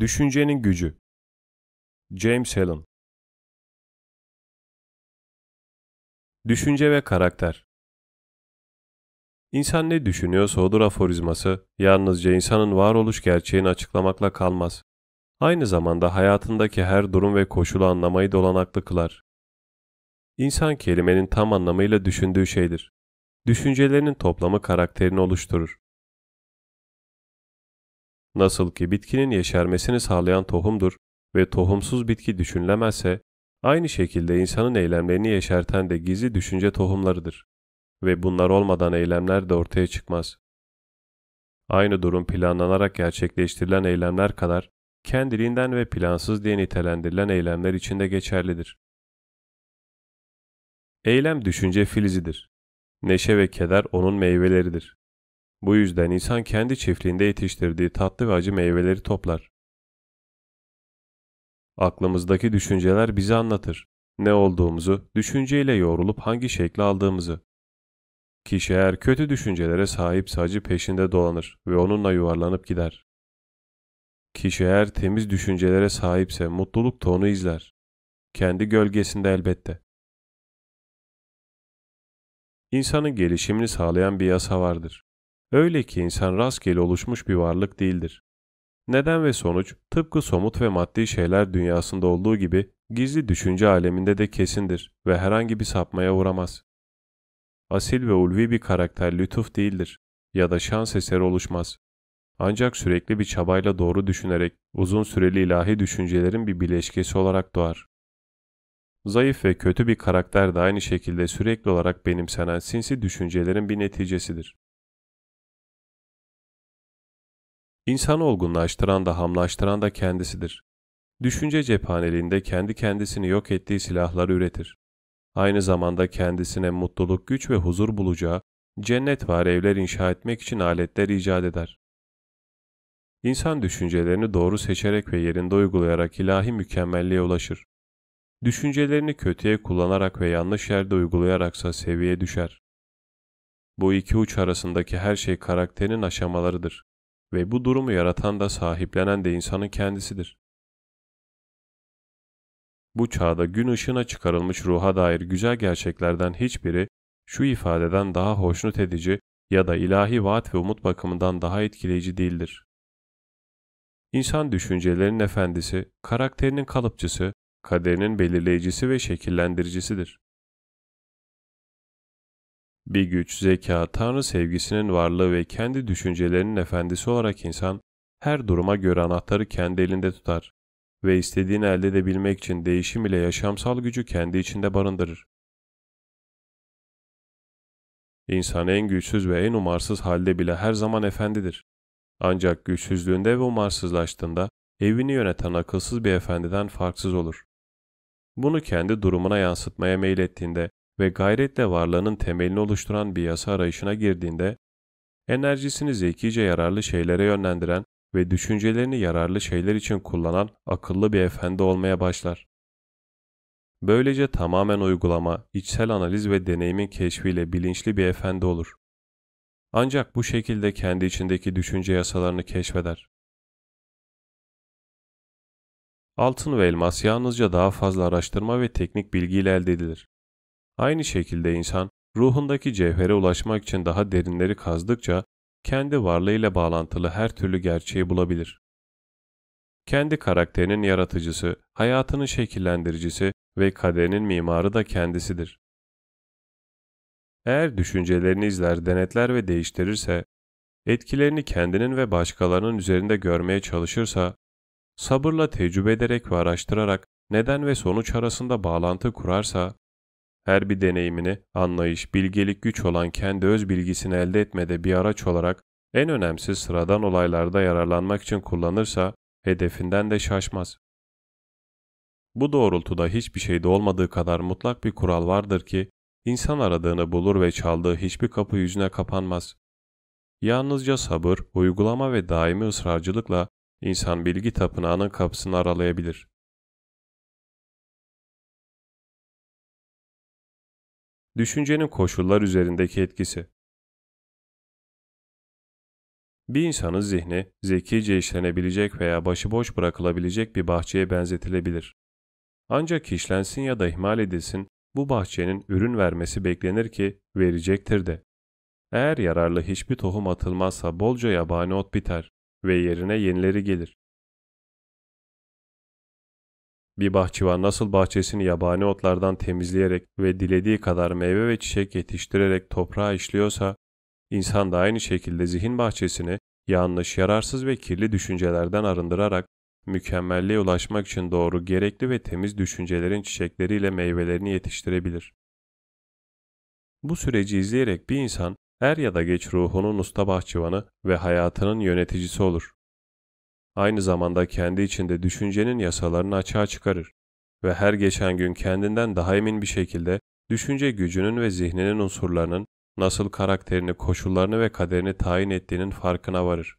Düşüncenin Gücü James Helen Düşünce ve Karakter İnsan ne düşünüyorsa odur aforizması, yalnızca insanın varoluş gerçeğini açıklamakla kalmaz. Aynı zamanda hayatındaki her durum ve koşulu anlamayı dolanaklı kılar. İnsan kelimenin tam anlamıyla düşündüğü şeydir. Düşüncelerinin toplamı karakterini oluşturur. Nasıl ki bitkinin yeşermesini sağlayan tohumdur ve tohumsuz bitki düşünülemezse, aynı şekilde insanın eylemlerini yeşerten de gizli düşünce tohumlarıdır ve bunlar olmadan eylemler de ortaya çıkmaz. Aynı durum planlanarak gerçekleştirilen eylemler kadar kendiliğinden ve plansız diye nitelendirilen eylemler için de geçerlidir. Eylem düşünce filizidir. Neşe ve keder onun meyveleridir. Bu yüzden insan kendi çiftliğinde yetiştirdiği tatlı ve acı meyveleri toplar. Aklımızdaki düşünceler bizi anlatır. Ne olduğumuzu, düşünceyle yoğrulup hangi şekli aldığımızı. Kişi eğer kötü düşüncelere sahip acı peşinde dolanır ve onunla yuvarlanıp gider. Kişi eğer temiz düşüncelere sahipse mutluluk da onu izler. Kendi gölgesinde elbette. İnsanın gelişimini sağlayan bir yasa vardır. Öyle ki insan rastgele oluşmuş bir varlık değildir. Neden ve sonuç tıpkı somut ve maddi şeyler dünyasında olduğu gibi gizli düşünce aleminde de kesindir ve herhangi bir sapmaya uğramaz. Asil ve ulvi bir karakter lütuf değildir ya da şans eseri oluşmaz. Ancak sürekli bir çabayla doğru düşünerek uzun süreli ilahi düşüncelerin bir bileşkesi olarak doğar. Zayıf ve kötü bir karakter de aynı şekilde sürekli olarak benimsenen sinsi düşüncelerin bir neticesidir. İnsan olgunlaştıran da hamlaştıran da kendisidir. Düşünce cephaneliğinde kendi kendisini yok ettiği silahları üretir. Aynı zamanda kendisine mutluluk, güç ve huzur bulacağı cennet var evler inşa etmek için aletler icat eder. İnsan düşüncelerini doğru seçerek ve yerinde uygulayarak ilahi mükemmelliğe ulaşır. Düşüncelerini kötüye kullanarak ve yanlış yerde uygulayaraksa seviye düşer. Bu iki uç arasındaki her şey karakterin aşamalarıdır ve bu durumu yaratan da sahiplenen de insanın kendisidir. Bu çağda gün ışığına çıkarılmış ruha dair güzel gerçeklerden hiçbiri şu ifadeden daha hoşnut edici ya da ilahi vaat ve umut bakımından daha etkileyici değildir. İnsan düşüncelerinin efendisi, karakterinin kalıpçısı, kaderinin belirleyicisi ve şekillendiricisidir. Bir güç, zeka, Tanrı sevgisinin varlığı ve kendi düşüncelerinin efendisi olarak insan, her duruma göre anahtarı kendi elinde tutar ve istediğini elde edebilmek için değişim ile yaşamsal gücü kendi içinde barındırır. İnsan en güçsüz ve en umarsız halde bile her zaman efendidir. Ancak güçsüzlüğünde ve umarsızlaştığında evini yöneten akılsız bir efendiden farksız olur. Bunu kendi durumuna yansıtmaya meylettiğinde ve gayretle varlığının temelini oluşturan bir yasa arayışına girdiğinde, enerjisini zekice yararlı şeylere yönlendiren ve düşüncelerini yararlı şeyler için kullanan akıllı bir efendi olmaya başlar. Böylece tamamen uygulama, içsel analiz ve deneyimin keşfiyle bilinçli bir efendi olur. Ancak bu şekilde kendi içindeki düşünce yasalarını keşfeder. Altın ve elmas yalnızca daha fazla araştırma ve teknik bilgiyle elde edilir. Aynı şekilde insan ruhundaki cevhere ulaşmak için daha derinleri kazdıkça kendi varlığıyla bağlantılı her türlü gerçeği bulabilir. Kendi karakterinin yaratıcısı, hayatının şekillendiricisi ve kaderinin mimarı da kendisidir. Eğer düşüncelerini izler, denetler ve değiştirirse, etkilerini kendinin ve başkalarının üzerinde görmeye çalışırsa, sabırla tecrübe ederek ve araştırarak neden ve sonuç arasında bağlantı kurarsa, her bir deneyimini, anlayış, bilgelik güç olan kendi öz bilgisini elde etmede bir araç olarak en önemsiz sıradan olaylarda yararlanmak için kullanırsa hedefinden de şaşmaz. Bu doğrultuda hiçbir şeyde olmadığı kadar mutlak bir kural vardır ki insan aradığını bulur ve çaldığı hiçbir kapı yüzüne kapanmaz. Yalnızca sabır, uygulama ve daimi ısrarcılıkla insan bilgi tapınağının kapısını aralayabilir. Düşüncenin koşullar üzerindeki etkisi. Bir insanın zihni zekice işlenebilecek veya başıboş bırakılabilecek bir bahçeye benzetilebilir. Ancak işlensin ya da ihmal edilsin, bu bahçenin ürün vermesi beklenir ki verecektir de. Eğer yararlı hiçbir tohum atılmazsa bolca yabani ot biter ve yerine yenileri gelir. Bir bahçıvan nasıl bahçesini yabani otlardan temizleyerek ve dilediği kadar meyve ve çiçek yetiştirerek toprağa işliyorsa, insan da aynı şekilde zihin bahçesini yanlış, yararsız ve kirli düşüncelerden arındırarak mükemmelliğe ulaşmak için doğru, gerekli ve temiz düşüncelerin çiçekleriyle meyvelerini yetiştirebilir. Bu süreci izleyerek bir insan er ya da geç ruhunun usta bahçıvanı ve hayatının yöneticisi olur aynı zamanda kendi içinde düşüncenin yasalarını açığa çıkarır ve her geçen gün kendinden daha emin bir şekilde düşünce gücünün ve zihninin unsurlarının nasıl karakterini, koşullarını ve kaderini tayin ettiğinin farkına varır.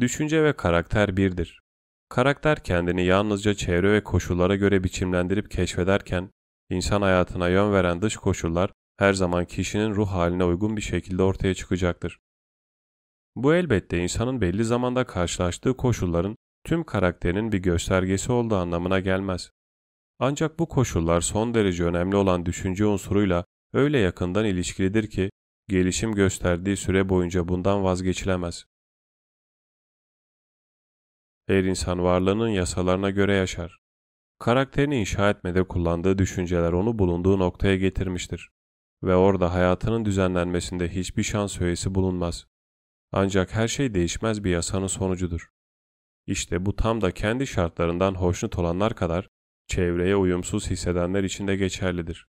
Düşünce ve karakter birdir. Karakter kendini yalnızca çevre ve koşullara göre biçimlendirip keşfederken, insan hayatına yön veren dış koşullar her zaman kişinin ruh haline uygun bir şekilde ortaya çıkacaktır. Bu elbette insanın belli zamanda karşılaştığı koşulların tüm karakterinin bir göstergesi olduğu anlamına gelmez. Ancak bu koşullar son derece önemli olan düşünce unsuruyla öyle yakından ilişkilidir ki gelişim gösterdiği süre boyunca bundan vazgeçilemez. Her insan varlığının yasalarına göre yaşar. Karakterini inşa etmede kullandığı düşünceler onu bulunduğu noktaya getirmiştir ve orada hayatının düzenlenmesinde hiçbir şans öğesi bulunmaz. Ancak her şey değişmez bir yasanın sonucudur. İşte bu tam da kendi şartlarından hoşnut olanlar kadar çevreye uyumsuz hissedenler için de geçerlidir.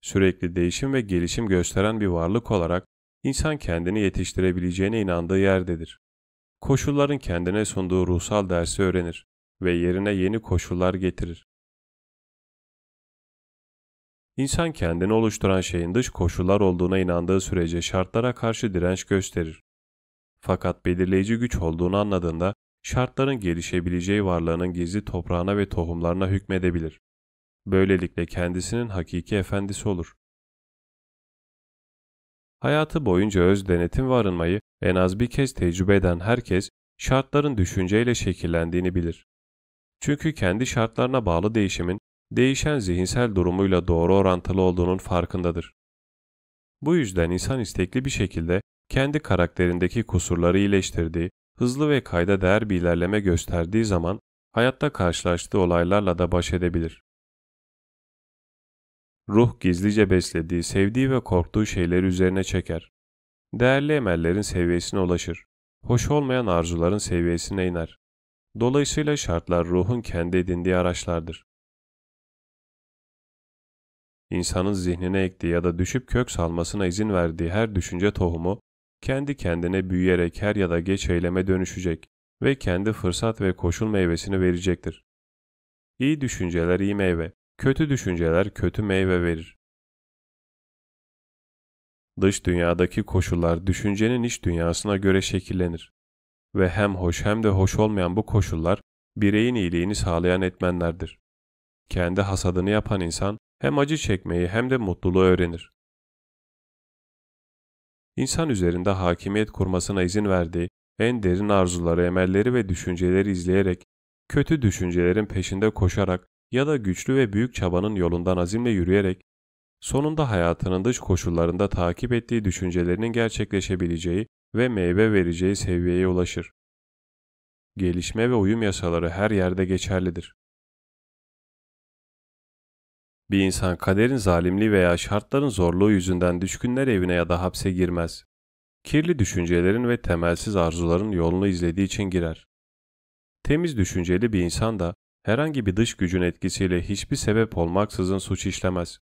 Sürekli değişim ve gelişim gösteren bir varlık olarak insan kendini yetiştirebileceğine inandığı yerdedir. Koşulların kendine sunduğu ruhsal dersi öğrenir ve yerine yeni koşullar getirir. İnsan kendini oluşturan şeyin dış koşullar olduğuna inandığı sürece şartlara karşı direnç gösterir. Fakat belirleyici güç olduğunu anladığında şartların gelişebileceği varlığının gizli toprağına ve tohumlarına hükmedebilir. Böylelikle kendisinin hakiki efendisi olur. Hayatı boyunca öz denetim varınmayı en az bir kez tecrübe eden herkes şartların düşünceyle şekillendiğini bilir. Çünkü kendi şartlarına bağlı değişimin değişen zihinsel durumuyla doğru orantılı olduğunun farkındadır. Bu yüzden insan istekli bir şekilde kendi karakterindeki kusurları iyileştirdiği, hızlı ve kayda değer bir ilerleme gösterdiği zaman hayatta karşılaştığı olaylarla da baş edebilir. Ruh gizlice beslediği, sevdiği ve korktuğu şeyleri üzerine çeker. Değerli emellerin seviyesine ulaşır. Hoş olmayan arzuların seviyesine iner. Dolayısıyla şartlar ruhun kendi edindiği araçlardır insanın zihnine ektiği ya da düşüp kök salmasına izin verdiği her düşünce tohumu, kendi kendine büyüyerek her ya da geç eyleme dönüşecek ve kendi fırsat ve koşul meyvesini verecektir. İyi düşünceler iyi meyve, kötü düşünceler kötü meyve verir. Dış dünyadaki koşullar düşüncenin iç dünyasına göre şekillenir ve hem hoş hem de hoş olmayan bu koşullar bireyin iyiliğini sağlayan etmenlerdir. Kendi hasadını yapan insan hem acı çekmeyi hem de mutluluğu öğrenir. İnsan üzerinde hakimiyet kurmasına izin verdiği en derin arzuları, emelleri ve düşünceleri izleyerek, kötü düşüncelerin peşinde koşarak ya da güçlü ve büyük çabanın yolundan azimle yürüyerek, sonunda hayatının dış koşullarında takip ettiği düşüncelerinin gerçekleşebileceği ve meyve vereceği seviyeye ulaşır. Gelişme ve uyum yasaları her yerde geçerlidir. Bir insan kaderin zalimliği veya şartların zorluğu yüzünden düşkünler evine ya da hapse girmez. Kirli düşüncelerin ve temelsiz arzuların yolunu izlediği için girer. Temiz düşünceli bir insan da herhangi bir dış gücün etkisiyle hiçbir sebep olmaksızın suç işlemez.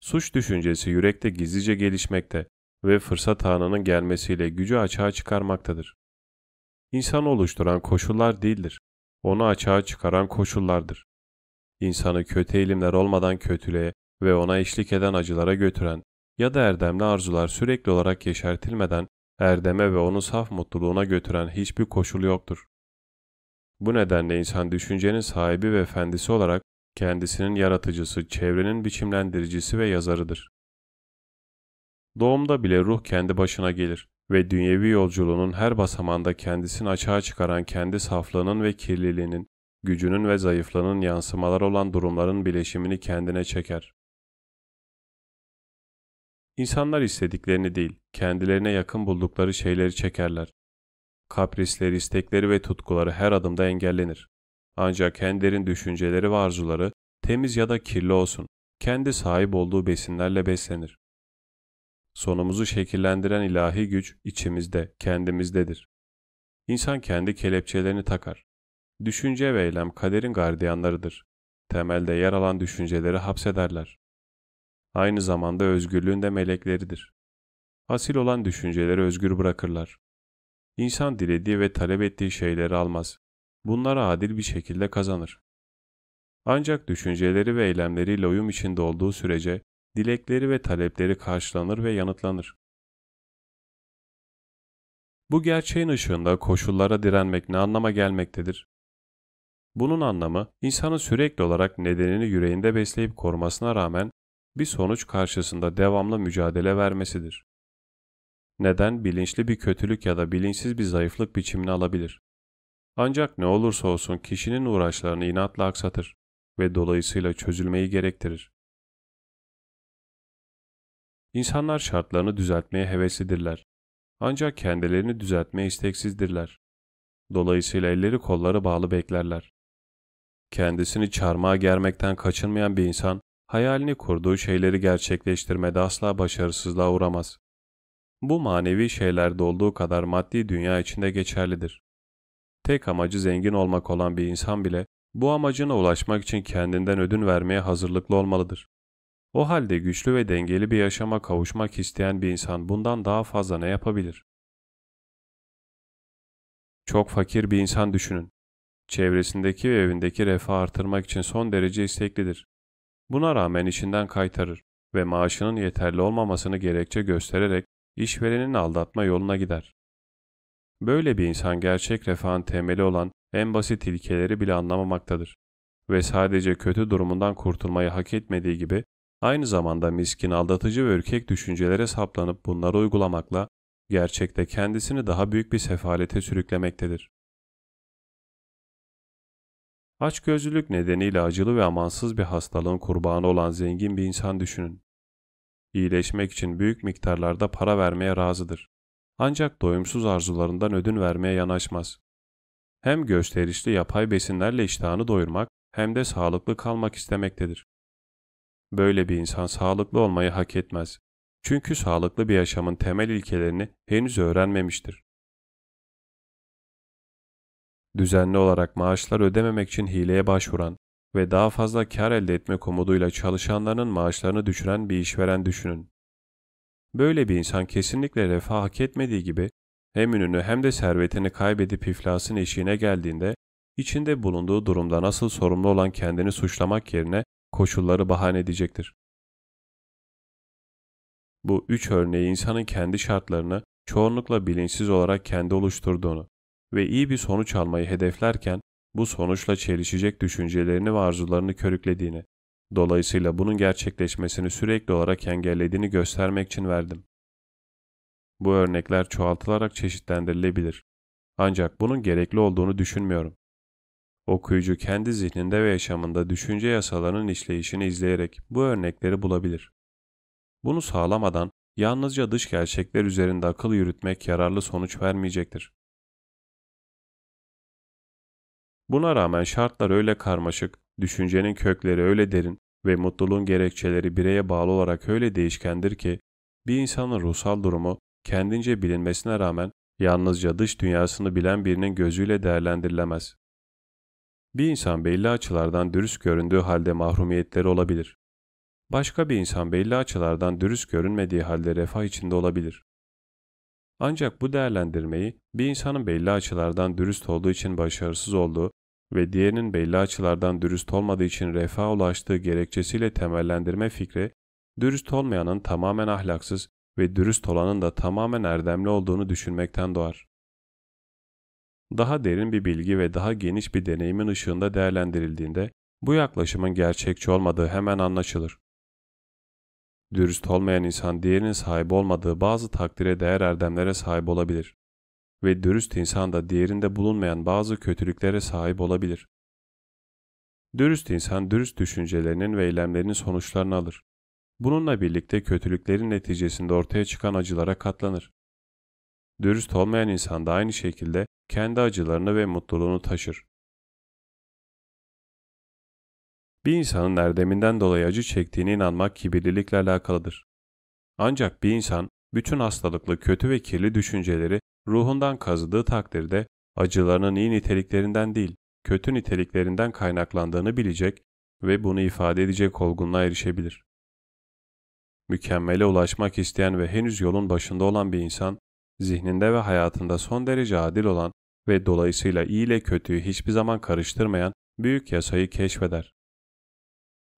Suç düşüncesi yürekte gizlice gelişmekte ve fırsat anının gelmesiyle gücü açığa çıkarmaktadır. İnsanı oluşturan koşullar değildir, onu açığa çıkaran koşullardır insanı kötü eğilimler olmadan kötülüğe ve ona eşlik eden acılara götüren ya da erdemli arzular sürekli olarak yeşertilmeden erdeme ve onu saf mutluluğuna götüren hiçbir koşul yoktur. Bu nedenle insan düşüncenin sahibi ve efendisi olarak kendisinin yaratıcısı, çevrenin biçimlendiricisi ve yazarıdır. Doğumda bile ruh kendi başına gelir ve dünyevi yolculuğunun her basamanda kendisini açığa çıkaran kendi saflığının ve kirliliğinin gücünün ve zayıflığının yansımalar olan durumların bileşimini kendine çeker. İnsanlar istediklerini değil, kendilerine yakın buldukları şeyleri çekerler. Kaprisleri, istekleri ve tutkuları her adımda engellenir. Ancak kendilerin düşünceleri ve arzuları temiz ya da kirli olsun, kendi sahip olduğu besinlerle beslenir. Sonumuzu şekillendiren ilahi güç içimizde, kendimizdedir. İnsan kendi kelepçelerini takar. Düşünce ve eylem kaderin gardiyanlarıdır. Temelde yer alan düşünceleri hapsederler. Aynı zamanda özgürlüğün de melekleridir. Asil olan düşünceleri özgür bırakırlar. İnsan dilediği ve talep ettiği şeyleri almaz. Bunlara adil bir şekilde kazanır. Ancak düşünceleri ve eylemleriyle uyum içinde olduğu sürece dilekleri ve talepleri karşılanır ve yanıtlanır. Bu gerçeğin ışığında koşullara direnmek ne anlama gelmektedir? Bunun anlamı insanın sürekli olarak nedenini yüreğinde besleyip korumasına rağmen bir sonuç karşısında devamlı mücadele vermesidir. Neden bilinçli bir kötülük ya da bilinçsiz bir zayıflık biçimini alabilir. Ancak ne olursa olsun kişinin uğraşlarını inatla aksatır ve dolayısıyla çözülmeyi gerektirir. İnsanlar şartlarını düzeltmeye heveslidirler. Ancak kendilerini düzeltmeye isteksizdirler. Dolayısıyla elleri kolları bağlı beklerler. Kendisini çarmıha germekten kaçınmayan bir insan, hayalini kurduğu şeyleri gerçekleştirmede asla başarısızlığa uğramaz. Bu manevi şeylerde olduğu kadar maddi dünya içinde geçerlidir. Tek amacı zengin olmak olan bir insan bile bu amacına ulaşmak için kendinden ödün vermeye hazırlıklı olmalıdır. O halde güçlü ve dengeli bir yaşama kavuşmak isteyen bir insan bundan daha fazla ne yapabilir? Çok fakir bir insan düşünün. Çevresindeki ve evindeki refah artırmak için son derece isteklidir. Buna rağmen işinden kaytarır ve maaşının yeterli olmamasını gerekçe göstererek işverenin aldatma yoluna gider. Böyle bir insan gerçek refahın temeli olan en basit ilkeleri bile anlamamaktadır ve sadece kötü durumundan kurtulmayı hak etmediği gibi aynı zamanda miskin aldatıcı ve ürkek düşüncelere saplanıp bunları uygulamakla gerçekte kendisini daha büyük bir sefalete sürüklemektedir. Açgözlülük nedeniyle acılı ve amansız bir hastalığın kurbanı olan zengin bir insan düşünün. İyileşmek için büyük miktarlarda para vermeye razıdır. Ancak doyumsuz arzularından ödün vermeye yanaşmaz. Hem gösterişli yapay besinlerle iştahını doyurmak hem de sağlıklı kalmak istemektedir. Böyle bir insan sağlıklı olmayı hak etmez. Çünkü sağlıklı bir yaşamın temel ilkelerini henüz öğrenmemiştir düzenli olarak maaşlar ödememek için hileye başvuran ve daha fazla kar elde etme umuduyla çalışanlarının maaşlarını düşüren bir işveren düşünün. Böyle bir insan kesinlikle refah hak etmediği gibi hem ününü hem de servetini kaybedip iflasın eşiğine geldiğinde içinde bulunduğu durumda nasıl sorumlu olan kendini suçlamak yerine koşulları bahane edecektir. Bu üç örneği insanın kendi şartlarını çoğunlukla bilinçsiz olarak kendi oluşturduğunu ve iyi bir sonuç almayı hedeflerken bu sonuçla çelişecek düşüncelerini ve arzularını körüklediğini, dolayısıyla bunun gerçekleşmesini sürekli olarak engellediğini göstermek için verdim. Bu örnekler çoğaltılarak çeşitlendirilebilir. Ancak bunun gerekli olduğunu düşünmüyorum. Okuyucu kendi zihninde ve yaşamında düşünce yasalarının işleyişini izleyerek bu örnekleri bulabilir. Bunu sağlamadan yalnızca dış gerçekler üzerinde akıl yürütmek yararlı sonuç vermeyecektir. Buna rağmen şartlar öyle karmaşık, düşüncenin kökleri öyle derin ve mutluluğun gerekçeleri bireye bağlı olarak öyle değişkendir ki bir insanın ruhsal durumu kendince bilinmesine rağmen yalnızca dış dünyasını bilen birinin gözüyle değerlendirilemez. Bir insan belli açılardan dürüst göründüğü halde mahrumiyetleri olabilir. Başka bir insan belli açılardan dürüst görünmediği halde refah içinde olabilir. Ancak bu değerlendirmeyi bir insanın belli açılardan dürüst olduğu için başarısız olduğu ve diğerinin belli açılardan dürüst olmadığı için refaha ulaştığı gerekçesiyle temellendirme fikri, dürüst olmayanın tamamen ahlaksız ve dürüst olanın da tamamen erdemli olduğunu düşünmekten doğar. Daha derin bir bilgi ve daha geniş bir deneyimin ışığında değerlendirildiğinde bu yaklaşımın gerçekçi olmadığı hemen anlaşılır. Dürüst olmayan insan diğerinin sahibi olmadığı bazı takdire değer erdemlere sahip olabilir. Ve dürüst insan da diğerinde bulunmayan bazı kötülüklere sahip olabilir. Dürüst insan dürüst düşüncelerinin ve eylemlerinin sonuçlarını alır. Bununla birlikte kötülüklerin neticesinde ortaya çıkan acılara katlanır. Dürüst olmayan insan da aynı şekilde kendi acılarını ve mutluluğunu taşır. Bir insanın erdeminden dolayı acı çektiğine inanmak kibirlilikle alakalıdır. Ancak bir insan bütün hastalıklı, kötü ve kirli düşünceleri ruhundan kazıdığı takdirde acılarının iyi niteliklerinden değil, kötü niteliklerinden kaynaklandığını bilecek ve bunu ifade edecek olgunluğa erişebilir. Mükemmele ulaşmak isteyen ve henüz yolun başında olan bir insan, zihninde ve hayatında son derece adil olan ve dolayısıyla iyi ile kötüyü hiçbir zaman karıştırmayan büyük yasayı keşfeder.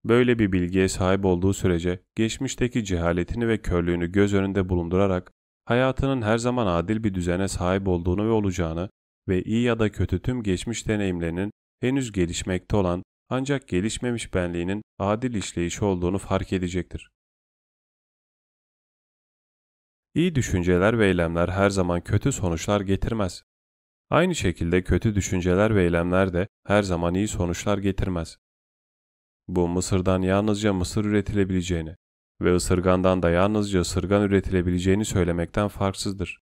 Böyle bir bilgiye sahip olduğu sürece geçmişteki cehaletini ve körlüğünü göz önünde bulundurarak hayatının her zaman adil bir düzene sahip olduğunu ve olacağını ve iyi ya da kötü tüm geçmiş deneyimlerinin henüz gelişmekte olan ancak gelişmemiş benliğinin adil işleyişi olduğunu fark edecektir. İyi düşünceler ve eylemler her zaman kötü sonuçlar getirmez. Aynı şekilde kötü düşünceler ve eylemler de her zaman iyi sonuçlar getirmez bu mısırdan yalnızca mısır üretilebileceğini ve ısırgandan da yalnızca ısırgan üretilebileceğini söylemekten farksızdır.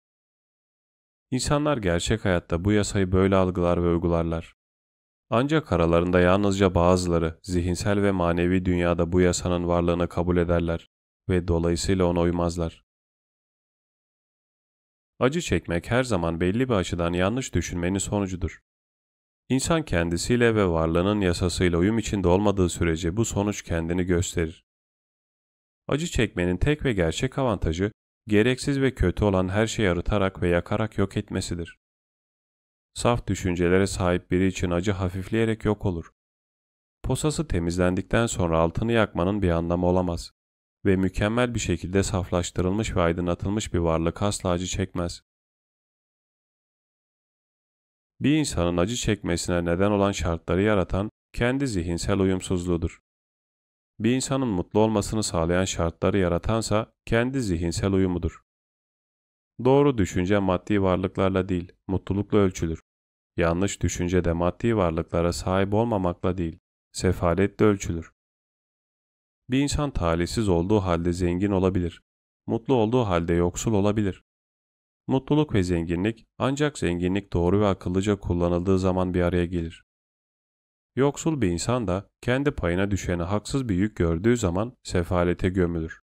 İnsanlar gerçek hayatta bu yasayı böyle algılar ve uygularlar. Ancak aralarında yalnızca bazıları zihinsel ve manevi dünyada bu yasanın varlığını kabul ederler ve dolayısıyla ona uymazlar. Acı çekmek her zaman belli bir açıdan yanlış düşünmenin sonucudur. İnsan kendisiyle ve varlığının yasasıyla uyum içinde olmadığı sürece bu sonuç kendini gösterir. Acı çekmenin tek ve gerçek avantajı, gereksiz ve kötü olan her şeyi arıtarak ve yakarak yok etmesidir. Saf düşüncelere sahip biri için acı hafifleyerek yok olur. Posası temizlendikten sonra altını yakmanın bir anlamı olamaz ve mükemmel bir şekilde saflaştırılmış ve aydınlatılmış bir varlık asla acı çekmez bir insanın acı çekmesine neden olan şartları yaratan kendi zihinsel uyumsuzluğudur. Bir insanın mutlu olmasını sağlayan şartları yaratansa kendi zihinsel uyumudur. Doğru düşünce maddi varlıklarla değil, mutlulukla ölçülür. Yanlış düşünce de maddi varlıklara sahip olmamakla değil, sefaletle ölçülür. Bir insan talihsiz olduğu halde zengin olabilir, mutlu olduğu halde yoksul olabilir. Mutluluk ve zenginlik ancak zenginlik doğru ve akıllıca kullanıldığı zaman bir araya gelir. Yoksul bir insan da kendi payına düşene haksız bir yük gördüğü zaman sefalete gömülür.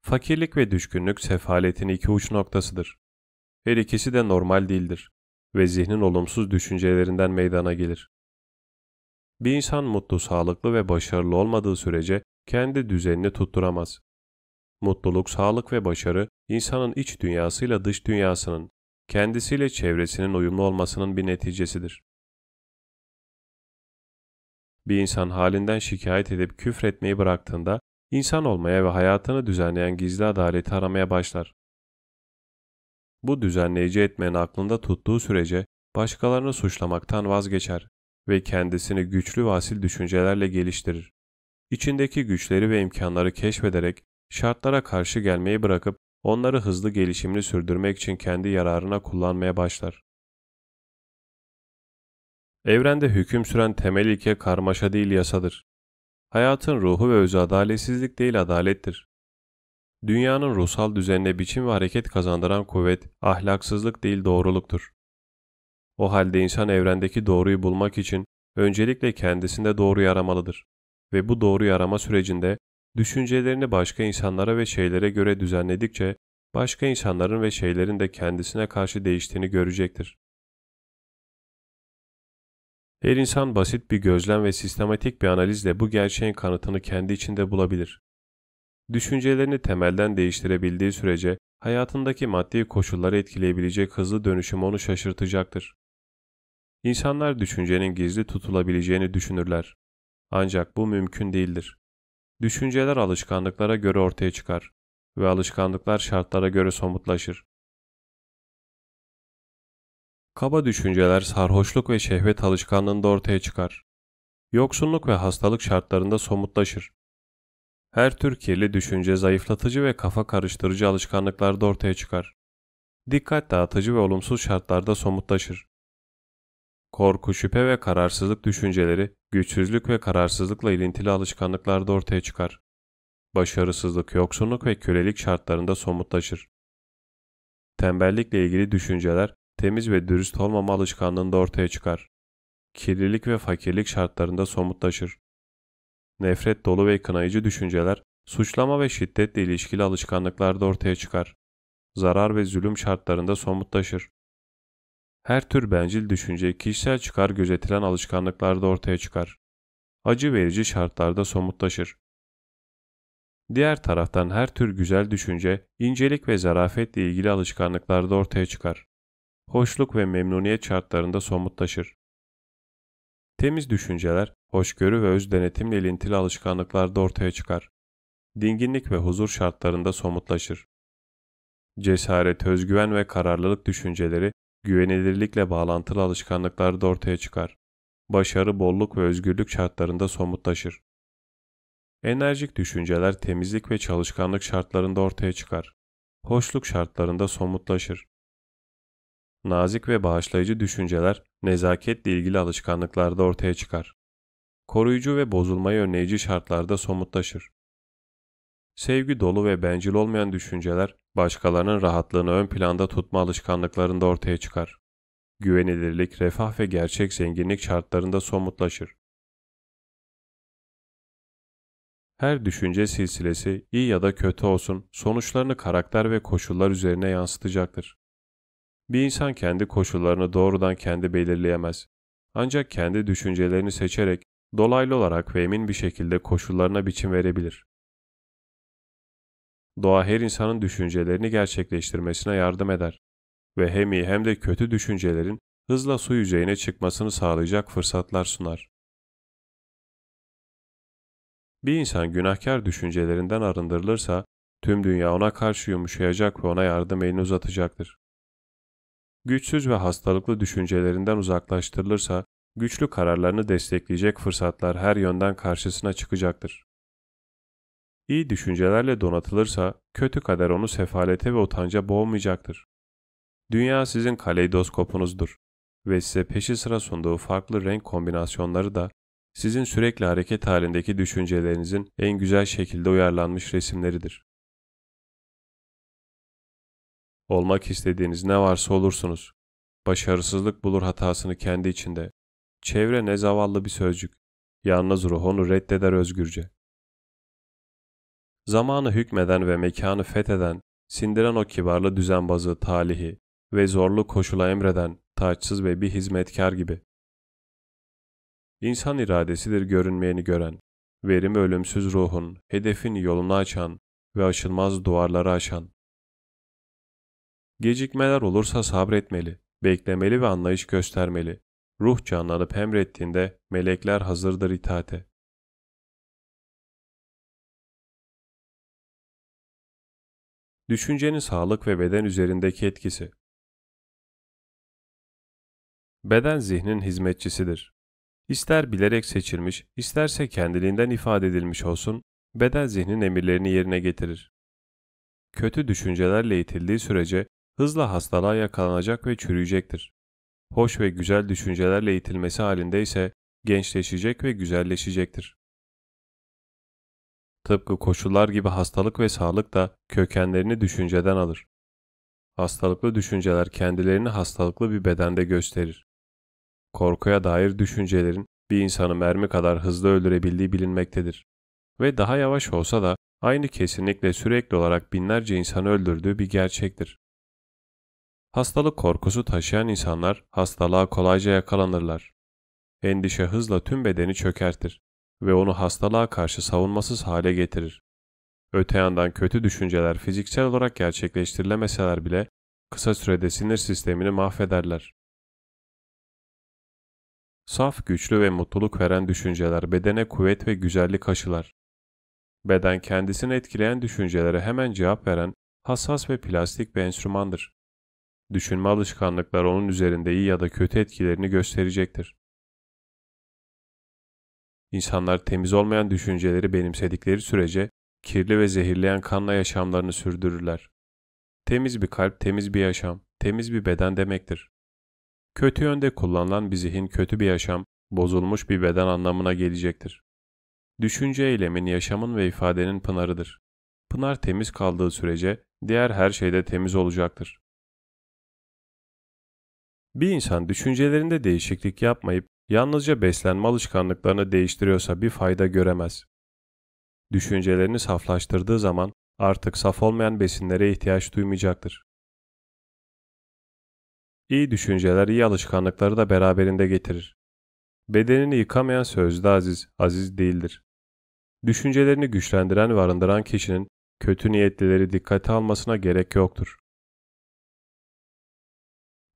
Fakirlik ve düşkünlük sefaletin iki uç noktasıdır. Her ikisi de normal değildir ve zihnin olumsuz düşüncelerinden meydana gelir. Bir insan mutlu, sağlıklı ve başarılı olmadığı sürece kendi düzenini tutturamaz. Mutluluk, sağlık ve başarı insanın iç dünyasıyla dış dünyasının, kendisiyle çevresinin uyumlu olmasının bir neticesidir. Bir insan halinden şikayet edip küfretmeyi bıraktığında insan olmaya ve hayatını düzenleyen gizli adaleti aramaya başlar. Bu düzenleyici etmenin aklında tuttuğu sürece başkalarını suçlamaktan vazgeçer ve kendisini güçlü ve düşüncelerle geliştirir. İçindeki güçleri ve imkanları keşfederek şartlara karşı gelmeyi bırakıp onları hızlı gelişimini sürdürmek için kendi yararına kullanmaya başlar. Evrende hüküm süren temel ilke karmaşa değil yasadır. Hayatın ruhu ve özü adaletsizlik değil adalettir. Dünyanın ruhsal düzenine biçim ve hareket kazandıran kuvvet ahlaksızlık değil doğruluktur. O halde insan evrendeki doğruyu bulmak için öncelikle kendisinde doğruyu aramalıdır ve bu doğru arama sürecinde Düşüncelerini başka insanlara ve şeylere göre düzenledikçe başka insanların ve şeylerin de kendisine karşı değiştiğini görecektir. Her insan basit bir gözlem ve sistematik bir analizle bu gerçeğin kanıtını kendi içinde bulabilir. Düşüncelerini temelden değiştirebildiği sürece hayatındaki maddi koşulları etkileyebilecek hızlı dönüşüm onu şaşırtacaktır. İnsanlar düşüncenin gizli tutulabileceğini düşünürler. Ancak bu mümkün değildir. Düşünceler alışkanlıklara göre ortaya çıkar ve alışkanlıklar şartlara göre somutlaşır. Kaba düşünceler sarhoşluk ve şehvet alışkanlığında ortaya çıkar. Yoksunluk ve hastalık şartlarında somutlaşır. Her tür kirli düşünce zayıflatıcı ve kafa karıştırıcı alışkanlıklarda ortaya çıkar. Dikkat dağıtıcı ve olumsuz şartlarda somutlaşır. Korku, şüphe ve kararsızlık düşünceleri güçsüzlük ve kararsızlıkla ilintili alışkanlıklar da ortaya çıkar. Başarısızlık, yoksunluk ve kölelik şartlarında somutlaşır. Tembellikle ilgili düşünceler temiz ve dürüst olmama alışkanlığında ortaya çıkar. Kirlilik ve fakirlik şartlarında somutlaşır. Nefret dolu ve kınayıcı düşünceler suçlama ve şiddetle ilişkili alışkanlıklarda ortaya çıkar. Zarar ve zulüm şartlarında somutlaşır. Her tür bencil düşünce kişisel çıkar gözetilen alışkanlıklarda ortaya çıkar. Acı verici şartlarda somutlaşır. Diğer taraftan her tür güzel düşünce, incelik ve zarafetle ilgili alışkanlıklarda ortaya çıkar. Hoşluk ve memnuniyet şartlarında somutlaşır. Temiz düşünceler, hoşgörü ve öz denetimle ilintili alışkanlıklarda ortaya çıkar. Dinginlik ve huzur şartlarında somutlaşır. Cesaret, özgüven ve kararlılık düşünceleri güvenilirlikle bağlantılı alışkanlıklar da ortaya çıkar. Başarı, bolluk ve özgürlük şartlarında somutlaşır. Enerjik düşünceler temizlik ve çalışkanlık şartlarında ortaya çıkar. Hoşluk şartlarında somutlaşır. Nazik ve bağışlayıcı düşünceler nezaketle ilgili alışkanlıklarda ortaya çıkar. Koruyucu ve bozulmayı önleyici şartlarda somutlaşır. Sevgi dolu ve bencil olmayan düşünceler başkalarının rahatlığını ön planda tutma alışkanlıklarında ortaya çıkar. Güvenilirlik, refah ve gerçek zenginlik şartlarında somutlaşır. Her düşünce silsilesi iyi ya da kötü olsun sonuçlarını karakter ve koşullar üzerine yansıtacaktır. Bir insan kendi koşullarını doğrudan kendi belirleyemez. Ancak kendi düşüncelerini seçerek dolaylı olarak ve emin bir şekilde koşullarına biçim verebilir. Doğa her insanın düşüncelerini gerçekleştirmesine yardım eder ve hem iyi hem de kötü düşüncelerin hızla su yüzeyine çıkmasını sağlayacak fırsatlar sunar. Bir insan günahkar düşüncelerinden arındırılırsa, tüm dünya ona karşı yumuşayacak ve ona yardım elini uzatacaktır. Güçsüz ve hastalıklı düşüncelerinden uzaklaştırılırsa, güçlü kararlarını destekleyecek fırsatlar her yönden karşısına çıkacaktır iyi düşüncelerle donatılırsa kötü kader onu sefalete ve utanca boğmayacaktır. Dünya sizin kaleidoskopunuzdur ve size peşi sıra sunduğu farklı renk kombinasyonları da sizin sürekli hareket halindeki düşüncelerinizin en güzel şekilde uyarlanmış resimleridir. Olmak istediğiniz ne varsa olursunuz. Başarısızlık bulur hatasını kendi içinde. Çevre ne zavallı bir sözcük. Yalnız ruh onu reddeder özgürce zamanı hükmeden ve mekanı fetheden, sindiren o kibarlı düzenbazı talihi ve zorlu koşula emreden taçsız ve bir hizmetkar gibi. İnsan iradesidir görünmeyeni gören, verim ölümsüz ruhun, hedefin yolunu açan ve aşılmaz duvarları aşan. Gecikmeler olursa sabretmeli, beklemeli ve anlayış göstermeli. Ruh canlanıp emrettiğinde melekler hazırdır itaate. Düşüncenin sağlık ve beden üzerindeki etkisi. Beden zihnin hizmetçisidir. İster bilerek seçilmiş, isterse kendiliğinden ifade edilmiş olsun, beden zihnin emirlerini yerine getirir. Kötü düşüncelerle itildiği sürece hızla hastalığa yakalanacak ve çürüyecektir. Hoş ve güzel düşüncelerle itilmesi halinde ise gençleşecek ve güzelleşecektir. Tıpkı koşullar gibi hastalık ve sağlık da kökenlerini düşünceden alır. Hastalıklı düşünceler kendilerini hastalıklı bir bedende gösterir. Korkuya dair düşüncelerin bir insanı mermi kadar hızlı öldürebildiği bilinmektedir. Ve daha yavaş olsa da aynı kesinlikle sürekli olarak binlerce insanı öldürdüğü bir gerçektir. Hastalık korkusu taşıyan insanlar hastalığa kolayca yakalanırlar. Endişe hızla tüm bedeni çökertir ve onu hastalığa karşı savunmasız hale getirir. Öte yandan kötü düşünceler fiziksel olarak gerçekleştirilemeseler bile kısa sürede sinir sistemini mahvederler. Saf, güçlü ve mutluluk veren düşünceler bedene kuvvet ve güzellik aşılar. Beden kendisini etkileyen düşüncelere hemen cevap veren hassas ve plastik bir enstrümandır. Düşünme alışkanlıklar onun üzerinde iyi ya da kötü etkilerini gösterecektir. İnsanlar temiz olmayan düşünceleri benimsedikleri sürece kirli ve zehirleyen kanla yaşamlarını sürdürürler. Temiz bir kalp, temiz bir yaşam, temiz bir beden demektir. Kötü yönde kullanılan bir zihin kötü bir yaşam, bozulmuş bir beden anlamına gelecektir. Düşünce eylemin yaşamın ve ifadenin pınarıdır. Pınar temiz kaldığı sürece diğer her şeyde temiz olacaktır. Bir insan düşüncelerinde değişiklik yapmayıp Yalnızca beslenme alışkanlıklarını değiştiriyorsa bir fayda göremez. Düşüncelerini saflaştırdığı zaman artık saf olmayan besinlere ihtiyaç duymayacaktır. İyi düşünceler iyi alışkanlıkları da beraberinde getirir. Bedenini yıkamayan sözde aziz, aziz değildir. Düşüncelerini güçlendiren ve arındıran kişinin kötü niyetlileri dikkate almasına gerek yoktur.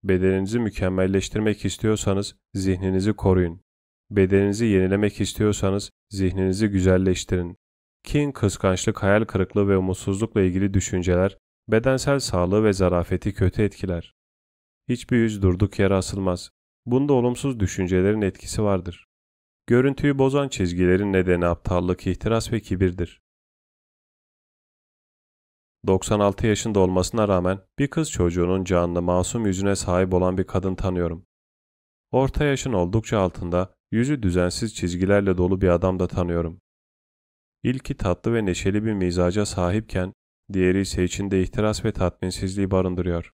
Bedeninizi mükemmelleştirmek istiyorsanız zihninizi koruyun. Bedeninizi yenilemek istiyorsanız zihninizi güzelleştirin. Kin, kıskançlık, hayal kırıklığı ve umutsuzlukla ilgili düşünceler bedensel sağlığı ve zarafeti kötü etkiler. Hiçbir yüz durduk yere asılmaz. Bunda olumsuz düşüncelerin etkisi vardır. Görüntüyü bozan çizgilerin nedeni aptallık, ihtiras ve kibirdir. 96 yaşında olmasına rağmen bir kız çocuğunun canlı masum yüzüne sahip olan bir kadın tanıyorum. Orta yaşın oldukça altında yüzü düzensiz çizgilerle dolu bir adam da tanıyorum. İlki tatlı ve neşeli bir mizaca sahipken diğeri ise içinde ihtiras ve tatminsizliği barındırıyor.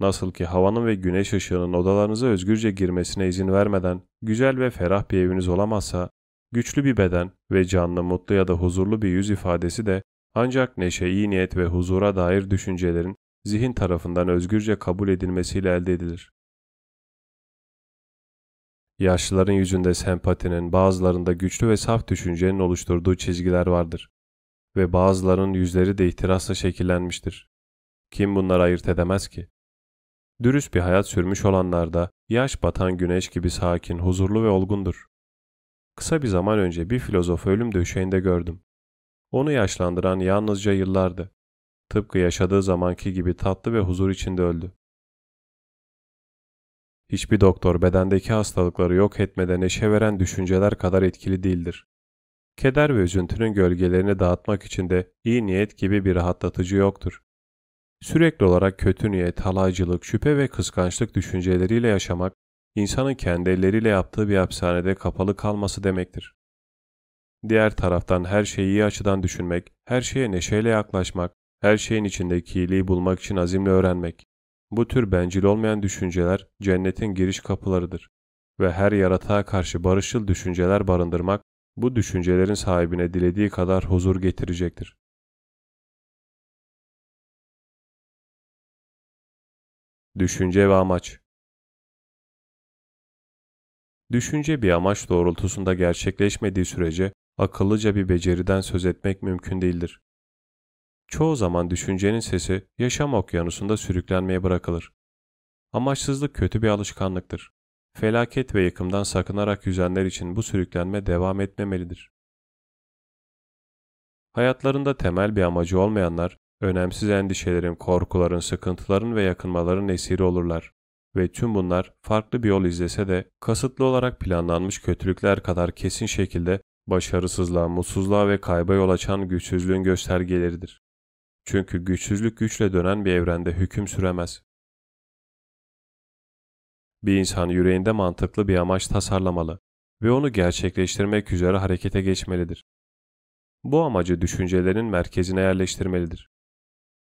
Nasıl ki havanın ve güneş ışığının odalarınıza özgürce girmesine izin vermeden güzel ve ferah bir eviniz olamazsa, Güçlü bir beden ve canlı mutlu ya da huzurlu bir yüz ifadesi de ancak neşe, iyi niyet ve huzura dair düşüncelerin zihin tarafından özgürce kabul edilmesiyle elde edilir. Yaşlıların yüzünde sempatinin, bazılarında güçlü ve saf düşüncenin oluşturduğu çizgiler vardır ve bazılarının yüzleri de ihtirasla şekillenmiştir. Kim bunları ayırt edemez ki? Dürüst bir hayat sürmüş olanlarda yaş batan güneş gibi sakin, huzurlu ve olgundur. Kısa bir zaman önce bir filozof ölüm döşeğinde gördüm. Onu yaşlandıran yalnızca yıllardı. Tıpkı yaşadığı zamanki gibi tatlı ve huzur içinde öldü. Hiçbir doktor bedendeki hastalıkları yok etmede neşe veren düşünceler kadar etkili değildir. Keder ve üzüntünün gölgelerini dağıtmak için de iyi niyet gibi bir rahatlatıcı yoktur. Sürekli olarak kötü niyet, halaycılık, şüphe ve kıskançlık düşünceleriyle yaşamak insanın kendi elleriyle yaptığı bir hapishanede kapalı kalması demektir. Diğer taraftan her şeyi iyi açıdan düşünmek, her şeye neşeyle yaklaşmak, her şeyin içindeki iyiliği bulmak için azimle öğrenmek. Bu tür bencil olmayan düşünceler cennetin giriş kapılarıdır ve her yaratığa karşı barışçıl düşünceler barındırmak bu düşüncelerin sahibine dilediği kadar huzur getirecektir. Düşünce ve amaç Düşünce bir amaç doğrultusunda gerçekleşmediği sürece akıllıca bir beceriden söz etmek mümkün değildir. Çoğu zaman düşüncenin sesi yaşam okyanusunda sürüklenmeye bırakılır. Amaçsızlık kötü bir alışkanlıktır. Felaket ve yıkımdan sakınarak yüzenler için bu sürüklenme devam etmemelidir. Hayatlarında temel bir amacı olmayanlar, önemsiz endişelerin, korkuların, sıkıntıların ve yakınmaların esiri olurlar ve tüm bunlar farklı bir yol izlese de kasıtlı olarak planlanmış kötülükler kadar kesin şekilde başarısızlığa, mutsuzluğa ve kayba yol açan güçsüzlüğün göstergeleridir. Çünkü güçsüzlük güçle dönen bir evrende hüküm süremez. Bir insan yüreğinde mantıklı bir amaç tasarlamalı ve onu gerçekleştirmek üzere harekete geçmelidir. Bu amacı düşüncelerinin merkezine yerleştirmelidir.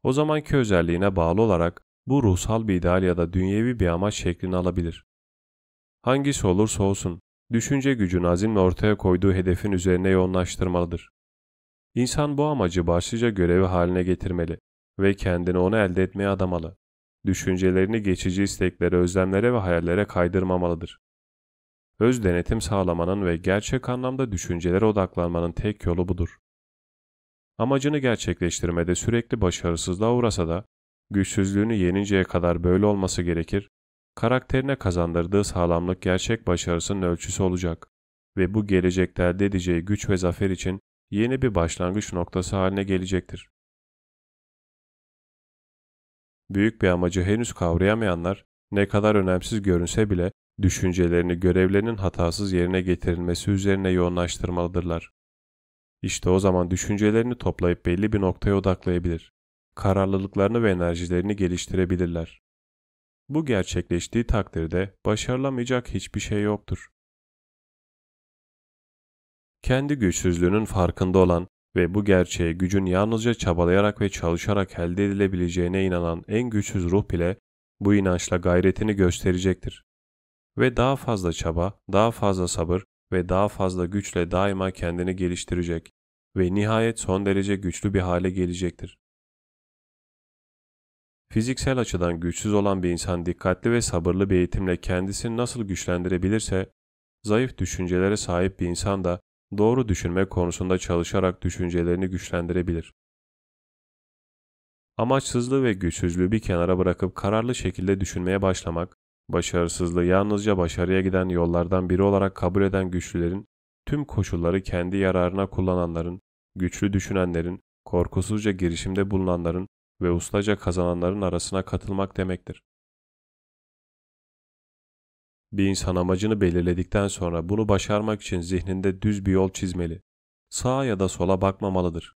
O zamanki özelliğine bağlı olarak bu ruhsal bir ideal ya da dünyevi bir amaç şeklini alabilir. Hangisi olursa olsun, düşünce gücün azimle ortaya koyduğu hedefin üzerine yoğunlaştırmalıdır. İnsan bu amacı başlıca görevi haline getirmeli ve kendini onu elde etmeye adamalı. Düşüncelerini geçici isteklere, özlemlere ve hayallere kaydırmamalıdır. Öz denetim sağlamanın ve gerçek anlamda düşüncelere odaklanmanın tek yolu budur. Amacını gerçekleştirmede sürekli başarısızlığa uğrasa da güçsüzlüğünü yeninceye kadar böyle olması gerekir, karakterine kazandırdığı sağlamlık gerçek başarısının ölçüsü olacak ve bu gelecekte elde edeceği güç ve zafer için yeni bir başlangıç noktası haline gelecektir. Büyük bir amacı henüz kavrayamayanlar, ne kadar önemsiz görünse bile düşüncelerini görevlerinin hatasız yerine getirilmesi üzerine yoğunlaştırmalıdırlar. İşte o zaman düşüncelerini toplayıp belli bir noktaya odaklayabilir kararlılıklarını ve enerjilerini geliştirebilirler. Bu gerçekleştiği takdirde başarılamayacak hiçbir şey yoktur. Kendi güçsüzlüğünün farkında olan ve bu gerçeğe gücün yalnızca çabalayarak ve çalışarak elde edilebileceğine inanan en güçsüz ruh bile bu inançla gayretini gösterecektir. Ve daha fazla çaba, daha fazla sabır ve daha fazla güçle daima kendini geliştirecek ve nihayet son derece güçlü bir hale gelecektir. Fiziksel açıdan güçsüz olan bir insan dikkatli ve sabırlı bir eğitimle kendisini nasıl güçlendirebilirse, zayıf düşüncelere sahip bir insan da doğru düşünme konusunda çalışarak düşüncelerini güçlendirebilir. Amaçsızlığı ve güçsüzlüğü bir kenara bırakıp kararlı şekilde düşünmeye başlamak, başarısızlığı yalnızca başarıya giden yollardan biri olarak kabul eden güçlülerin, tüm koşulları kendi yararına kullananların, güçlü düşünenlerin, korkusuzca girişimde bulunanların, ve ustaca kazananların arasına katılmak demektir. Bir insan amacını belirledikten sonra bunu başarmak için zihninde düz bir yol çizmeli. Sağa ya da sola bakmamalıdır.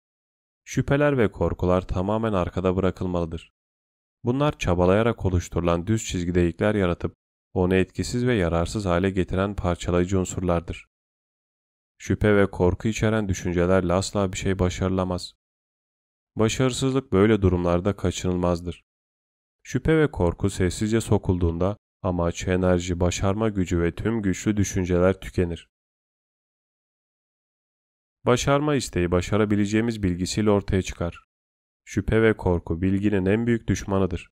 Şüpheler ve korkular tamamen arkada bırakılmalıdır. Bunlar çabalayarak oluşturulan düz çizgide çizgideyikler yaratıp onu etkisiz ve yararsız hale getiren parçalayıcı unsurlardır. Şüphe ve korku içeren düşüncelerle asla bir şey başarılamaz. Başarısızlık böyle durumlarda kaçınılmazdır. Şüphe ve korku sessizce sokulduğunda amaç, enerji, başarma gücü ve tüm güçlü düşünceler tükenir. Başarma isteği başarabileceğimiz bilgisiyle ortaya çıkar. Şüphe ve korku bilginin en büyük düşmanıdır.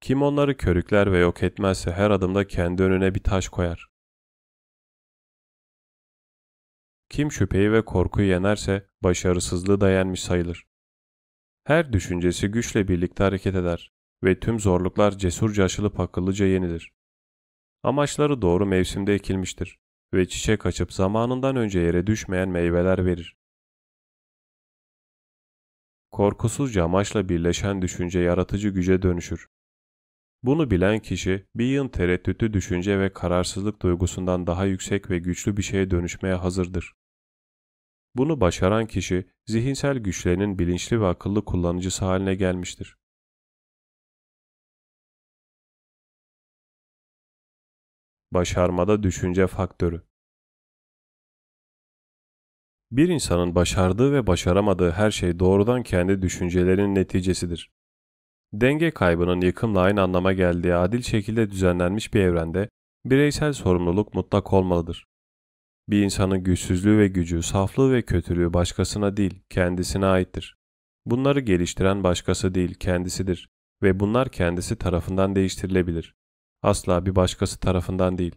Kim onları körükler ve yok etmezse her adımda kendi önüne bir taş koyar. Kim şüpheyi ve korkuyu yenerse başarısızlığı dayanmış sayılır. Her düşüncesi güçle birlikte hareket eder ve tüm zorluklar cesurca aşılıp akıllıca yenilir. Amaçları doğru mevsimde ekilmiştir ve çiçek açıp zamanından önce yere düşmeyen meyveler verir. Korkusuzca amaçla birleşen düşünce yaratıcı güce dönüşür. Bunu bilen kişi bir yığın tereddütlü düşünce ve kararsızlık duygusundan daha yüksek ve güçlü bir şeye dönüşmeye hazırdır. Bunu başaran kişi zihinsel güçlerinin bilinçli ve akıllı kullanıcısı haline gelmiştir. Başarmada düşünce faktörü Bir insanın başardığı ve başaramadığı her şey doğrudan kendi düşüncelerinin neticesidir. Denge kaybının yıkımla aynı anlama geldiği adil şekilde düzenlenmiş bir evrende bireysel sorumluluk mutlak olmalıdır. Bir insanın güçsüzlüğü ve gücü, saflığı ve kötülüğü başkasına değil, kendisine aittir. Bunları geliştiren başkası değil, kendisidir ve bunlar kendisi tarafından değiştirilebilir. Asla bir başkası tarafından değil.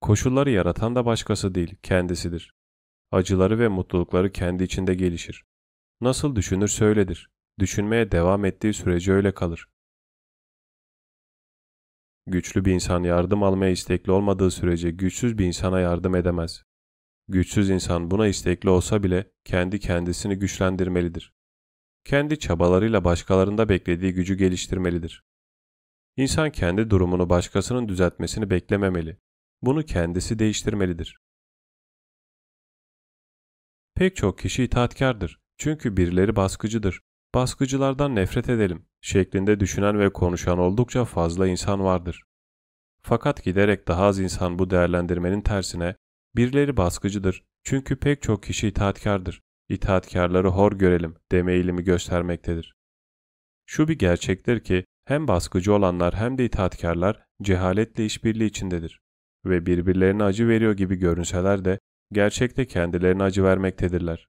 Koşulları yaratan da başkası değil, kendisidir. Acıları ve mutlulukları kendi içinde gelişir. Nasıl düşünür söyledir. Düşünmeye devam ettiği sürece öyle kalır. Güçlü bir insan yardım almaya istekli olmadığı sürece güçsüz bir insana yardım edemez. Güçsüz insan buna istekli olsa bile kendi kendisini güçlendirmelidir. Kendi çabalarıyla başkalarında beklediği gücü geliştirmelidir. İnsan kendi durumunu başkasının düzeltmesini beklememeli. Bunu kendisi değiştirmelidir. Pek çok kişi itaatkardır çünkü birileri baskıcıdır baskıcılardan nefret edelim şeklinde düşünen ve konuşan oldukça fazla insan vardır. Fakat giderek daha az insan bu değerlendirmenin tersine birileri baskıcıdır çünkü pek çok kişi itaatkardır, itaatkarları hor görelim deme eğilimi göstermektedir. Şu bir gerçektir ki hem baskıcı olanlar hem de itaatkarlar cehaletle işbirliği içindedir ve birbirlerine acı veriyor gibi görünseler de gerçekte kendilerine acı vermektedirler.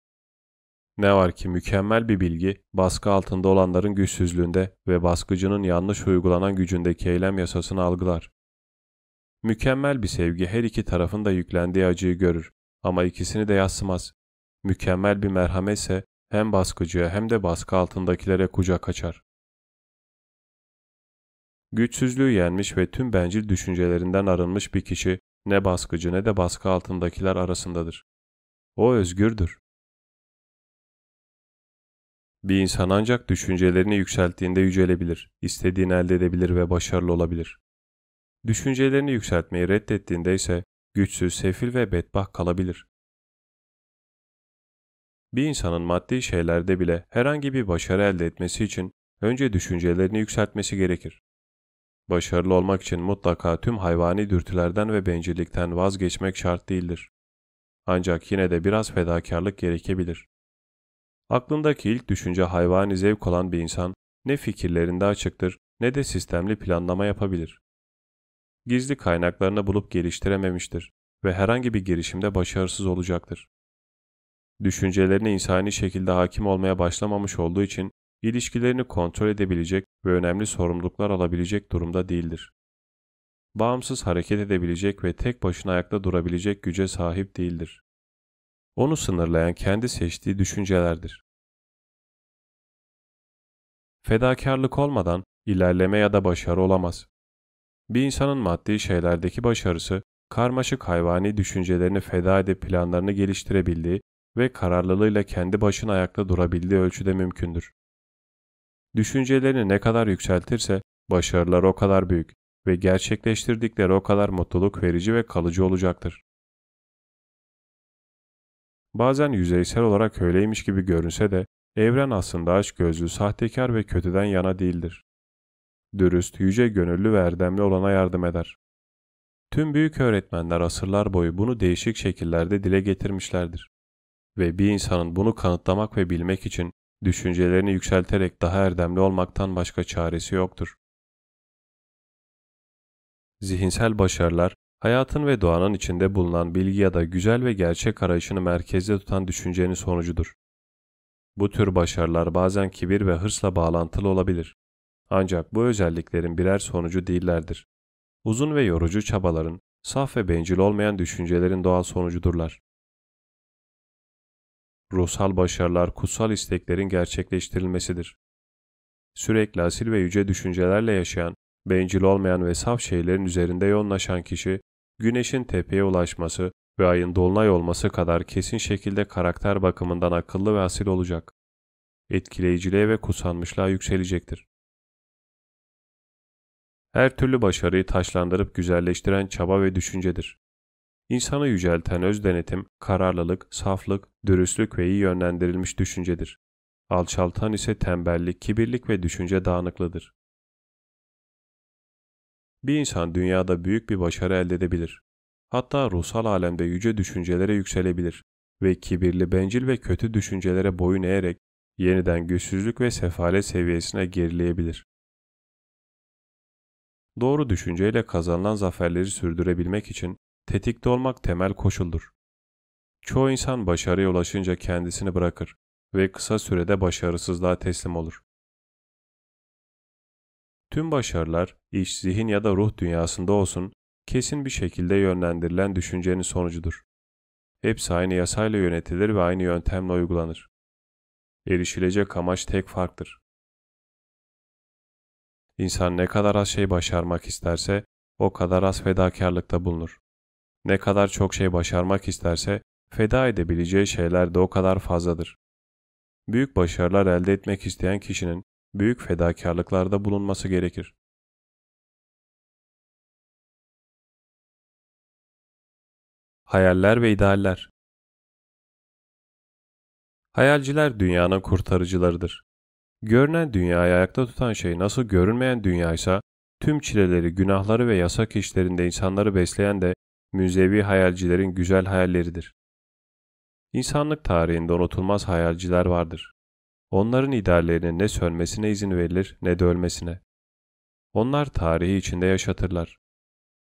Ne var ki mükemmel bir bilgi baskı altında olanların güçsüzlüğünde ve baskıcının yanlış uygulanan gücündeki eylem yasasını algılar. Mükemmel bir sevgi her iki tarafın da yüklendiği acıyı görür ama ikisini de yassımaz. Mükemmel bir merhamet ise hem baskıcıya hem de baskı altındakilere kucak açar. Güçsüzlüğü yenmiş ve tüm bencil düşüncelerinden arınmış bir kişi ne baskıcı ne de baskı altındakiler arasındadır. O özgürdür. Bir insan ancak düşüncelerini yükselttiğinde yücelebilir, istediğini elde edebilir ve başarılı olabilir. Düşüncelerini yükseltmeyi reddettiğinde ise güçsüz, sefil ve bedbaht kalabilir. Bir insanın maddi şeylerde bile herhangi bir başarı elde etmesi için önce düşüncelerini yükseltmesi gerekir. Başarılı olmak için mutlaka tüm hayvani dürtülerden ve bencillikten vazgeçmek şart değildir. Ancak yine de biraz fedakarlık gerekebilir. Aklındaki ilk düşünce hayvani zevk olan bir insan ne fikirlerinde açıktır ne de sistemli planlama yapabilir. Gizli kaynaklarını bulup geliştirememiştir ve herhangi bir girişimde başarısız olacaktır. Düşüncelerine insani şekilde hakim olmaya başlamamış olduğu için ilişkilerini kontrol edebilecek ve önemli sorumluluklar alabilecek durumda değildir. Bağımsız hareket edebilecek ve tek başına ayakta durabilecek güce sahip değildir onu sınırlayan kendi seçtiği düşüncelerdir. Fedakarlık olmadan ilerleme ya da başarı olamaz. Bir insanın maddi şeylerdeki başarısı, karmaşık hayvani düşüncelerini feda edip planlarını geliştirebildiği ve kararlılığıyla kendi başına ayakta durabildiği ölçüde mümkündür. Düşüncelerini ne kadar yükseltirse başarılar o kadar büyük ve gerçekleştirdikleri o kadar mutluluk verici ve kalıcı olacaktır. Bazen yüzeysel olarak öyleymiş gibi görünse de evren aslında aç gözlü sahtekar ve kötüden yana değildir. Dürüst, yüce gönüllü ve erdemli olana yardım eder. Tüm büyük öğretmenler asırlar boyu bunu değişik şekillerde dile getirmişlerdir. Ve bir insanın bunu kanıtlamak ve bilmek için düşüncelerini yükselterek daha erdemli olmaktan başka çaresi yoktur. Zihinsel başarılar hayatın ve doğanın içinde bulunan bilgi ya da güzel ve gerçek arayışını merkezde tutan düşüncenin sonucudur. Bu tür başarılar bazen kibir ve hırsla bağlantılı olabilir. Ancak bu özelliklerin birer sonucu değillerdir. Uzun ve yorucu çabaların, saf ve bencil olmayan düşüncelerin doğal sonucudurlar. Ruhsal başarılar kutsal isteklerin gerçekleştirilmesidir. Sürekli asil ve yüce düşüncelerle yaşayan, bencil olmayan ve saf şeylerin üzerinde yoğunlaşan kişi, güneşin tepeye ulaşması ve ayın dolunay olması kadar kesin şekilde karakter bakımından akıllı ve asil olacak. Etkileyiciliğe ve kusanmışlığa yükselecektir. Her türlü başarıyı taşlandırıp güzelleştiren çaba ve düşüncedir. İnsanı yücelten öz denetim, kararlılık, saflık, dürüstlük ve iyi yönlendirilmiş düşüncedir. Alçaltan ise tembellik, kibirlik ve düşünce dağınıklıdır bir insan dünyada büyük bir başarı elde edebilir. Hatta ruhsal alemde yüce düşüncelere yükselebilir ve kibirli, bencil ve kötü düşüncelere boyun eğerek yeniden güçsüzlük ve sefalet seviyesine gerileyebilir. Doğru düşünceyle kazanılan zaferleri sürdürebilmek için tetikte olmak temel koşuldur. Çoğu insan başarıya ulaşınca kendisini bırakır ve kısa sürede başarısızlığa teslim olur. Tüm başarılar, iş, zihin ya da ruh dünyasında olsun, kesin bir şekilde yönlendirilen düşüncenin sonucudur. Hepsi aynı yasayla yönetilir ve aynı yöntemle uygulanır. Erişilecek amaç tek farktır. İnsan ne kadar az şey başarmak isterse o kadar az fedakarlıkta bulunur. Ne kadar çok şey başarmak isterse feda edebileceği şeyler de o kadar fazladır. Büyük başarılar elde etmek isteyen kişinin büyük fedakarlıklarda bulunması gerekir. Hayaller ve idealler Hayalciler dünyanın kurtarıcılarıdır. Görünen dünyayı ayakta tutan şey nasıl görünmeyen dünyaysa, tüm çileleri, günahları ve yasak işlerinde insanları besleyen de münzevi hayalcilerin güzel hayalleridir. İnsanlık tarihinde unutulmaz hayalciler vardır. Onların ideallerinin ne sönmesine izin verilir ne de ölmesine. Onlar tarihi içinde yaşatırlar.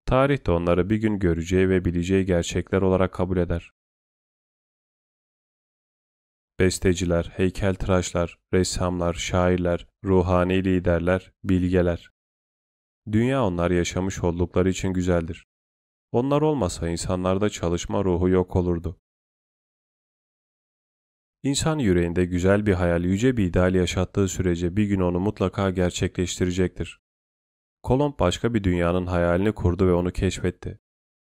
Tarih de onları bir gün göreceği ve bileceği gerçekler olarak kabul eder. Besteciler, heykeltıraşlar, ressamlar, şairler, ruhani liderler, bilgeler. Dünya onlar yaşamış oldukları için güzeldir. Onlar olmasa insanlarda çalışma ruhu yok olurdu. İnsan yüreğinde güzel bir hayal, yüce bir ideal yaşattığı sürece bir gün onu mutlaka gerçekleştirecektir. Kolomb başka bir dünyanın hayalini kurdu ve onu keşfetti.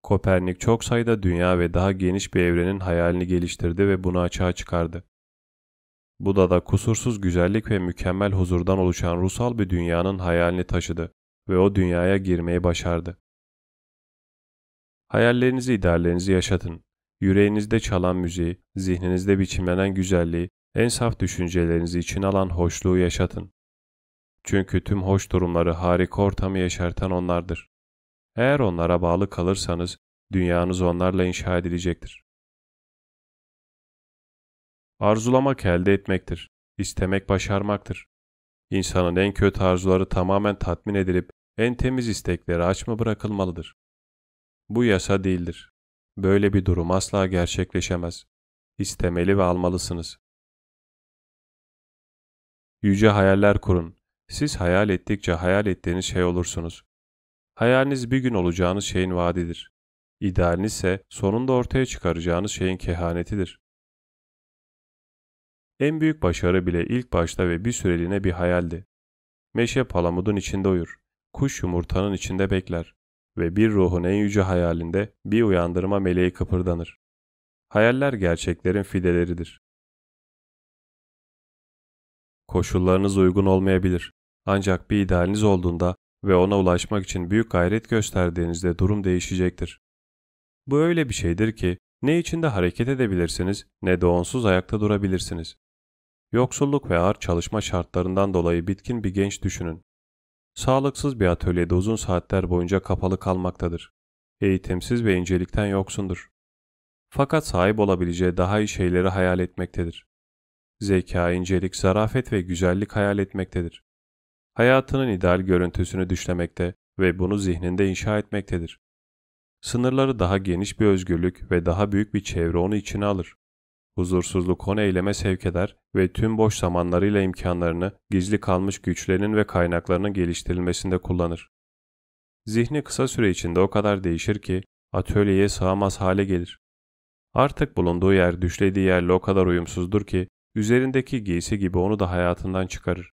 Kopernik çok sayıda dünya ve daha geniş bir evrenin hayalini geliştirdi ve bunu açığa çıkardı. Buda da kusursuz güzellik ve mükemmel huzurdan oluşan ruhsal bir dünyanın hayalini taşıdı ve o dünyaya girmeyi başardı. Hayallerinizi, ideallerinizi yaşatın yüreğinizde çalan müziği, zihninizde biçimlenen güzelliği, en saf düşüncelerinizi için alan hoşluğu yaşatın. Çünkü tüm hoş durumları harika ortamı yaşartan onlardır. Eğer onlara bağlı kalırsanız, dünyanız onlarla inşa edilecektir. Arzulamak elde etmektir. İstemek başarmaktır. İnsanın en kötü arzuları tamamen tatmin edilip en temiz istekleri aç mı bırakılmalıdır. Bu yasa değildir. Böyle bir durum asla gerçekleşemez. İstemeli ve almalısınız. Yüce hayaller kurun. Siz hayal ettikçe hayal ettiğiniz şey olursunuz. Hayaliniz bir gün olacağınız şeyin vaadidir. İdealiniz ise sonunda ortaya çıkaracağınız şeyin kehanetidir. En büyük başarı bile ilk başta ve bir süreliğine bir hayaldi. Meşe palamudun içinde uyur. Kuş yumurtanın içinde bekler ve bir ruhun en yüce hayalinde bir uyandırma meleği kıpırdanır. Hayaller gerçeklerin fideleridir. Koşullarınız uygun olmayabilir. Ancak bir idealiniz olduğunda ve ona ulaşmak için büyük gayret gösterdiğinizde durum değişecektir. Bu öyle bir şeydir ki ne içinde hareket edebilirsiniz ne de onsuz ayakta durabilirsiniz. Yoksulluk ve ağır çalışma şartlarından dolayı bitkin bir genç düşünün. Sağlıksız bir atölyede uzun saatler boyunca kapalı kalmaktadır. Eğitimsiz ve incelikten yoksundur. Fakat sahip olabileceği daha iyi şeyleri hayal etmektedir. Zeka, incelik, zarafet ve güzellik hayal etmektedir. Hayatının ideal görüntüsünü düşlemekte ve bunu zihninde inşa etmektedir. Sınırları daha geniş bir özgürlük ve daha büyük bir çevre onu içine alır huzursuzluk onu eyleme sevk eder ve tüm boş zamanlarıyla imkanlarını gizli kalmış güçlerinin ve kaynaklarının geliştirilmesinde kullanır. Zihni kısa süre içinde o kadar değişir ki atölyeye sığamaz hale gelir. Artık bulunduğu yer düşlediği yerle o kadar uyumsuzdur ki üzerindeki giysi gibi onu da hayatından çıkarır.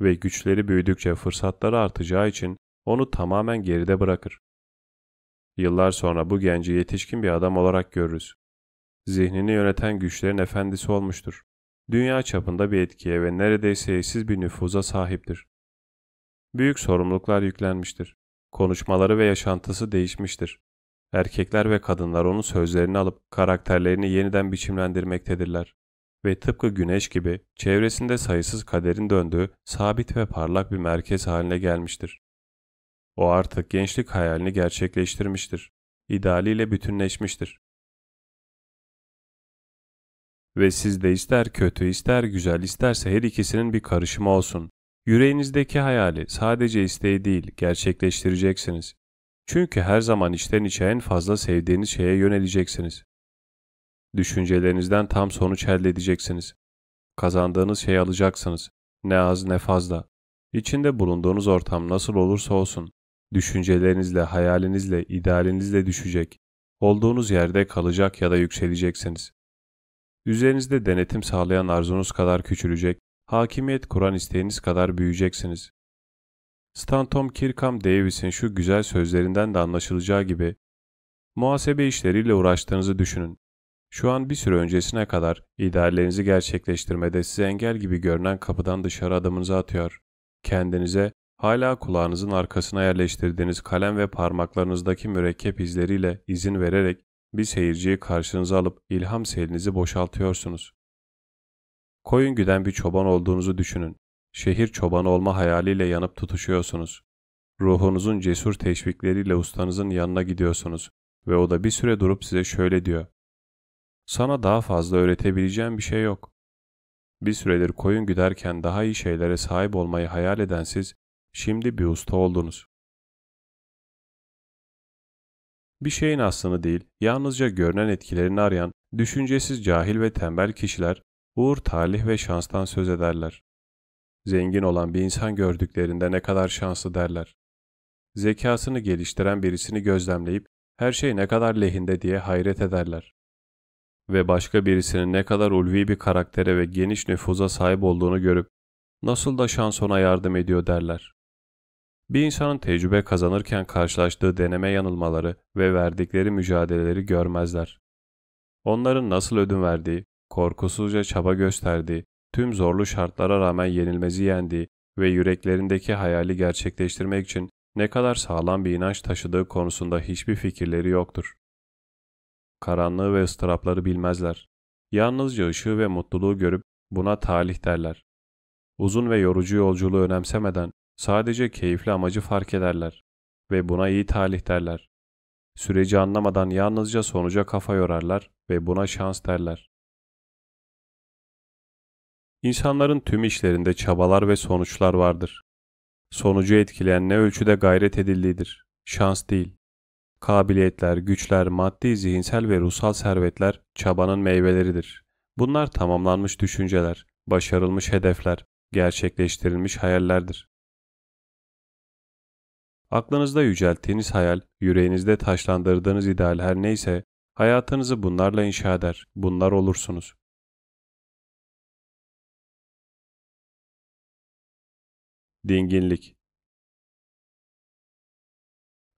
Ve güçleri büyüdükçe fırsatları artacağı için onu tamamen geride bırakır. Yıllar sonra bu genci yetişkin bir adam olarak görürüz zihnini yöneten güçlerin efendisi olmuştur. Dünya çapında bir etkiye ve neredeyse eşsiz bir nüfuza sahiptir. Büyük sorumluluklar yüklenmiştir. Konuşmaları ve yaşantısı değişmiştir. Erkekler ve kadınlar onun sözlerini alıp karakterlerini yeniden biçimlendirmektedirler ve tıpkı güneş gibi çevresinde sayısız kaderin döndüğü sabit ve parlak bir merkez haline gelmiştir. O artık gençlik hayalini gerçekleştirmiştir. İdealiyle bütünleşmiştir. Ve siz de ister kötü ister güzel isterse her ikisinin bir karışımı olsun. Yüreğinizdeki hayali sadece isteği değil gerçekleştireceksiniz. Çünkü her zaman içten içe en fazla sevdiğiniz şeye yöneleceksiniz. Düşüncelerinizden tam sonuç elde edeceksiniz. Kazandığınız şeyi alacaksınız. Ne az ne fazla. İçinde bulunduğunuz ortam nasıl olursa olsun. Düşüncelerinizle, hayalinizle, idealinizle düşecek. Olduğunuz yerde kalacak ya da yükseleceksiniz. Üzerinizde denetim sağlayan arzunuz kadar küçülecek, hakimiyet kuran isteğiniz kadar büyüyeceksiniz. Stanton Kirkham Davis'in şu güzel sözlerinden de anlaşılacağı gibi, muhasebe işleriyle uğraştığınızı düşünün. Şu an bir süre öncesine kadar ideallerinizi gerçekleştirmede size engel gibi görünen kapıdan dışarı adımınızı atıyor. Kendinize hala kulağınızın arkasına yerleştirdiğiniz kalem ve parmaklarınızdaki mürekkep izleriyle izin vererek bir seyirciyi karşınıza alıp ilham selinizi boşaltıyorsunuz. Koyun güden bir çoban olduğunuzu düşünün. Şehir çobanı olma hayaliyle yanıp tutuşuyorsunuz. Ruhunuzun cesur teşvikleriyle ustanızın yanına gidiyorsunuz ve o da bir süre durup size şöyle diyor. Sana daha fazla öğretebileceğim bir şey yok. Bir süredir koyun güderken daha iyi şeylere sahip olmayı hayal eden siz, şimdi bir usta oldunuz. Bir şeyin aslını değil, yalnızca görünen etkilerini arayan, düşüncesiz cahil ve tembel kişiler uğur, talih ve şanstan söz ederler. Zengin olan bir insan gördüklerinde ne kadar şanslı derler. Zekasını geliştiren birisini gözlemleyip her şey ne kadar lehinde diye hayret ederler. Ve başka birisinin ne kadar ulvi bir karaktere ve geniş nüfuza sahip olduğunu görüp nasıl da şans ona yardım ediyor derler. Bir insanın tecrübe kazanırken karşılaştığı deneme yanılmaları ve verdikleri mücadeleleri görmezler. Onların nasıl ödün verdiği, korkusuzca çaba gösterdiği, tüm zorlu şartlara rağmen yenilmezi yendiği ve yüreklerindeki hayali gerçekleştirmek için ne kadar sağlam bir inanç taşıdığı konusunda hiçbir fikirleri yoktur. Karanlığı ve ıstırapları bilmezler. Yalnızca ışığı ve mutluluğu görüp buna talih derler. Uzun ve yorucu yolculuğu önemsemeden Sadece keyifli amacı fark ederler ve buna iyi talih derler. Süreci anlamadan yalnızca sonuca kafa yorarlar ve buna şans derler. İnsanların tüm işlerinde çabalar ve sonuçlar vardır. Sonucu etkileyen ne ölçüde gayret edildiğidir, şans değil. Kabiliyetler, güçler, maddi, zihinsel ve ruhsal servetler çabanın meyveleridir. Bunlar tamamlanmış düşünceler, başarılmış hedefler, gerçekleştirilmiş hayallerdir. Aklınızda yücelttiğiniz hayal, yüreğinizde taşlandırdığınız ideal her neyse, hayatınızı bunlarla inşa eder, bunlar olursunuz. Dinginlik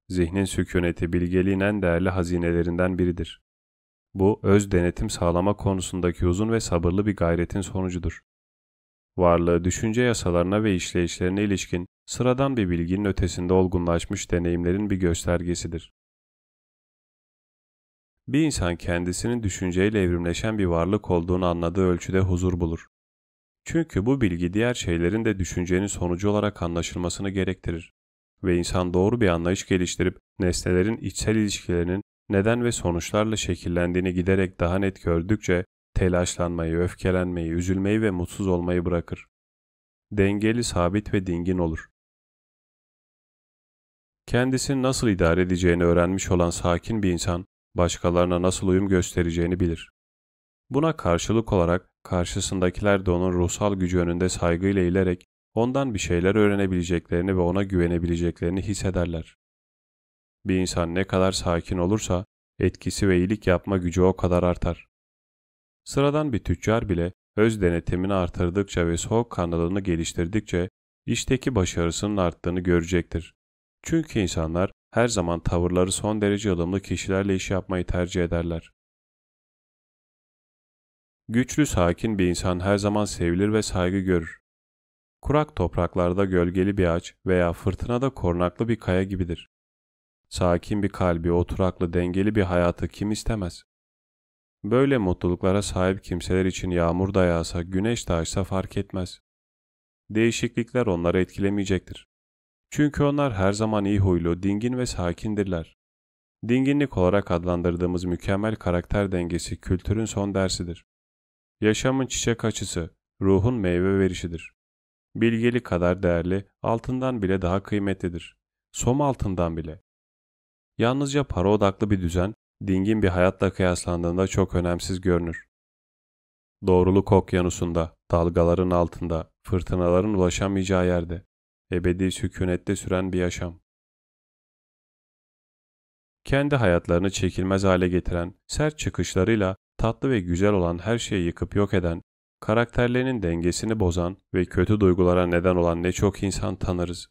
Zihnin sükuneti bilgeliğin en değerli hazinelerinden biridir. Bu, öz denetim sağlama konusundaki uzun ve sabırlı bir gayretin sonucudur. Varlığı düşünce yasalarına ve işleyişlerine ilişkin sıradan bir bilginin ötesinde olgunlaşmış deneyimlerin bir göstergesidir. Bir insan kendisinin düşünceyle evrimleşen bir varlık olduğunu anladığı ölçüde huzur bulur. Çünkü bu bilgi diğer şeylerin de düşüncenin sonucu olarak anlaşılmasını gerektirir ve insan doğru bir anlayış geliştirip nesnelerin içsel ilişkilerinin neden ve sonuçlarla şekillendiğini giderek daha net gördükçe telaşlanmayı, öfkelenmeyi, üzülmeyi ve mutsuz olmayı bırakır dengeli, sabit ve dingin olur. Kendisini nasıl idare edeceğini öğrenmiş olan sakin bir insan, başkalarına nasıl uyum göstereceğini bilir. Buna karşılık olarak karşısındakiler de onun ruhsal gücü önünde saygıyla ilerek ondan bir şeyler öğrenebileceklerini ve ona güvenebileceklerini hissederler. Bir insan ne kadar sakin olursa etkisi ve iyilik yapma gücü o kadar artar. Sıradan bir tüccar bile öz denetimini artırdıkça ve soğuk kanalını geliştirdikçe işteki başarısının arttığını görecektir. Çünkü insanlar her zaman tavırları son derece ılımlı kişilerle iş yapmayı tercih ederler. Güçlü sakin bir insan her zaman sevilir ve saygı görür. Kurak topraklarda gölgeli bir ağaç veya fırtınada korunaklı bir kaya gibidir. Sakin bir kalbi, oturaklı, dengeli bir hayatı kim istemez? Böyle mutluluklara sahip kimseler için yağmur da yağsa, güneş de açsa fark etmez. Değişiklikler onları etkilemeyecektir. Çünkü onlar her zaman iyi huylu, dingin ve sakindirler. Dinginlik olarak adlandırdığımız mükemmel karakter dengesi kültürün son dersidir. Yaşamın çiçek açısı, ruhun meyve verişidir. Bilgeli kadar değerli, altından bile daha kıymetlidir. Som altından bile. Yalnızca para odaklı bir düzen, dingin bir hayatla kıyaslandığında çok önemsiz görünür. Doğruluk okyanusunda, dalgaların altında, fırtınaların ulaşamayacağı yerde, ebedi sükunette süren bir yaşam. Kendi hayatlarını çekilmez hale getiren, sert çıkışlarıyla tatlı ve güzel olan her şeyi yıkıp yok eden, karakterlerinin dengesini bozan ve kötü duygulara neden olan ne çok insan tanırız.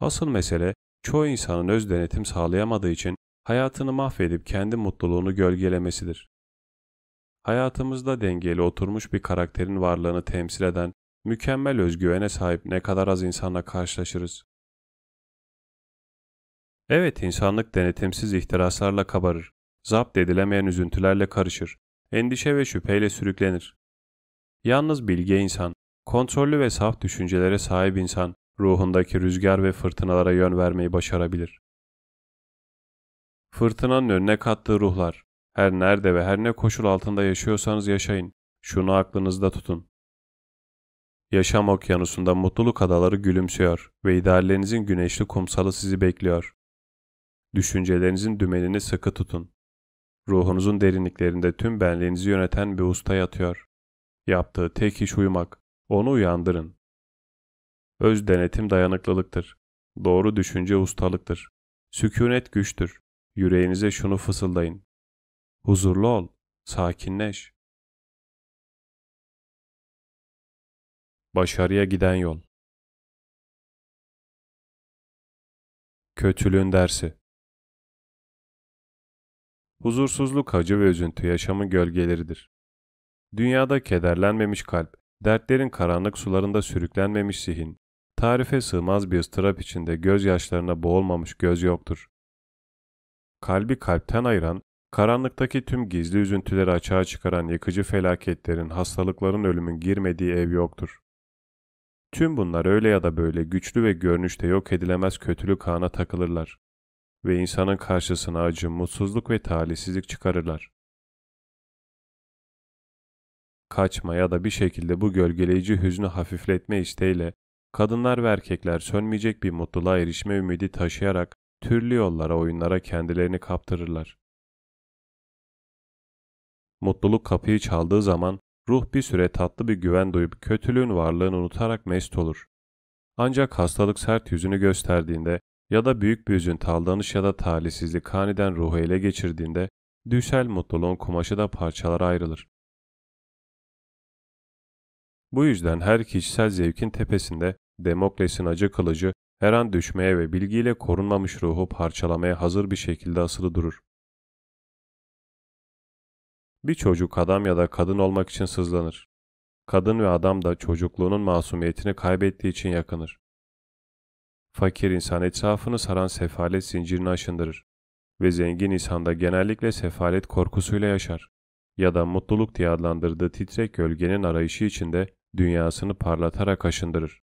Asıl mesele çoğu insanın öz denetim sağlayamadığı için hayatını mahvedip kendi mutluluğunu gölgelemesidir. Hayatımızda dengeli oturmuş bir karakterin varlığını temsil eden mükemmel özgüvene sahip ne kadar az insanla karşılaşırız. Evet insanlık denetimsiz ihtiraslarla kabarır, zapt edilemeyen üzüntülerle karışır, endişe ve şüpheyle sürüklenir. Yalnız bilge insan, kontrollü ve saf düşüncelere sahip insan, ruhundaki rüzgar ve fırtınalara yön vermeyi başarabilir. Fırtınanın önüne kattığı ruhlar. Her nerede ve her ne koşul altında yaşıyorsanız yaşayın. Şunu aklınızda tutun. Yaşam okyanusunda mutluluk adaları gülümsüyor ve ideallerinizin güneşli kumsalı sizi bekliyor. Düşüncelerinizin dümenini sıkı tutun. Ruhunuzun derinliklerinde tüm benliğinizi yöneten bir usta yatıyor. Yaptığı tek iş uyumak. Onu uyandırın. Öz denetim dayanıklılıktır. Doğru düşünce ustalıktır. Sükunet güçtür. Yüreğinize şunu fısıldayın. Huzurlu ol, sakinleş. Başarıya giden yol. Kötülüğün dersi. Huzursuzluk, acı ve üzüntü yaşamın gölgeleridir. Dünyada kederlenmemiş kalp, dertlerin karanlık sularında sürüklenmemiş zihin, tarife sığmaz bir ıstırap içinde gözyaşlarına boğulmamış göz yoktur kalbi kalpten ayıran, karanlıktaki tüm gizli üzüntüleri açığa çıkaran yıkıcı felaketlerin, hastalıkların, ölümün girmediği ev yoktur. Tüm bunlar öyle ya da böyle güçlü ve görünüşte yok edilemez kötülük ağına takılırlar ve insanın karşısına acı, mutsuzluk ve talihsizlik çıkarırlar. Kaçma ya da bir şekilde bu gölgeleyici hüznü hafifletme isteğiyle kadınlar ve erkekler sönmeyecek bir mutluluğa erişme ümidi taşıyarak türlü yollara, oyunlara kendilerini kaptırırlar. Mutluluk kapıyı çaldığı zaman ruh bir süre tatlı bir güven duyup kötülüğün varlığını unutarak mest olur. Ancak hastalık sert yüzünü gösterdiğinde ya da büyük bir üzüntü aldanış ya da talihsizlik aniden ruhu ele geçirdiğinde düşel mutluluğun kumaşı da parçalara ayrılır. Bu yüzden her kişisel zevkin tepesinde Demokles'in acı kılıcı her an düşmeye ve bilgiyle korunmamış ruhu parçalamaya hazır bir şekilde asılı durur. Bir çocuk adam ya da kadın olmak için sızlanır. Kadın ve adam da çocukluğunun masumiyetini kaybettiği için yakınır. Fakir insan etrafını saran sefalet zincirini aşındırır ve zengin insan da genellikle sefalet korkusuyla yaşar ya da mutluluk diye adlandırdığı titrek gölgenin arayışı içinde dünyasını parlatarak aşındırır.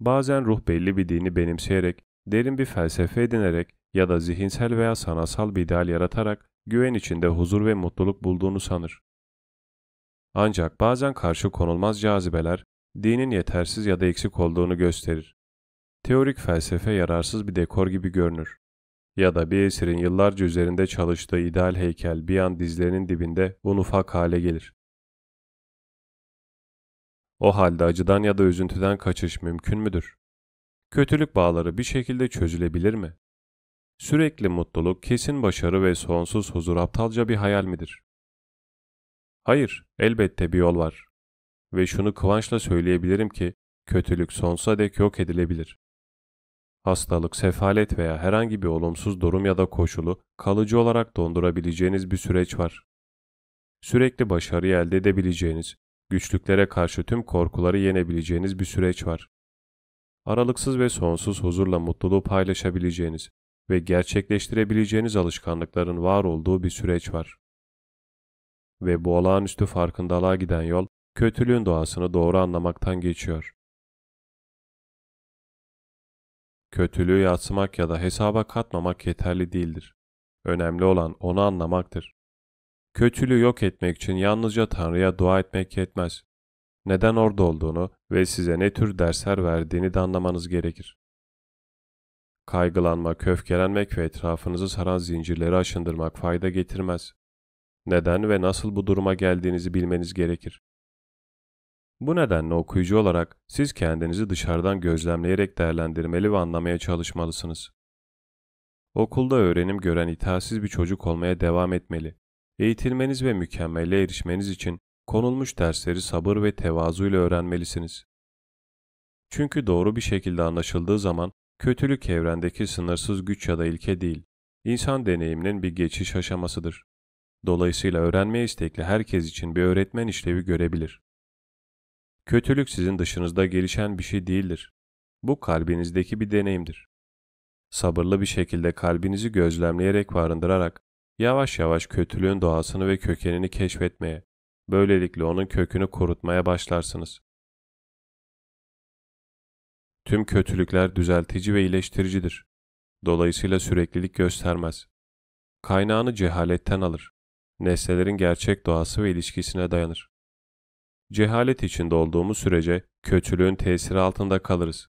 Bazen ruh belli bir dini benimseyerek, derin bir felsefe edinerek ya da zihinsel veya sanatsal bir ideal yaratarak güven içinde huzur ve mutluluk bulduğunu sanır. Ancak bazen karşı konulmaz cazibeler dinin yetersiz ya da eksik olduğunu gösterir. Teorik felsefe yararsız bir dekor gibi görünür. Ya da bir esirin yıllarca üzerinde çalıştığı ideal heykel bir an dizlerinin dibinde un ufak hale gelir. O halde acıdan ya da üzüntüden kaçış mümkün müdür? Kötülük bağları bir şekilde çözülebilir mi? Sürekli mutluluk, kesin başarı ve sonsuz huzur aptalca bir hayal midir? Hayır, elbette bir yol var. Ve şunu kıvançla söyleyebilirim ki, kötülük sonsuza dek yok edilebilir. Hastalık, sefalet veya herhangi bir olumsuz durum ya da koşulu kalıcı olarak dondurabileceğiniz bir süreç var. Sürekli başarıyı elde edebileceğiniz, güçlüklere karşı tüm korkuları yenebileceğiniz bir süreç var. Aralıksız ve sonsuz huzurla mutluluğu paylaşabileceğiniz ve gerçekleştirebileceğiniz alışkanlıkların var olduğu bir süreç var. Ve bu olağanüstü farkındalığa giden yol, kötülüğün doğasını doğru anlamaktan geçiyor. Kötülüğü yatsımak ya da hesaba katmamak yeterli değildir. Önemli olan onu anlamaktır. Kötülüğü yok etmek için yalnızca Tanrı'ya dua etmek yetmez. Neden orada olduğunu ve size ne tür dersler verdiğini de anlamanız gerekir. Kaygılanmak, köfkelenmek ve etrafınızı saran zincirleri aşındırmak fayda getirmez. Neden ve nasıl bu duruma geldiğinizi bilmeniz gerekir. Bu nedenle okuyucu olarak siz kendinizi dışarıdan gözlemleyerek değerlendirmeli ve anlamaya çalışmalısınız. Okulda öğrenim gören itaatsiz bir çocuk olmaya devam etmeli Eğitilmeniz ve mükemmele erişmeniz için konulmuş dersleri sabır ve tevazuyla öğrenmelisiniz. Çünkü doğru bir şekilde anlaşıldığı zaman kötülük evrendeki sınırsız güç ya da ilke değil, insan deneyiminin bir geçiş aşamasıdır. Dolayısıyla öğrenme istekli herkes için bir öğretmen işlevi görebilir. Kötülük sizin dışınızda gelişen bir şey değildir. Bu kalbinizdeki bir deneyimdir. Sabırlı bir şekilde kalbinizi gözlemleyerek varındırarak yavaş yavaş kötülüğün doğasını ve kökenini keşfetmeye, böylelikle onun kökünü kurutmaya başlarsınız. Tüm kötülükler düzeltici ve iyileştiricidir. Dolayısıyla süreklilik göstermez. Kaynağını cehaletten alır. Nesnelerin gerçek doğası ve ilişkisine dayanır. Cehalet içinde olduğumuz sürece kötülüğün tesiri altında kalırız.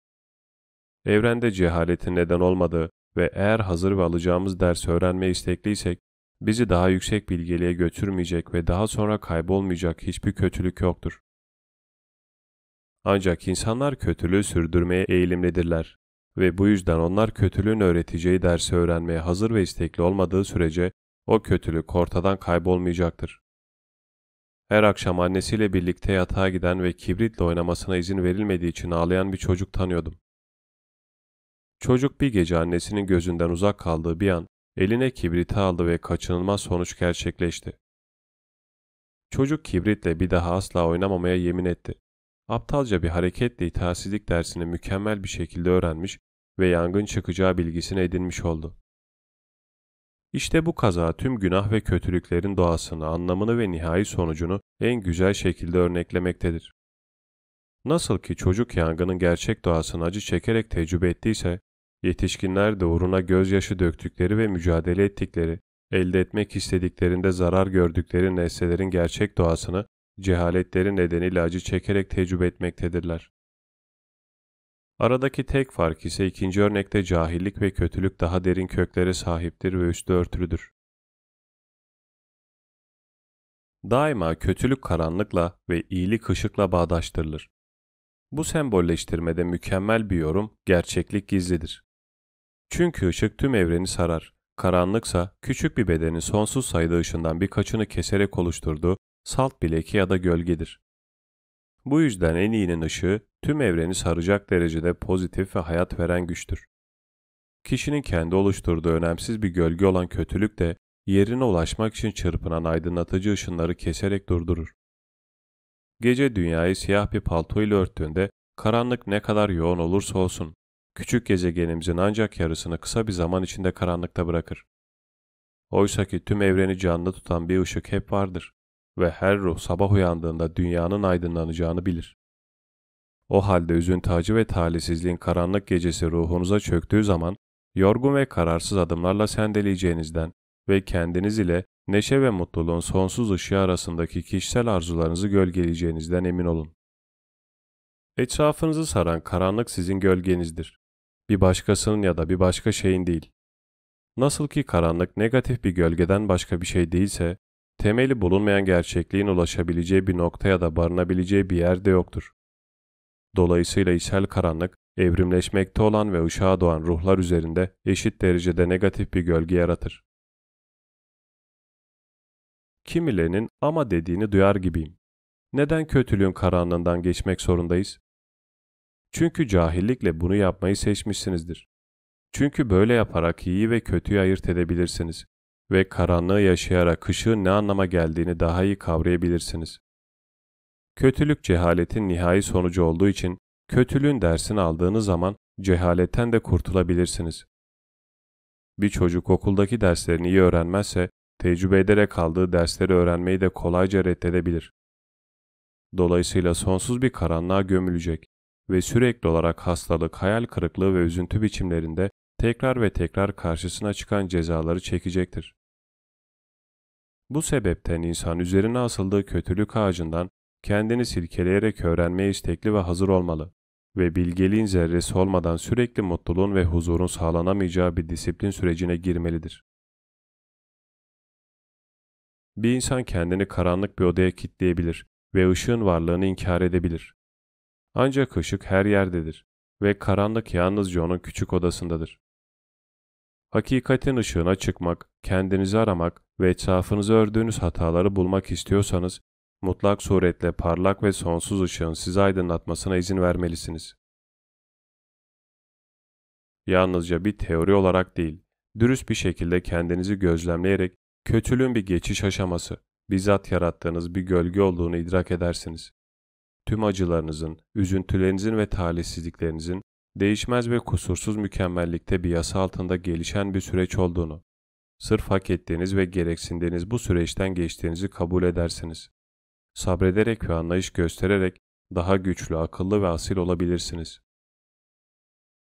Evrende cehaletin neden olmadığı ve eğer hazır ve alacağımız dersi öğrenmeye istekliysek, bizi daha yüksek bilgeliğe götürmeyecek ve daha sonra kaybolmayacak hiçbir kötülük yoktur. Ancak insanlar kötülüğü sürdürmeye eğilimlidirler ve bu yüzden onlar kötülüğün öğreteceği dersi öğrenmeye hazır ve istekli olmadığı sürece o kötülük ortadan kaybolmayacaktır. Her akşam annesiyle birlikte yatağa giden ve kibritle oynamasına izin verilmediği için ağlayan bir çocuk tanıyordum. Çocuk bir gece annesinin gözünden uzak kaldığı bir an Eline kibriti aldı ve kaçınılmaz sonuç gerçekleşti. Çocuk kibritle bir daha asla oynamamaya yemin etti. Aptalca bir hareketle itaatsizlik dersini mükemmel bir şekilde öğrenmiş ve yangın çıkacağı bilgisini edinmiş oldu. İşte bu kaza tüm günah ve kötülüklerin doğasını, anlamını ve nihai sonucunu en güzel şekilde örneklemektedir. Nasıl ki çocuk yangının gerçek doğasını acı çekerek tecrübe ettiyse, Yetişkinler de doğruna gözyaşı döktükleri ve mücadele ettikleri, elde etmek istediklerinde zarar gördükleri nesnelerin gerçek doğasını cehaletleri nedeniyle acı çekerek tecrübe etmektedirler. Aradaki tek fark ise ikinci örnekte cahillik ve kötülük daha derin köklere sahiptir ve üstü örtülüdür. Daima kötülük karanlıkla ve iyilik ışıkla bağdaştırılır. Bu sembolleştirmede mükemmel bir yorum, gerçeklik gizlidir. Çünkü ışık tüm evreni sarar. Karanlıksa küçük bir bedenin sonsuz sayıda ışından birkaçını keserek oluşturduğu salt bileki ya da gölgedir. Bu yüzden en iyinin ışığı tüm evreni saracak derecede pozitif ve hayat veren güçtür. Kişinin kendi oluşturduğu önemsiz bir gölge olan kötülük de yerine ulaşmak için çırpınan aydınlatıcı ışınları keserek durdurur. Gece dünyayı siyah bir palto ile örttüğünde karanlık ne kadar yoğun olursa olsun küçük gezegenimizin ancak yarısını kısa bir zaman içinde karanlıkta bırakır. Oysa ki tüm evreni canlı tutan bir ışık hep vardır ve her ruh sabah uyandığında dünyanın aydınlanacağını bilir. O halde üzüntü acı ve talihsizliğin karanlık gecesi ruhunuza çöktüğü zaman yorgun ve kararsız adımlarla sendeleyeceğinizden ve kendiniz ile neşe ve mutluluğun sonsuz ışığı arasındaki kişisel arzularınızı gölgeleyeceğinizden emin olun. Etrafınızı saran karanlık sizin gölgenizdir bir başkasının ya da bir başka şeyin değil. Nasıl ki karanlık negatif bir gölgeden başka bir şey değilse, temeli bulunmayan gerçekliğin ulaşabileceği bir nokta ya da barınabileceği bir yerde yoktur. Dolayısıyla içsel karanlık, evrimleşmekte olan ve ışığa doğan ruhlar üzerinde eşit derecede negatif bir gölge yaratır. Kimilerinin ama dediğini duyar gibiyim. Neden kötülüğün karanlığından geçmek zorundayız? Çünkü cahillikle bunu yapmayı seçmişsinizdir. Çünkü böyle yaparak iyi ve kötüyü ayırt edebilirsiniz ve karanlığı yaşayarak ışığın ne anlama geldiğini daha iyi kavrayabilirsiniz. Kötülük cehaletin nihai sonucu olduğu için kötülüğün dersini aldığınız zaman cehaletten de kurtulabilirsiniz. Bir çocuk okuldaki derslerini iyi öğrenmezse tecrübe ederek aldığı dersleri öğrenmeyi de kolayca reddedebilir. Dolayısıyla sonsuz bir karanlığa gömülecek ve sürekli olarak hastalık, hayal kırıklığı ve üzüntü biçimlerinde tekrar ve tekrar karşısına çıkan cezaları çekecektir. Bu sebepten insan üzerine asıldığı kötülük ağacından kendini silkeleyerek öğrenmeye istekli ve hazır olmalı ve bilgeliğin zerresi olmadan sürekli mutluluğun ve huzurun sağlanamayacağı bir disiplin sürecine girmelidir. Bir insan kendini karanlık bir odaya kitleyebilir ve ışığın varlığını inkar edebilir. Ancak ışık her yerdedir ve karanlık yalnızca onun küçük odasındadır. Hakikatin ışığına çıkmak, kendinizi aramak ve etrafınızı ördüğünüz hataları bulmak istiyorsanız, mutlak suretle parlak ve sonsuz ışığın sizi aydınlatmasına izin vermelisiniz. Yalnızca bir teori olarak değil, dürüst bir şekilde kendinizi gözlemleyerek kötülüğün bir geçiş aşaması, bizzat yarattığınız bir gölge olduğunu idrak edersiniz tüm acılarınızın, üzüntülerinizin ve talihsizliklerinizin değişmez ve kusursuz mükemmellikte bir yasa altında gelişen bir süreç olduğunu, sırf hak ettiğiniz ve gereksindiğiniz bu süreçten geçtiğinizi kabul edersiniz. Sabrederek ve anlayış göstererek daha güçlü, akıllı ve asil olabilirsiniz.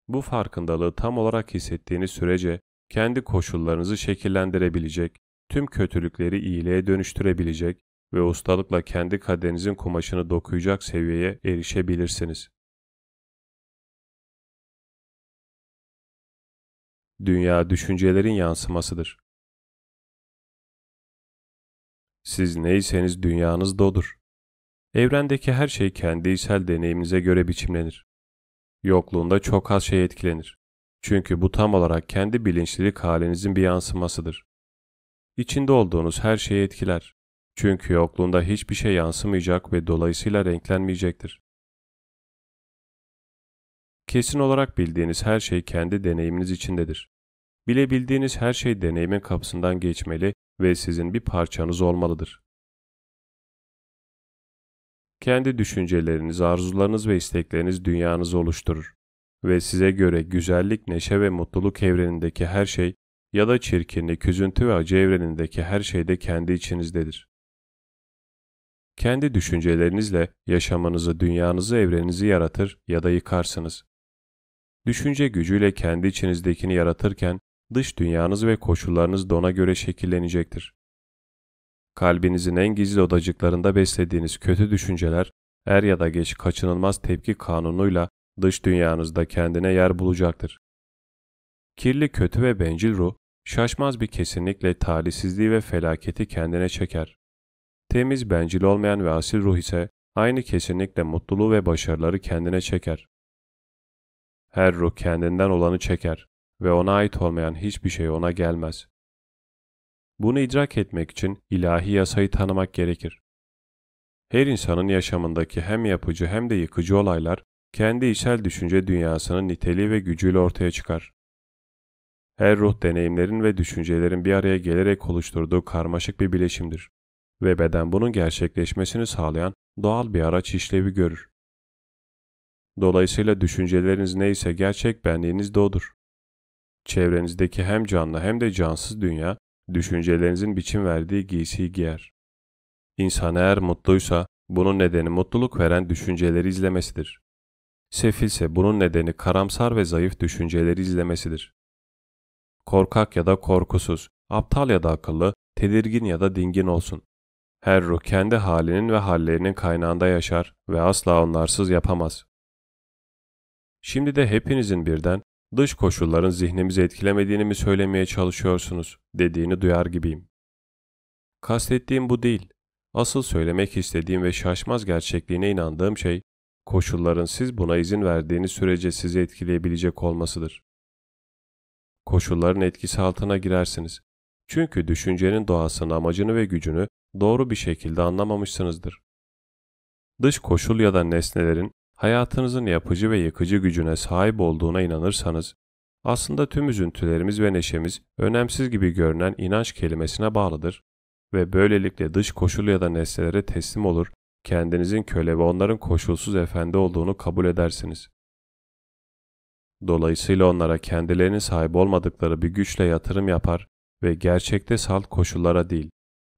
Bu farkındalığı tam olarak hissettiğiniz sürece kendi koşullarınızı şekillendirebilecek, tüm kötülükleri iyiliğe dönüştürebilecek ve ustalıkla kendi kaderinizin kumaşını dokuyacak seviyeye erişebilirsiniz. Dünya düşüncelerin yansımasıdır. Siz neyseniz dünyanız da odur. Evrendeki her şey kendiysel deneyiminize göre biçimlenir. Yokluğunda çok az şey etkilenir. Çünkü bu tam olarak kendi bilinçlilik halinizin bir yansımasıdır. İçinde olduğunuz her şeyi etkiler. Çünkü yokluğunda hiçbir şey yansımayacak ve dolayısıyla renklenmeyecektir. Kesin olarak bildiğiniz her şey kendi deneyiminiz içindedir. Bilebildiğiniz her şey deneyimin kapısından geçmeli ve sizin bir parçanız olmalıdır. Kendi düşünceleriniz, arzularınız ve istekleriniz dünyanızı oluşturur ve size göre güzellik, neşe ve mutluluk evrenindeki her şey ya da çirkinlik, üzüntü ve acı evrenindeki her şey de kendi içinizdedir. Kendi düşüncelerinizle yaşamanızı, dünyanızı, evreninizi yaratır ya da yıkarsınız. Düşünce gücüyle kendi içinizdekini yaratırken dış dünyanız ve koşullarınız da ona göre şekillenecektir. Kalbinizin en gizli odacıklarında beslediğiniz kötü düşünceler er ya da geç kaçınılmaz tepki kanunuyla dış dünyanızda kendine yer bulacaktır. Kirli, kötü ve bencil ruh, şaşmaz bir kesinlikle talihsizliği ve felaketi kendine çeker. Temiz bencil olmayan ve asil ruh ise aynı kesinlikle mutluluğu ve başarıları kendine çeker. Her ruh kendinden olanı çeker ve ona ait olmayan hiçbir şey ona gelmez. Bunu idrak etmek için ilahi yasayı tanımak gerekir. Her insanın yaşamındaki hem yapıcı hem de yıkıcı olaylar kendi içsel düşünce dünyasının niteliği ve gücüyle ortaya çıkar. Her ruh deneyimlerin ve düşüncelerin bir araya gelerek oluşturduğu karmaşık bir bileşimdir ve beden bunun gerçekleşmesini sağlayan doğal bir araç işlevi görür. Dolayısıyla düşünceleriniz neyse gerçek benliğiniz de odur. Çevrenizdeki hem canlı hem de cansız dünya, düşüncelerinizin biçim verdiği giysiyi giyer. İnsan eğer mutluysa, bunun nedeni mutluluk veren düşünceleri izlemesidir. Sefilse bunun nedeni karamsar ve zayıf düşünceleri izlemesidir. Korkak ya da korkusuz, aptal ya da akıllı, tedirgin ya da dingin olsun. Her ruh kendi halinin ve hallerinin kaynağında yaşar ve asla onlarsız yapamaz. Şimdi de hepinizin birden dış koşulların zihnimizi etkilemediğini mi söylemeye çalışıyorsunuz dediğini duyar gibiyim. Kastettiğim bu değil. Asıl söylemek istediğim ve şaşmaz gerçekliğine inandığım şey, koşulların siz buna izin verdiğiniz sürece sizi etkileyebilecek olmasıdır. Koşulların etkisi altına girersiniz. Çünkü düşüncenin doğasını, amacını ve gücünü doğru bir şekilde anlamamışsınızdır. Dış koşul ya da nesnelerin hayatınızın yapıcı ve yıkıcı gücüne sahip olduğuna inanırsanız, aslında tüm üzüntülerimiz ve neşemiz önemsiz gibi görünen inanç kelimesine bağlıdır ve böylelikle dış koşul ya da nesnelere teslim olur, kendinizin köle ve onların koşulsuz efendi olduğunu kabul edersiniz. Dolayısıyla onlara kendilerinin sahip olmadıkları bir güçle yatırım yapar ve gerçekte salt koşullara değil,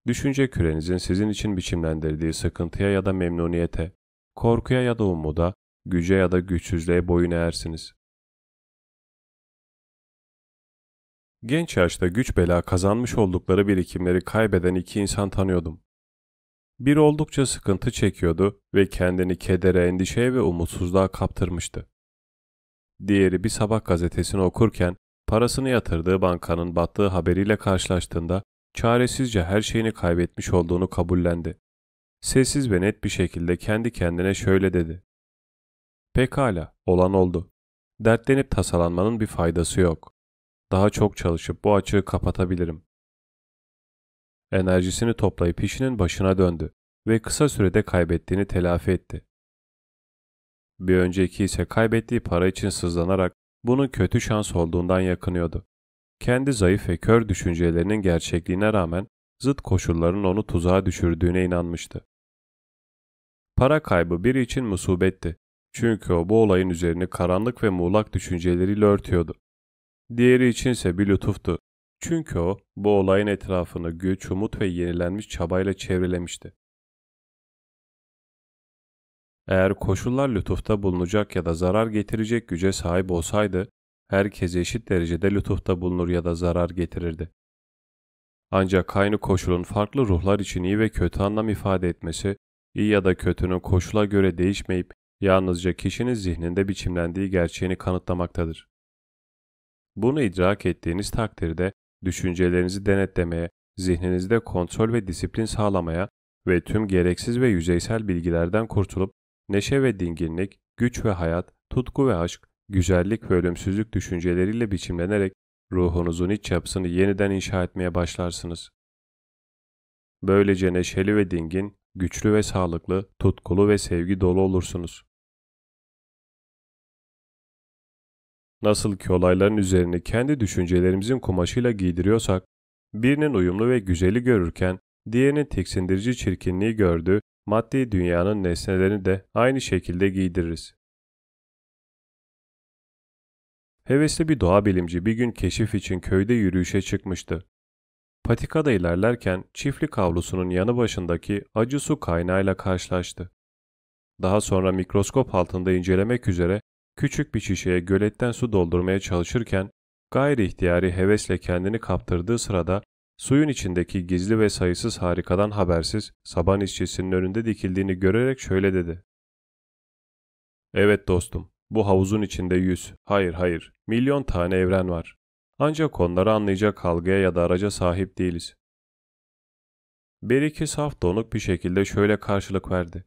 Düşünce kürenizin sizin için biçimlendirdiği sıkıntıya ya da memnuniyete, korkuya ya da umuda, güce ya da güçsüzlüğe boyun eğersiniz. Genç yaşta güç bela kazanmış oldukları birikimleri kaybeden iki insan tanıyordum. Bir oldukça sıkıntı çekiyordu ve kendini kedere, endişeye ve umutsuzluğa kaptırmıştı. Diğeri bir sabah gazetesini okurken parasını yatırdığı bankanın battığı haberiyle karşılaştığında Çaresizce her şeyini kaybetmiş olduğunu kabullendi. Sessiz ve net bir şekilde kendi kendine şöyle dedi. Pekala, olan oldu. Dertlenip tasalanmanın bir faydası yok. Daha çok çalışıp bu açığı kapatabilirim. Enerjisini toplayıp işinin başına döndü ve kısa sürede kaybettiğini telafi etti. Bir önceki ise kaybettiği para için sızlanarak bunun kötü şans olduğundan yakınıyordu kendi zayıf ve kör düşüncelerinin gerçekliğine rağmen zıt koşulların onu tuzağa düşürdüğüne inanmıştı. Para kaybı biri için musibetti. Çünkü o bu olayın üzerine karanlık ve muğlak düşünceleriyle örtüyordu. Diğeri içinse bir lütuftu. Çünkü o bu olayın etrafını güç, umut ve yenilenmiş çabayla çevrelemişti. Eğer koşullar lütufta bulunacak ya da zarar getirecek güce sahip olsaydı, herkese eşit derecede lütufta bulunur ya da zarar getirirdi. Ancak aynı koşulun farklı ruhlar için iyi ve kötü anlam ifade etmesi, iyi ya da kötünün koşula göre değişmeyip yalnızca kişinin zihninde biçimlendiği gerçeğini kanıtlamaktadır. Bunu idrak ettiğiniz takdirde düşüncelerinizi denetlemeye, zihninizde kontrol ve disiplin sağlamaya ve tüm gereksiz ve yüzeysel bilgilerden kurtulup neşe ve dinginlik, güç ve hayat, tutku ve aşk, güzellik ve ölümsüzlük düşünceleriyle biçimlenerek ruhunuzun iç yapısını yeniden inşa etmeye başlarsınız. Böylece neşeli ve dingin, güçlü ve sağlıklı, tutkulu ve sevgi dolu olursunuz. Nasıl ki olayların üzerini kendi düşüncelerimizin kumaşıyla giydiriyorsak, birinin uyumlu ve güzeli görürken, diğerinin tiksindirici çirkinliği gördüğü maddi dünyanın nesnelerini de aynı şekilde giydiririz. Hevesli bir doğa bilimci bir gün keşif için köyde yürüyüşe çıkmıştı. Patikada ilerlerken çiftlik avlusunun yanı başındaki acı su kaynağıyla karşılaştı. Daha sonra mikroskop altında incelemek üzere küçük bir şişeye göletten su doldurmaya çalışırken gayri ihtiyari hevesle kendini kaptırdığı sırada suyun içindeki gizli ve sayısız harikadan habersiz saban işçisinin önünde dikildiğini görerek şöyle dedi. Evet dostum, bu havuzun içinde yüz, hayır hayır, milyon tane evren var. Ancak onları anlayacak algıya ya da araca sahip değiliz. Bir iki saf donuk bir şekilde şöyle karşılık verdi.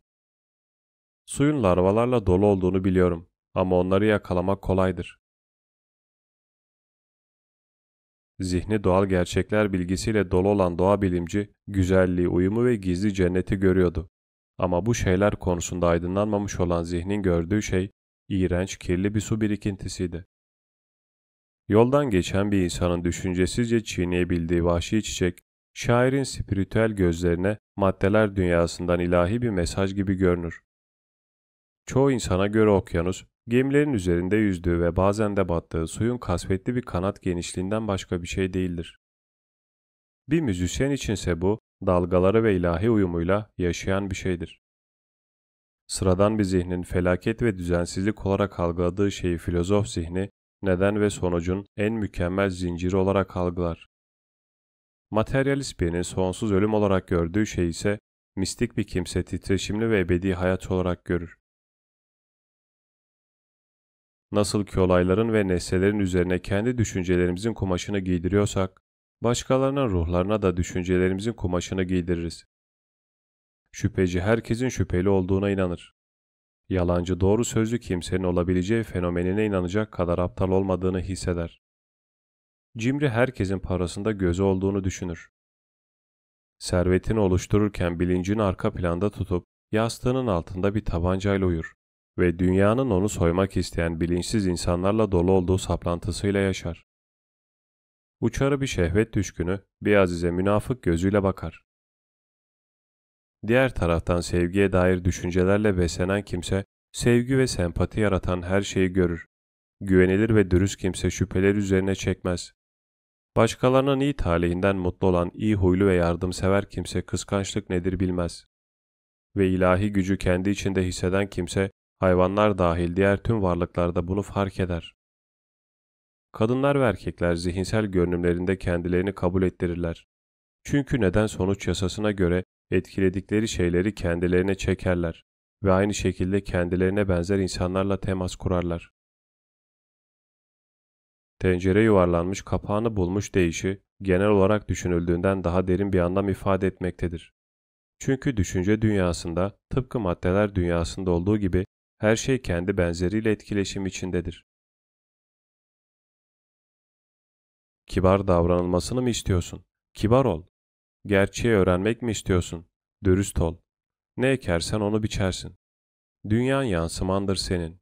Suyun larvalarla dolu olduğunu biliyorum ama onları yakalamak kolaydır. Zihni doğal gerçekler bilgisiyle dolu olan doğa bilimci, güzelliği, uyumu ve gizli cenneti görüyordu. Ama bu şeyler konusunda aydınlanmamış olan zihnin gördüğü şey, iğrenç kirli bir su birikintisiydi. Yoldan geçen bir insanın düşüncesizce çiğneyebildiği vahşi çiçek, şairin spiritüel gözlerine maddeler dünyasından ilahi bir mesaj gibi görünür. Çoğu insana göre okyanus, gemilerin üzerinde yüzdüğü ve bazen de battığı suyun kasvetli bir kanat genişliğinden başka bir şey değildir. Bir müzisyen içinse bu, dalgaları ve ilahi uyumuyla yaşayan bir şeydir. Sıradan bir zihnin felaket ve düzensizlik olarak algıladığı şeyi filozof zihni, neden ve sonucun en mükemmel zinciri olarak algılar. Materyalist birinin sonsuz ölüm olarak gördüğü şey ise, mistik bir kimse titreşimli ve ebedi hayat olarak görür. Nasıl ki olayların ve nesnelerin üzerine kendi düşüncelerimizin kumaşını giydiriyorsak, başkalarının ruhlarına da düşüncelerimizin kumaşını giydiririz. Şüpheci herkesin şüpheli olduğuna inanır. Yalancı doğru sözlü kimsenin olabileceği fenomenine inanacak kadar aptal olmadığını hisseder. Cimri herkesin parasında gözü olduğunu düşünür. Servetini oluştururken bilincini arka planda tutup yastığının altında bir tabancayla uyur ve dünyanın onu soymak isteyen bilinçsiz insanlarla dolu olduğu saplantısıyla yaşar. Uçarı bir şehvet düşkünü, bir azize münafık gözüyle bakar. Diğer taraftan sevgiye dair düşüncelerle beslenen kimse, sevgi ve sempati yaratan her şeyi görür. Güvenilir ve dürüst kimse şüpheler üzerine çekmez. Başkalarının iyi talihinden mutlu olan iyi huylu ve yardımsever kimse kıskançlık nedir bilmez. Ve ilahi gücü kendi içinde hisseden kimse, hayvanlar dahil diğer tüm varlıklarda bunu fark eder. Kadınlar ve erkekler zihinsel görünümlerinde kendilerini kabul ettirirler. Çünkü neden sonuç yasasına göre etkiledikleri şeyleri kendilerine çekerler ve aynı şekilde kendilerine benzer insanlarla temas kurarlar. Tencere yuvarlanmış kapağını bulmuş deyişi genel olarak düşünüldüğünden daha derin bir anlam ifade etmektedir. Çünkü düşünce dünyasında tıpkı maddeler dünyasında olduğu gibi her şey kendi benzeriyle etkileşim içindedir. Kibar davranılmasını mı istiyorsun? Kibar ol. Gerçeği öğrenmek mi istiyorsun? Dürüst ol. Ne ekersen onu biçersin. Dünyan yansımandır senin.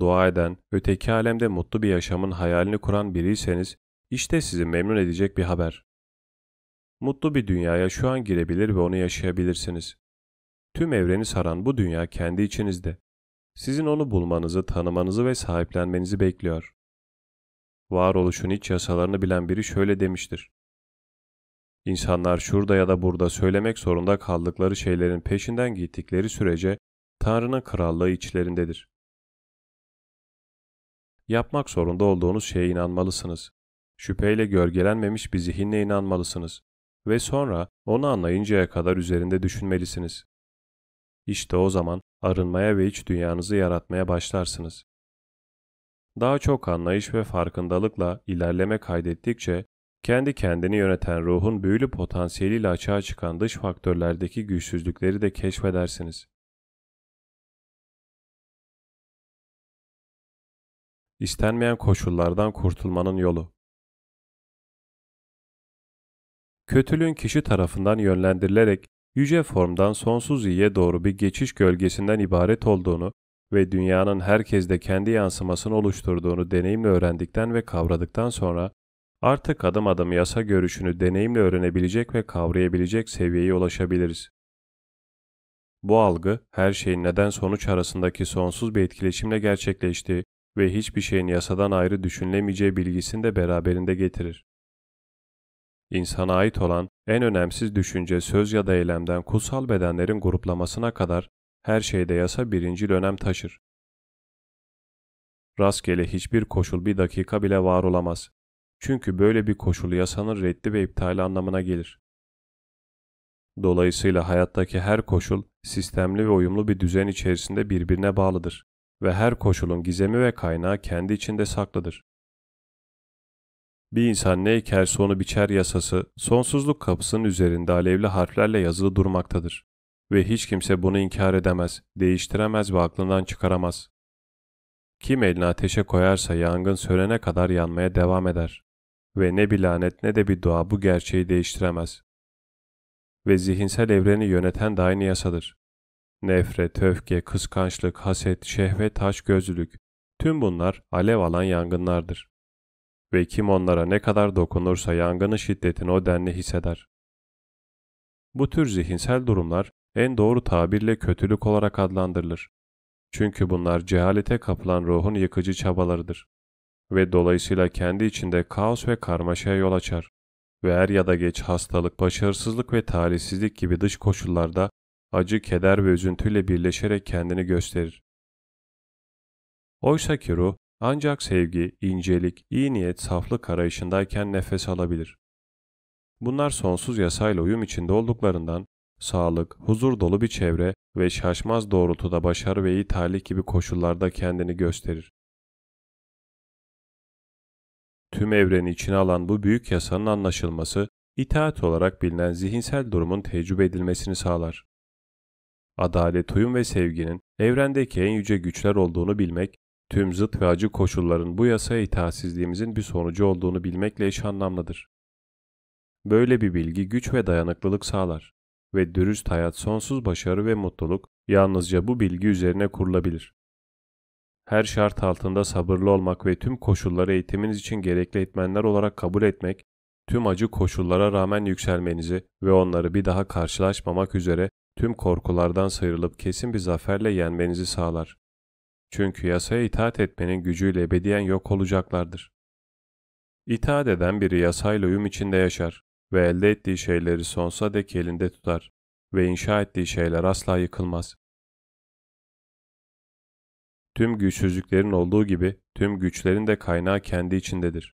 Dua eden, öteki alemde mutlu bir yaşamın hayalini kuran biriyseniz, işte sizi memnun edecek bir haber. Mutlu bir dünyaya şu an girebilir ve onu yaşayabilirsiniz. Tüm evreni saran bu dünya kendi içinizde. Sizin onu bulmanızı, tanımanızı ve sahiplenmenizi bekliyor varoluşun iç yasalarını bilen biri şöyle demiştir. İnsanlar şurada ya da burada söylemek zorunda kaldıkları şeylerin peşinden gittikleri sürece Tanrı'nın krallığı içlerindedir. Yapmak zorunda olduğunuz şeye inanmalısınız. Şüpheyle gölgelenmemiş bir zihinle inanmalısınız ve sonra onu anlayıncaya kadar üzerinde düşünmelisiniz. İşte o zaman arınmaya ve iç dünyanızı yaratmaya başlarsınız daha çok anlayış ve farkındalıkla ilerleme kaydettikçe kendi kendini yöneten ruhun büyülü potansiyeliyle açığa çıkan dış faktörlerdeki güçsüzlükleri de keşfedersiniz. İstenmeyen koşullardan kurtulmanın yolu Kötülüğün kişi tarafından yönlendirilerek yüce formdan sonsuz iyiye doğru bir geçiş gölgesinden ibaret olduğunu ve dünyanın herkeste kendi yansımasını oluşturduğunu deneyimle öğrendikten ve kavradıktan sonra artık adım adım yasa görüşünü deneyimle öğrenebilecek ve kavrayabilecek seviyeye ulaşabiliriz. Bu algı her şeyin neden sonuç arasındaki sonsuz bir etkileşimle gerçekleştiği ve hiçbir şeyin yasadan ayrı düşünülemeyeceği bilgisini de beraberinde getirir. İnsana ait olan en önemsiz düşünce söz ya da eylemden kutsal bedenlerin gruplamasına kadar her şeyde yasa birinci önem taşır. Rastgele hiçbir koşul bir dakika bile var olamaz. Çünkü böyle bir koşul yasanın reddi ve iptali anlamına gelir. Dolayısıyla hayattaki her koşul sistemli ve uyumlu bir düzen içerisinde birbirine bağlıdır ve her koşulun gizemi ve kaynağı kendi içinde saklıdır. Bir insan ne ekerse onu biçer yasası sonsuzluk kapısının üzerinde alevli harflerle yazılı durmaktadır ve hiç kimse bunu inkar edemez, değiştiremez ve aklından çıkaramaz. Kim elini ateşe koyarsa yangın sönene kadar yanmaya devam eder ve ne bir lanet ne de bir dua bu gerçeği değiştiremez. Ve zihinsel evreni yöneten de aynı yasadır. Nefret, öfke, kıskançlık, haset, şehvet, taşgözlülük tüm bunlar alev alan yangınlardır. Ve kim onlara ne kadar dokunursa yangının şiddetini o denli hisseder. Bu tür zihinsel durumlar en doğru tabirle kötülük olarak adlandırılır. Çünkü bunlar cehalete kapılan ruhun yıkıcı çabalarıdır ve dolayısıyla kendi içinde kaos ve karmaşaya yol açar ve er ya da geç hastalık, başarısızlık ve talihsizlik gibi dış koşullarda acı, keder ve üzüntüyle birleşerek kendini gösterir. Oysa ki ruh ancak sevgi, incelik, iyi niyet, saflık arayışındayken nefes alabilir. Bunlar sonsuz yasayla uyum içinde olduklarından sağlık, huzur dolu bir çevre ve şaşmaz doğrultuda başarı ve iyi talih gibi koşullarda kendini gösterir. Tüm evreni içine alan bu büyük yasanın anlaşılması, itaat olarak bilinen zihinsel durumun tecrübe edilmesini sağlar. Adalet, uyum ve sevginin evrendeki en yüce güçler olduğunu bilmek, tüm zıt ve acı koşulların bu yasaya itaatsizliğimizin bir sonucu olduğunu bilmekle eş anlamlıdır. Böyle bir bilgi güç ve dayanıklılık sağlar ve dürüst hayat sonsuz başarı ve mutluluk yalnızca bu bilgi üzerine kurulabilir. Her şart altında sabırlı olmak ve tüm koşulları eğitiminiz için gerekli etmenler olarak kabul etmek, tüm acı koşullara rağmen yükselmenizi ve onları bir daha karşılaşmamak üzere tüm korkulardan sıyrılıp kesin bir zaferle yenmenizi sağlar. Çünkü yasaya itaat etmenin gücüyle ebediyen yok olacaklardır. İtaat eden biri yasayla uyum içinde yaşar ve elde ettiği şeyleri sonsa dek elinde tutar ve inşa ettiği şeyler asla yıkılmaz. Tüm güçsüzlüklerin olduğu gibi tüm güçlerin de kaynağı kendi içindedir.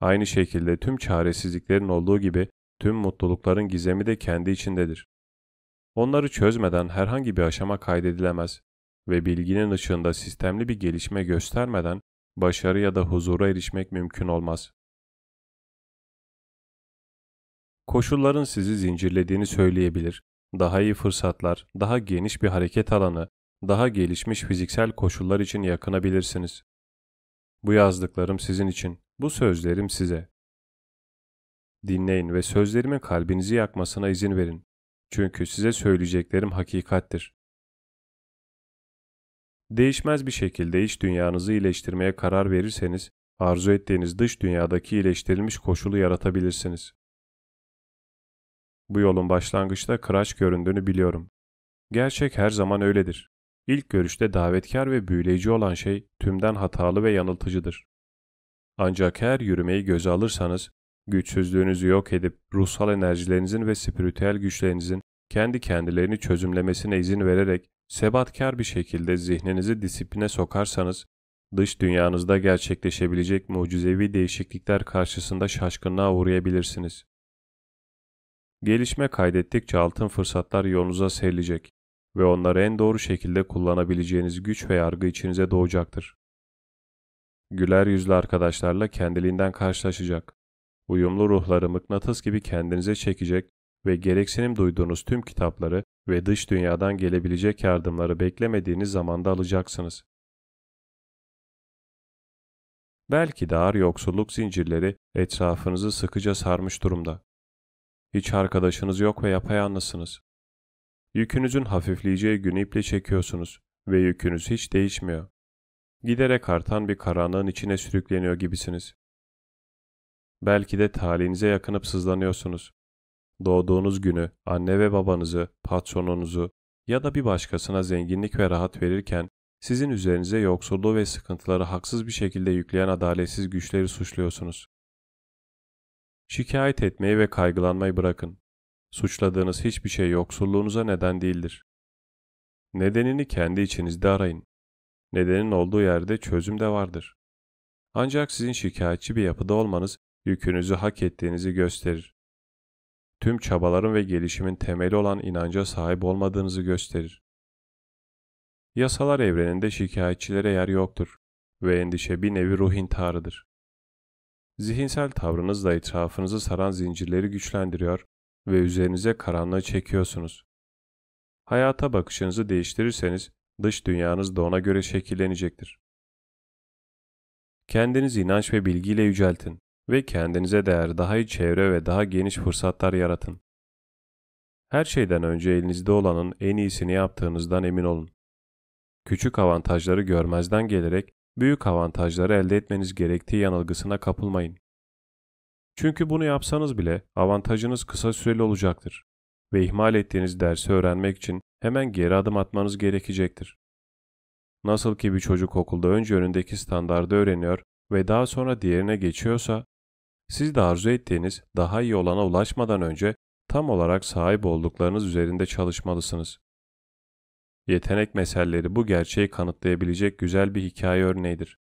Aynı şekilde tüm çaresizliklerin olduğu gibi tüm mutlulukların gizemi de kendi içindedir. Onları çözmeden herhangi bir aşama kaydedilemez ve bilginin ışığında sistemli bir gelişme göstermeden başarı ya da huzura erişmek mümkün olmaz. koşulların sizi zincirlediğini söyleyebilir. Daha iyi fırsatlar, daha geniş bir hareket alanı, daha gelişmiş fiziksel koşullar için yakınabilirsiniz. Bu yazdıklarım sizin için, bu sözlerim size. Dinleyin ve sözlerimin kalbinizi yakmasına izin verin. Çünkü size söyleyeceklerim hakikattir. Değişmez bir şekilde iç dünyanızı iyileştirmeye karar verirseniz, arzu ettiğiniz dış dünyadaki iyileştirilmiş koşulu yaratabilirsiniz. Bu yolun başlangıçta kıraç göründüğünü biliyorum. Gerçek her zaman öyledir. İlk görüşte davetkar ve büyüleyici olan şey tümden hatalı ve yanıltıcıdır. Ancak her yürümeyi göze alırsanız, güçsüzlüğünüzü yok edip ruhsal enerjilerinizin ve spiritüel güçlerinizin kendi kendilerini çözümlemesine izin vererek sebatkar bir şekilde zihninizi disipline sokarsanız, dış dünyanızda gerçekleşebilecek mucizevi değişiklikler karşısında şaşkınlığa uğrayabilirsiniz. Gelişme kaydettikçe altın fırsatlar yolunuza serilecek ve onları en doğru şekilde kullanabileceğiniz güç ve yargı içinize doğacaktır. Güler yüzlü arkadaşlarla kendiliğinden karşılaşacak. Uyumlu ruhları mıknatıs gibi kendinize çekecek ve gereksinim duyduğunuz tüm kitapları ve dış dünyadan gelebilecek yardımları beklemediğiniz zamanda alacaksınız. Belki de ağır yoksulluk zincirleri etrafınızı sıkıca sarmış durumda. Hiç arkadaşınız yok ve yapayalnızsınız. Yükünüzün hafifleyeceği günü iple çekiyorsunuz ve yükünüz hiç değişmiyor. Giderek artan bir karanlığın içine sürükleniyor gibisiniz. Belki de talihinize yakınıp sızlanıyorsunuz. Doğduğunuz günü, anne ve babanızı, patronunuzu ya da bir başkasına zenginlik ve rahat verirken sizin üzerinize yoksulluğu ve sıkıntıları haksız bir şekilde yükleyen adaletsiz güçleri suçluyorsunuz. Şikayet etmeyi ve kaygılanmayı bırakın. Suçladığınız hiçbir şey yoksulluğunuza neden değildir. Nedenini kendi içinizde arayın. Nedenin olduğu yerde çözüm de vardır. Ancak sizin şikayetçi bir yapıda olmanız yükünüzü hak ettiğinizi gösterir. Tüm çabaların ve gelişimin temeli olan inanca sahip olmadığınızı gösterir. Yasalar evreninde şikayetçilere yer yoktur ve endişe bir nevi ruh intiharıdır. Zihinsel tavrınızla etrafınızı saran zincirleri güçlendiriyor ve üzerinize karanlığı çekiyorsunuz. Hayata bakışınızı değiştirirseniz dış dünyanız da ona göre şekillenecektir. Kendinizi inanç ve bilgiyle yüceltin ve kendinize değer daha iyi çevre ve daha geniş fırsatlar yaratın. Her şeyden önce elinizde olanın en iyisini yaptığınızdan emin olun. Küçük avantajları görmezden gelerek büyük avantajları elde etmeniz gerektiği yanılgısına kapılmayın. Çünkü bunu yapsanız bile avantajınız kısa süreli olacaktır ve ihmal ettiğiniz dersi öğrenmek için hemen geri adım atmanız gerekecektir. Nasıl ki bir çocuk okulda önce önündeki standardı öğreniyor ve daha sonra diğerine geçiyorsa, siz de arzu ettiğiniz daha iyi olana ulaşmadan önce tam olarak sahip olduklarınız üzerinde çalışmalısınız. Yetenek meselleri bu gerçeği kanıtlayabilecek güzel bir hikaye örneğidir.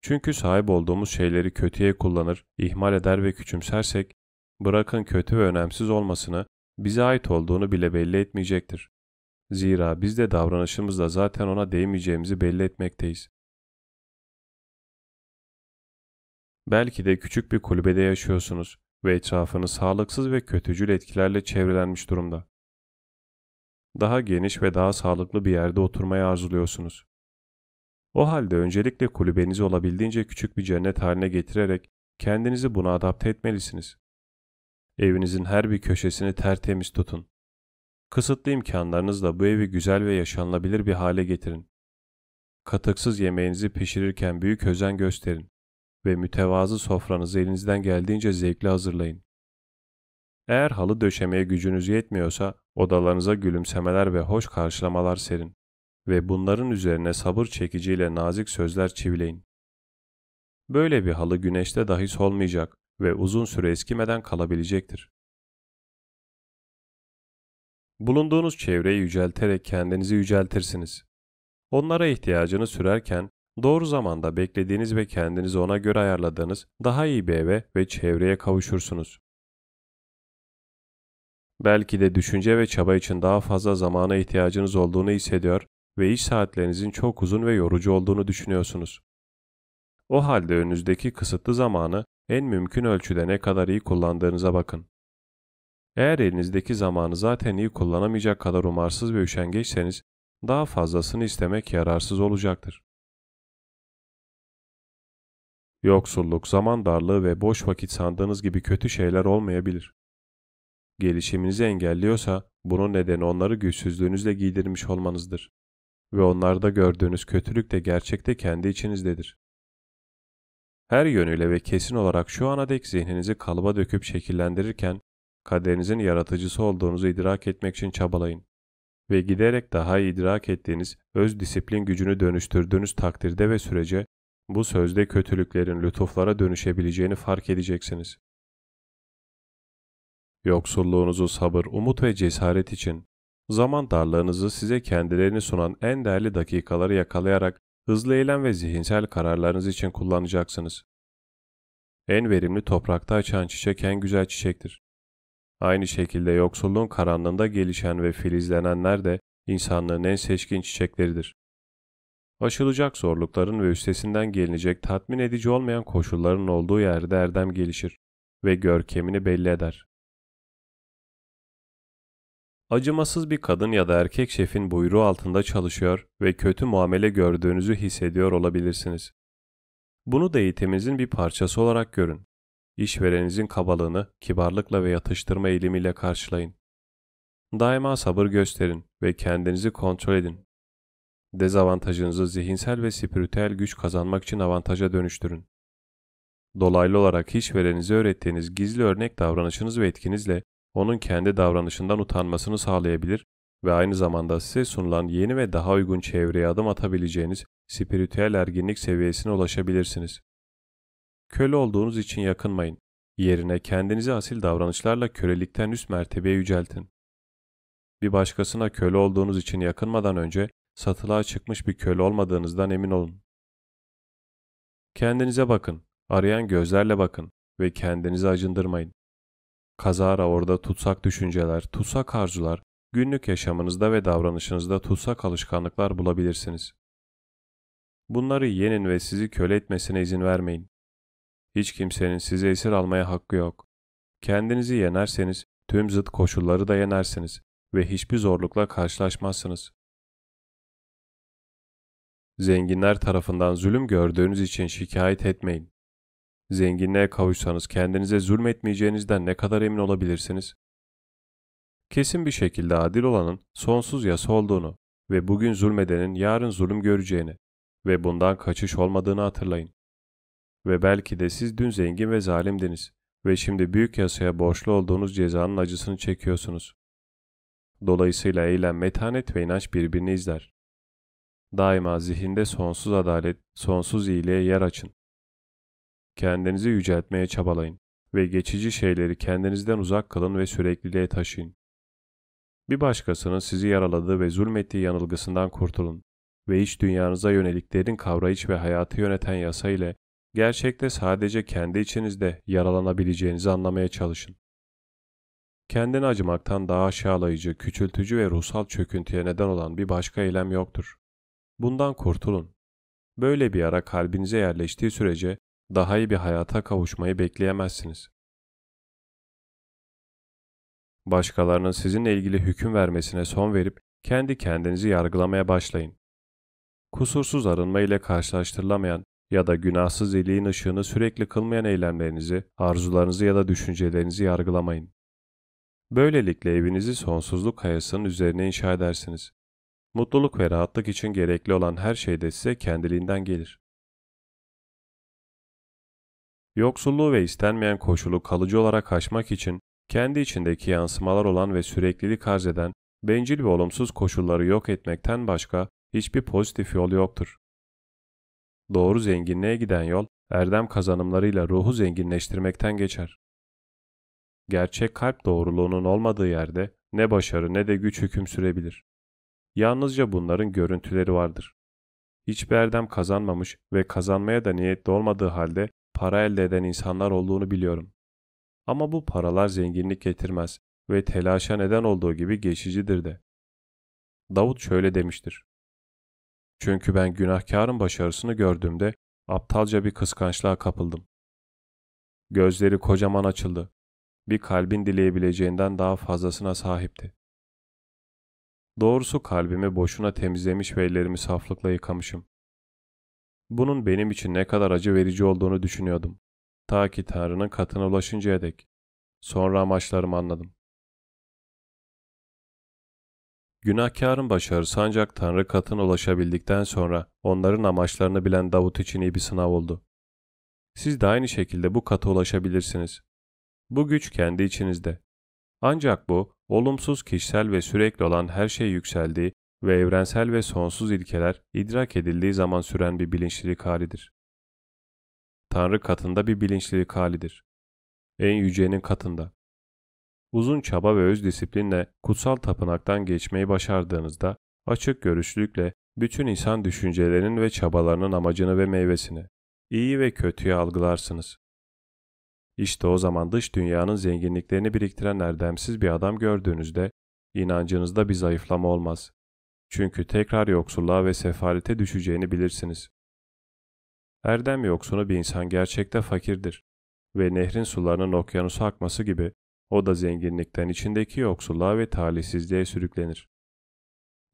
Çünkü sahip olduğumuz şeyleri kötüye kullanır, ihmal eder ve küçümsersek, bırakın kötü ve önemsiz olmasını, bize ait olduğunu bile belli etmeyecektir. Zira biz de davranışımızla zaten ona değmeyeceğimizi belli etmekteyiz. Belki de küçük bir kulübede yaşıyorsunuz ve etrafını sağlıksız ve kötücül etkilerle çevrelenmiş durumda daha geniş ve daha sağlıklı bir yerde oturmayı arzuluyorsunuz. O halde öncelikle kulübenizi olabildiğince küçük bir cennet haline getirerek kendinizi buna adapte etmelisiniz. Evinizin her bir köşesini tertemiz tutun. Kısıtlı imkanlarınızla bu evi güzel ve yaşanılabilir bir hale getirin. Katıksız yemeğinizi pişirirken büyük özen gösterin ve mütevazı sofranızı elinizden geldiğince zevkli hazırlayın. Eğer halı döşemeye gücünüz yetmiyorsa Odalarınıza gülümsemeler ve hoş karşılamalar serin ve bunların üzerine sabır çekiciyle nazik sözler çivileyin. Böyle bir halı güneşte dahi solmayacak ve uzun süre eskimeden kalabilecektir. Bulunduğunuz çevreyi yücelterek kendinizi yüceltirsiniz. Onlara ihtiyacını sürerken doğru zamanda beklediğiniz ve kendinizi ona göre ayarladığınız daha iyi bir eve ve çevreye kavuşursunuz. Belki de düşünce ve çaba için daha fazla zamana ihtiyacınız olduğunu hissediyor ve iş saatlerinizin çok uzun ve yorucu olduğunu düşünüyorsunuz. O halde önünüzdeki kısıtlı zamanı en mümkün ölçüde ne kadar iyi kullandığınıza bakın. Eğer elinizdeki zamanı zaten iyi kullanamayacak kadar umarsız ve üşengeçseniz, daha fazlasını istemek yararsız olacaktır. Yoksulluk, zaman darlığı ve boş vakit sandığınız gibi kötü şeyler olmayabilir gelişiminizi engelliyorsa bunun nedeni onları güçsüzlüğünüzle giydirmiş olmanızdır. Ve onlarda gördüğünüz kötülük de gerçekte kendi içinizdedir. Her yönüyle ve kesin olarak şu ana dek zihninizi kalıba döküp şekillendirirken kaderinizin yaratıcısı olduğunuzu idrak etmek için çabalayın ve giderek daha iyi idrak ettiğiniz öz disiplin gücünü dönüştürdüğünüz takdirde ve sürece bu sözde kötülüklerin lütuflara dönüşebileceğini fark edeceksiniz. Yoksulluğunuzu sabır, umut ve cesaret için, zaman darlığınızı size kendilerini sunan en değerli dakikaları yakalayarak hızlı eylem ve zihinsel kararlarınız için kullanacaksınız. En verimli toprakta açan çiçek en güzel çiçektir. Aynı şekilde yoksulluğun karanlığında gelişen ve filizlenenler de insanlığın en seçkin çiçekleridir. Aşılacak zorlukların ve üstesinden gelinecek tatmin edici olmayan koşulların olduğu yerde erdem gelişir ve görkemini belli eder. Acımasız bir kadın ya da erkek şefin buyruğu altında çalışıyor ve kötü muamele gördüğünüzü hissediyor olabilirsiniz. Bunu da eğitiminizin bir parçası olarak görün. İşvereninizin kabalığını kibarlıkla ve yatıştırma eğilimiyle karşılayın. Daima sabır gösterin ve kendinizi kontrol edin. Dezavantajınızı zihinsel ve spiritüel güç kazanmak için avantaja dönüştürün. Dolaylı olarak işverenize öğrettiğiniz gizli örnek davranışınız ve etkinizle onun kendi davranışından utanmasını sağlayabilir ve aynı zamanda size sunulan yeni ve daha uygun çevreye adım atabileceğiniz spiritüel erginlik seviyesine ulaşabilirsiniz. Köle olduğunuz için yakınmayın. Yerine kendinizi asil davranışlarla kölelikten üst mertebeye yüceltin. Bir başkasına köle olduğunuz için yakınmadan önce satılığa çıkmış bir köle olmadığınızdan emin olun. Kendinize bakın, arayan gözlerle bakın ve kendinizi acındırmayın. Kazara orada tutsak düşünceler, tutsak arzular, günlük yaşamınızda ve davranışınızda tutsak alışkanlıklar bulabilirsiniz. Bunları yenin ve sizi köle etmesine izin vermeyin. Hiç kimsenin sizi esir almaya hakkı yok. Kendinizi yenerseniz tüm zıt koşulları da yenersiniz ve hiçbir zorlukla karşılaşmazsınız. Zenginler tarafından zulüm gördüğünüz için şikayet etmeyin. Zenginliğe kavuşsanız kendinize zulmetmeyeceğinizden ne kadar emin olabilirsiniz? Kesin bir şekilde adil olanın sonsuz yasa olduğunu ve bugün zulmedenin yarın zulüm göreceğini ve bundan kaçış olmadığını hatırlayın. Ve belki de siz dün zengin ve zalimdiniz ve şimdi büyük yasaya borçlu olduğunuz cezanın acısını çekiyorsunuz. Dolayısıyla eylem metanet ve inanç birbirini izler. Daima zihinde sonsuz adalet, sonsuz iyiliğe yer açın Kendinizi yüceltmeye çabalayın ve geçici şeyleri kendinizden uzak kılın ve sürekliliğe taşıyın. Bir başkasının sizi yaraladığı ve zulmettiği yanılgısından kurtulun ve iç dünyanıza yönelik derin kavrayış ve hayatı yöneten yasa ile gerçekte sadece kendi içinizde yaralanabileceğinizi anlamaya çalışın. Kendini acımaktan daha aşağılayıcı, küçültücü ve ruhsal çöküntüye neden olan bir başka eylem yoktur. Bundan kurtulun. Böyle bir yara kalbinize yerleştiği sürece daha iyi bir hayata kavuşmayı bekleyemezsiniz. Başkalarının sizinle ilgili hüküm vermesine son verip kendi kendinizi yargılamaya başlayın. Kusursuz arınma ile karşılaştırılamayan ya da günahsız iyiliğin ışığını sürekli kılmayan eylemlerinizi, arzularınızı ya da düşüncelerinizi yargılamayın. Böylelikle evinizi sonsuzluk kayasının üzerine inşa edersiniz. Mutluluk ve rahatlık için gerekli olan her şey de size kendiliğinden gelir. Yoksulluğu ve istenmeyen koşulu kalıcı olarak aşmak için kendi içindeki yansımalar olan ve süreklilik arz eden bencil ve olumsuz koşulları yok etmekten başka hiçbir pozitif yol yoktur. Doğru zenginliğe giden yol erdem kazanımlarıyla ruhu zenginleştirmekten geçer. Gerçek kalp doğruluğunun olmadığı yerde ne başarı ne de güç hüküm sürebilir. Yalnızca bunların görüntüleri vardır. Hiçbir erdem kazanmamış ve kazanmaya da niyetli olmadığı halde para elde eden insanlar olduğunu biliyorum. Ama bu paralar zenginlik getirmez ve telaşa neden olduğu gibi geçicidir de. Davut şöyle demiştir. Çünkü ben günahkarın başarısını gördüğümde aptalca bir kıskançlığa kapıldım. Gözleri kocaman açıldı. Bir kalbin dileyebileceğinden daha fazlasına sahipti. Doğrusu kalbimi boşuna temizlemiş ve ellerimi saflıkla yıkamışım. Bunun benim için ne kadar acı verici olduğunu düşünüyordum. Ta ki Tanrı'nın katına ulaşıncaya dek. Sonra amaçlarımı anladım. Günahkarın başarısı ancak Tanrı katına ulaşabildikten sonra onların amaçlarını bilen Davut için iyi bir sınav oldu. Siz de aynı şekilde bu kata ulaşabilirsiniz. Bu güç kendi içinizde. Ancak bu, olumsuz kişisel ve sürekli olan her şey yükseldiği ve evrensel ve sonsuz ilkeler idrak edildiği zaman süren bir bilinçlilik halidir. Tanrı katında bir bilinçlilik halidir. En yücenin katında. Uzun çaba ve öz disiplinle kutsal tapınaktan geçmeyi başardığınızda açık görüşlülükle bütün insan düşüncelerinin ve çabalarının amacını ve meyvesini, iyi ve kötüyü algılarsınız. İşte o zaman dış dünyanın zenginliklerini biriktiren erdemsiz bir adam gördüğünüzde inancınızda bir zayıflama olmaz. Çünkü tekrar yoksulluğa ve sefalete düşeceğini bilirsiniz. Erdem yoksunu bir insan gerçekte fakirdir ve nehrin sularının okyanusa akması gibi o da zenginlikten içindeki yoksulluğa ve talihsizliğe sürüklenir.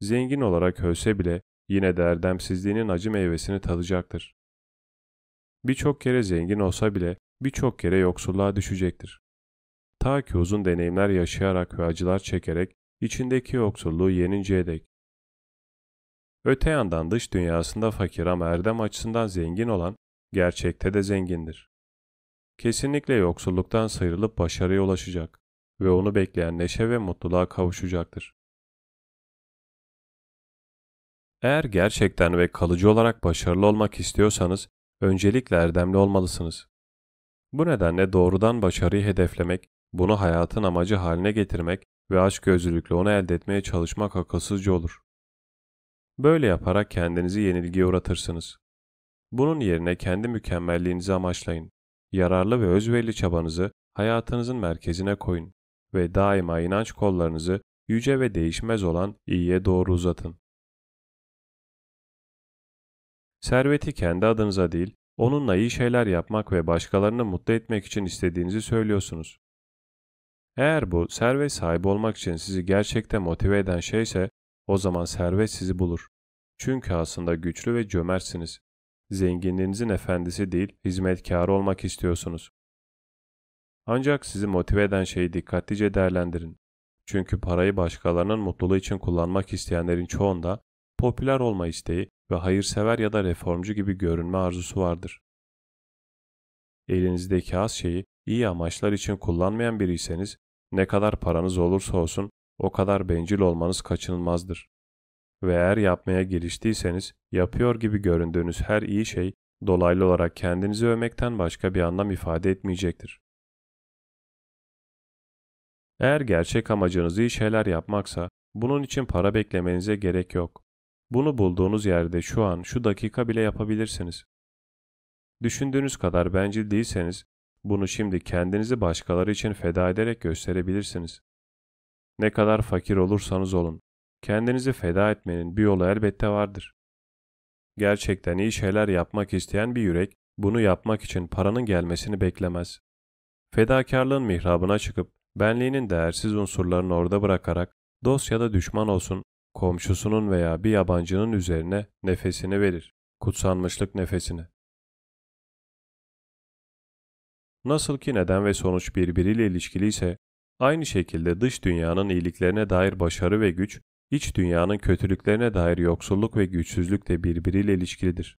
Zengin olarak ölse bile yine de erdemsizliğinin acı meyvesini tadacaktır. Birçok kere zengin olsa bile birçok kere yoksulluğa düşecektir. Ta ki uzun deneyimler yaşayarak ve acılar çekerek içindeki yoksulluğu yeninceye dek Öte yandan dış dünyasında fakir ama erdem açısından zengin olan gerçekte de zengindir. Kesinlikle yoksulluktan sıyrılıp başarıya ulaşacak ve onu bekleyen neşe ve mutluluğa kavuşacaktır. Eğer gerçekten ve kalıcı olarak başarılı olmak istiyorsanız öncelikle erdemli olmalısınız. Bu nedenle doğrudan başarıyı hedeflemek, bunu hayatın amacı haline getirmek ve açgözlülükle onu elde etmeye çalışmak akılsızca olur. Böyle yaparak kendinizi yenilgiye uğratırsınız. Bunun yerine kendi mükemmelliğinizi amaçlayın. Yararlı ve özverili çabanızı hayatınızın merkezine koyun ve daima inanç kollarınızı yüce ve değişmez olan iyiye doğru uzatın. Serveti kendi adınıza değil, onunla iyi şeyler yapmak ve başkalarını mutlu etmek için istediğinizi söylüyorsunuz. Eğer bu servet sahibi olmak için sizi gerçekten motive eden şeyse o zaman servet sizi bulur. Çünkü aslında güçlü ve cömertsiniz. Zenginliğinizin efendisi değil, hizmetkarı olmak istiyorsunuz. Ancak sizi motive eden şeyi dikkatlice değerlendirin. Çünkü parayı başkalarının mutluluğu için kullanmak isteyenlerin çoğunda popüler olma isteği ve hayırsever ya da reformcu gibi görünme arzusu vardır. Elinizdeki az şeyi iyi amaçlar için kullanmayan biriyseniz ne kadar paranız olursa olsun o kadar bencil olmanız kaçınılmazdır. Ve eğer yapmaya giriştiyseniz, yapıyor gibi göründüğünüz her iyi şey dolaylı olarak kendinizi övmekten başka bir anlam ifade etmeyecektir. Eğer gerçek amacınız iyi şeyler yapmaksa, bunun için para beklemenize gerek yok. Bunu bulduğunuz yerde şu an, şu dakika bile yapabilirsiniz. Düşündüğünüz kadar bencil değilseniz, bunu şimdi kendinizi başkaları için feda ederek gösterebilirsiniz. Ne kadar fakir olursanız olun, kendinizi feda etmenin bir yolu elbette vardır. Gerçekten iyi şeyler yapmak isteyen bir yürek, bunu yapmak için paranın gelmesini beklemez. Fedakarlığın mihrabına çıkıp, benliğinin değersiz unsurlarını orada bırakarak, dost ya da düşman olsun, komşusunun veya bir yabancının üzerine nefesini verir, kutsanmışlık nefesini. Nasıl ki neden ve sonuç birbiriyle ilişkiliyse, Aynı şekilde dış dünyanın iyiliklerine dair başarı ve güç, iç dünyanın kötülüklerine dair yoksulluk ve güçsüzlük de birbiriyle ilişkilidir.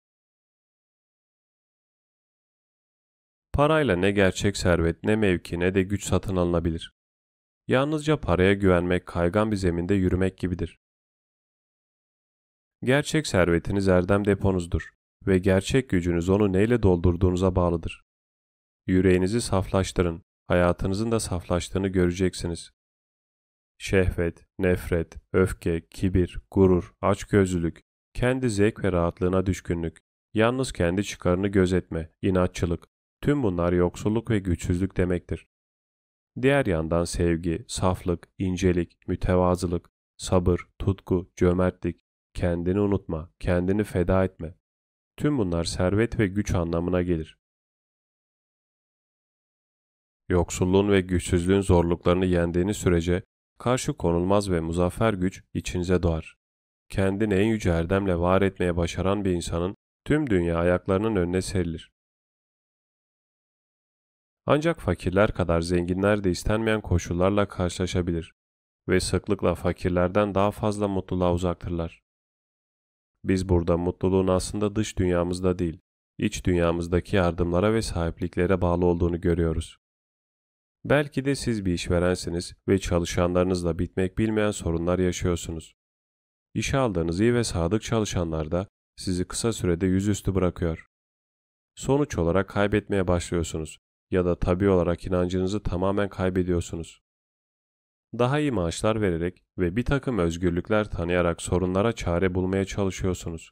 Parayla ne gerçek servet ne mevki ne de güç satın alınabilir. Yalnızca paraya güvenmek kaygan bir zeminde yürümek gibidir. Gerçek servetiniz erdem deponuzdur ve gerçek gücünüz onu neyle doldurduğunuza bağlıdır. Yüreğinizi saflaştırın hayatınızın da saflaştığını göreceksiniz. Şehvet, nefret, öfke, kibir, gurur, açgözlülük, kendi zevk ve rahatlığına düşkünlük, yalnız kendi çıkarını gözetme, inatçılık, tüm bunlar yoksulluk ve güçsüzlük demektir. Diğer yandan sevgi, saflık, incelik, mütevazılık, sabır, tutku, cömertlik, kendini unutma, kendini feda etme. Tüm bunlar servet ve güç anlamına gelir. Yoksulluğun ve güçsüzlüğün zorluklarını yendiğiniz sürece karşı konulmaz ve muzaffer güç içinize doğar. Kendini en yüce erdemle var etmeye başaran bir insanın tüm dünya ayaklarının önüne serilir. Ancak fakirler kadar zenginler de istenmeyen koşullarla karşılaşabilir ve sıklıkla fakirlerden daha fazla mutluluğa uzaktırlar. Biz burada mutluluğun aslında dış dünyamızda değil, iç dünyamızdaki yardımlara ve sahipliklere bağlı olduğunu görüyoruz. Belki de siz bir işverensiniz ve çalışanlarınızla bitmek bilmeyen sorunlar yaşıyorsunuz. İşe aldığınız iyi ve sadık çalışanlar da sizi kısa sürede yüzüstü bırakıyor. Sonuç olarak kaybetmeye başlıyorsunuz ya da tabi olarak inancınızı tamamen kaybediyorsunuz. Daha iyi maaşlar vererek ve bir takım özgürlükler tanıyarak sorunlara çare bulmaya çalışıyorsunuz.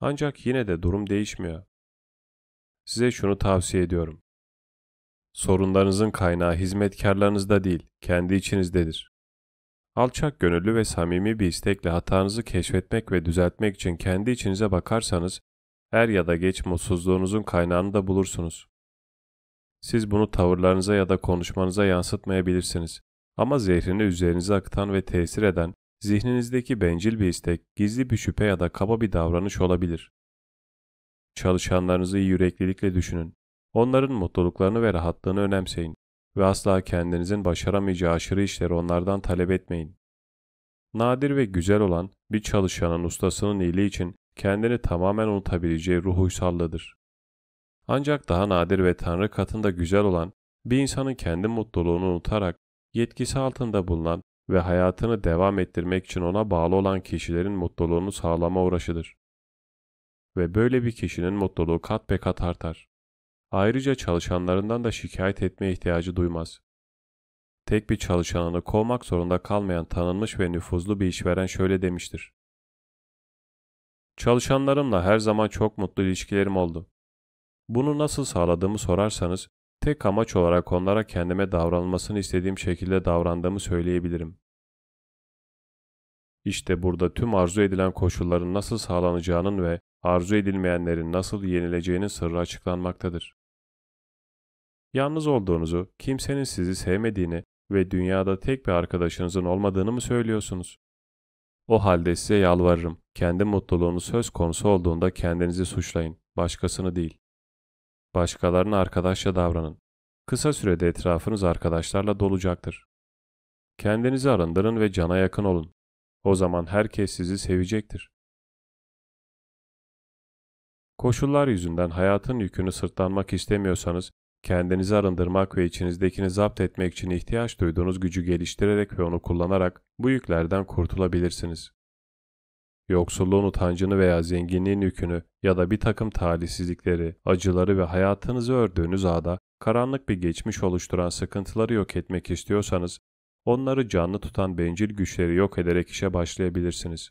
Ancak yine de durum değişmiyor. Size şunu tavsiye ediyorum sorunlarınızın kaynağı hizmetkarlarınızda değil, kendi içinizdedir. Alçak gönüllü ve samimi bir istekle hatanızı keşfetmek ve düzeltmek için kendi içinize bakarsanız, er ya da geç mutsuzluğunuzun kaynağını da bulursunuz. Siz bunu tavırlarınıza ya da konuşmanıza yansıtmayabilirsiniz. Ama zehrini üzerinize akıtan ve tesir eden, zihninizdeki bencil bir istek, gizli bir şüphe ya da kaba bir davranış olabilir. Çalışanlarınızı iyi yüreklilikle düşünün. Onların mutluluklarını ve rahatlığını önemseyin ve asla kendinizin başaramayacağı aşırı işleri onlardan talep etmeyin. Nadir ve güzel olan bir çalışanın ustasının iyiliği için kendini tamamen unutabileceği ruh uysallıdır. Ancak daha nadir ve Tanrı katında güzel olan bir insanın kendi mutluluğunu unutarak yetkisi altında bulunan ve hayatını devam ettirmek için ona bağlı olan kişilerin mutluluğunu sağlama uğraşıdır. Ve böyle bir kişinin mutluluğu kat be kat artar. Ayrıca çalışanlarından da şikayet etmeye ihtiyacı duymaz. Tek bir çalışanını kovmak zorunda kalmayan tanınmış ve nüfuzlu bir işveren şöyle demiştir. Çalışanlarımla her zaman çok mutlu ilişkilerim oldu. Bunu nasıl sağladığımı sorarsanız, tek amaç olarak onlara kendime davranılmasını istediğim şekilde davrandığımı söyleyebilirim. İşte burada tüm arzu edilen koşulların nasıl sağlanacağının ve arzu edilmeyenlerin nasıl yenileceğinin sırrı açıklanmaktadır. Yalnız olduğunuzu, kimsenin sizi sevmediğini ve dünyada tek bir arkadaşınızın olmadığını mı söylüyorsunuz? O halde size yalvarırım. Kendi mutluluğunuz söz konusu olduğunda kendinizi suçlayın, başkasını değil. Başkalarına arkadaşça davranın. Kısa sürede etrafınız arkadaşlarla dolacaktır. Kendinizi arındırın ve cana yakın olun. O zaman herkes sizi sevecektir. Koşullar yüzünden hayatın yükünü sırtlanmak istemiyorsanız Kendinizi arındırmak ve içinizdekini zapt etmek için ihtiyaç duyduğunuz gücü geliştirerek ve onu kullanarak bu yüklerden kurtulabilirsiniz. Yoksulluğun utancını veya zenginliğin yükünü ya da bir takım talihsizlikleri, acıları ve hayatınızı ördüğünüz ağda karanlık bir geçmiş oluşturan sıkıntıları yok etmek istiyorsanız, onları canlı tutan bencil güçleri yok ederek işe başlayabilirsiniz.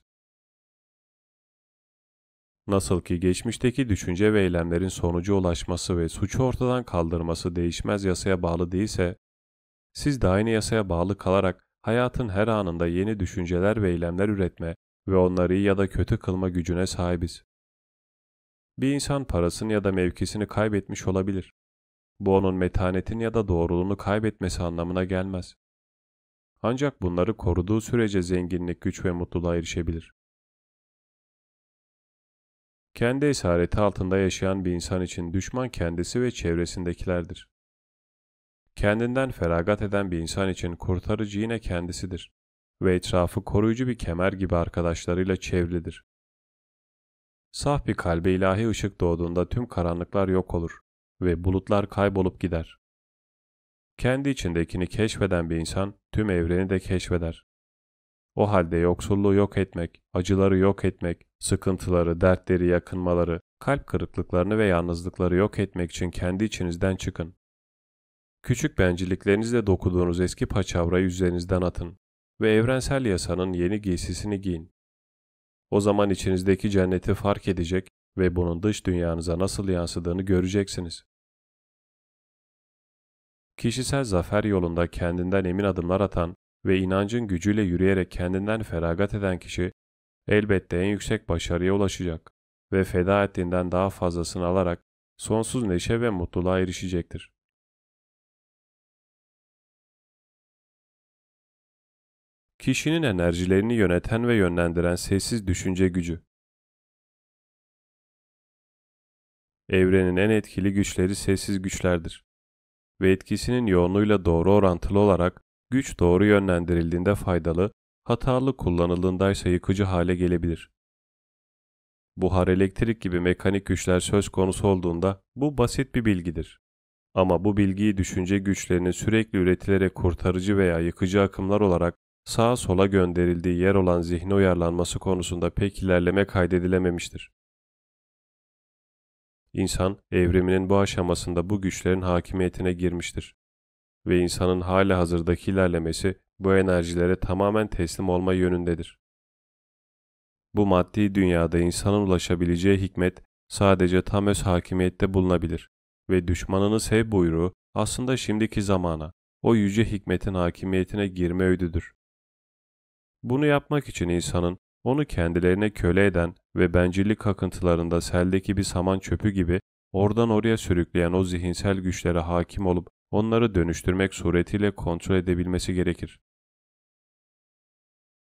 Nasıl ki geçmişteki düşünce ve eylemlerin sonucu ulaşması ve suçu ortadan kaldırması değişmez yasaya bağlı değilse, siz de aynı yasaya bağlı kalarak hayatın her anında yeni düşünceler ve eylemler üretme ve onları iyi ya da kötü kılma gücüne sahibiz. Bir insan parasını ya da mevkisini kaybetmiş olabilir. Bu onun metanetini ya da doğruluğunu kaybetmesi anlamına gelmez. Ancak bunları koruduğu sürece zenginlik, güç ve mutluluğa erişebilir. Kendi esareti altında yaşayan bir insan için düşman kendisi ve çevresindekilerdir. Kendinden feragat eden bir insan için kurtarıcı yine kendisidir ve etrafı koruyucu bir kemer gibi arkadaşlarıyla çevrilidir. Saf bir kalbe ilahi ışık doğduğunda tüm karanlıklar yok olur ve bulutlar kaybolup gider. Kendi içindekini keşfeden bir insan tüm evreni de keşfeder. O halde yoksulluğu yok etmek, acıları yok etmek, Sıkıntıları, dertleri, yakınmaları, kalp kırıklıklarını ve yalnızlıkları yok etmek için kendi içinizden çıkın. Küçük bencilliklerinizle dokuduğunuz eski paçavrayı üzerinizden atın ve evrensel yasanın yeni giysisini giyin. O zaman içinizdeki cenneti fark edecek ve bunun dış dünyanıza nasıl yansıdığını göreceksiniz. Kişisel zafer yolunda kendinden emin adımlar atan ve inancın gücüyle yürüyerek kendinden feragat eden kişi, elbette en yüksek başarıya ulaşacak ve feda ettiğinden daha fazlasını alarak sonsuz neşe ve mutluluğa erişecektir. Kişinin enerjilerini yöneten ve yönlendiren sessiz düşünce gücü. Evrenin en etkili güçleri sessiz güçlerdir ve etkisinin yoğunluğuyla doğru orantılı olarak güç doğru yönlendirildiğinde faydalı hatalı kullanıldığındaysa yıkıcı hale gelebilir. Buhar elektrik gibi mekanik güçler söz konusu olduğunda bu basit bir bilgidir. Ama bu bilgiyi düşünce güçlerinin sürekli üretilerek kurtarıcı veya yıkıcı akımlar olarak sağa sola gönderildiği yer olan zihne uyarlanması konusunda pek ilerleme kaydedilememiştir. İnsan evriminin bu aşamasında bu güçlerin hakimiyetine girmiştir ve insanın hala hazırdaki ilerlemesi bu enerjilere tamamen teslim olma yönündedir. Bu maddi dünyada insanın ulaşabileceği hikmet sadece tam öz hakimiyette bulunabilir ve düşmanını sev buyruğu aslında şimdiki zamana, o yüce hikmetin hakimiyetine girme ödüdür. Bunu yapmak için insanın onu kendilerine köle eden ve bencillik akıntılarında seldeki bir saman çöpü gibi oradan oraya sürükleyen o zihinsel güçlere hakim olup onları dönüştürmek suretiyle kontrol edebilmesi gerekir.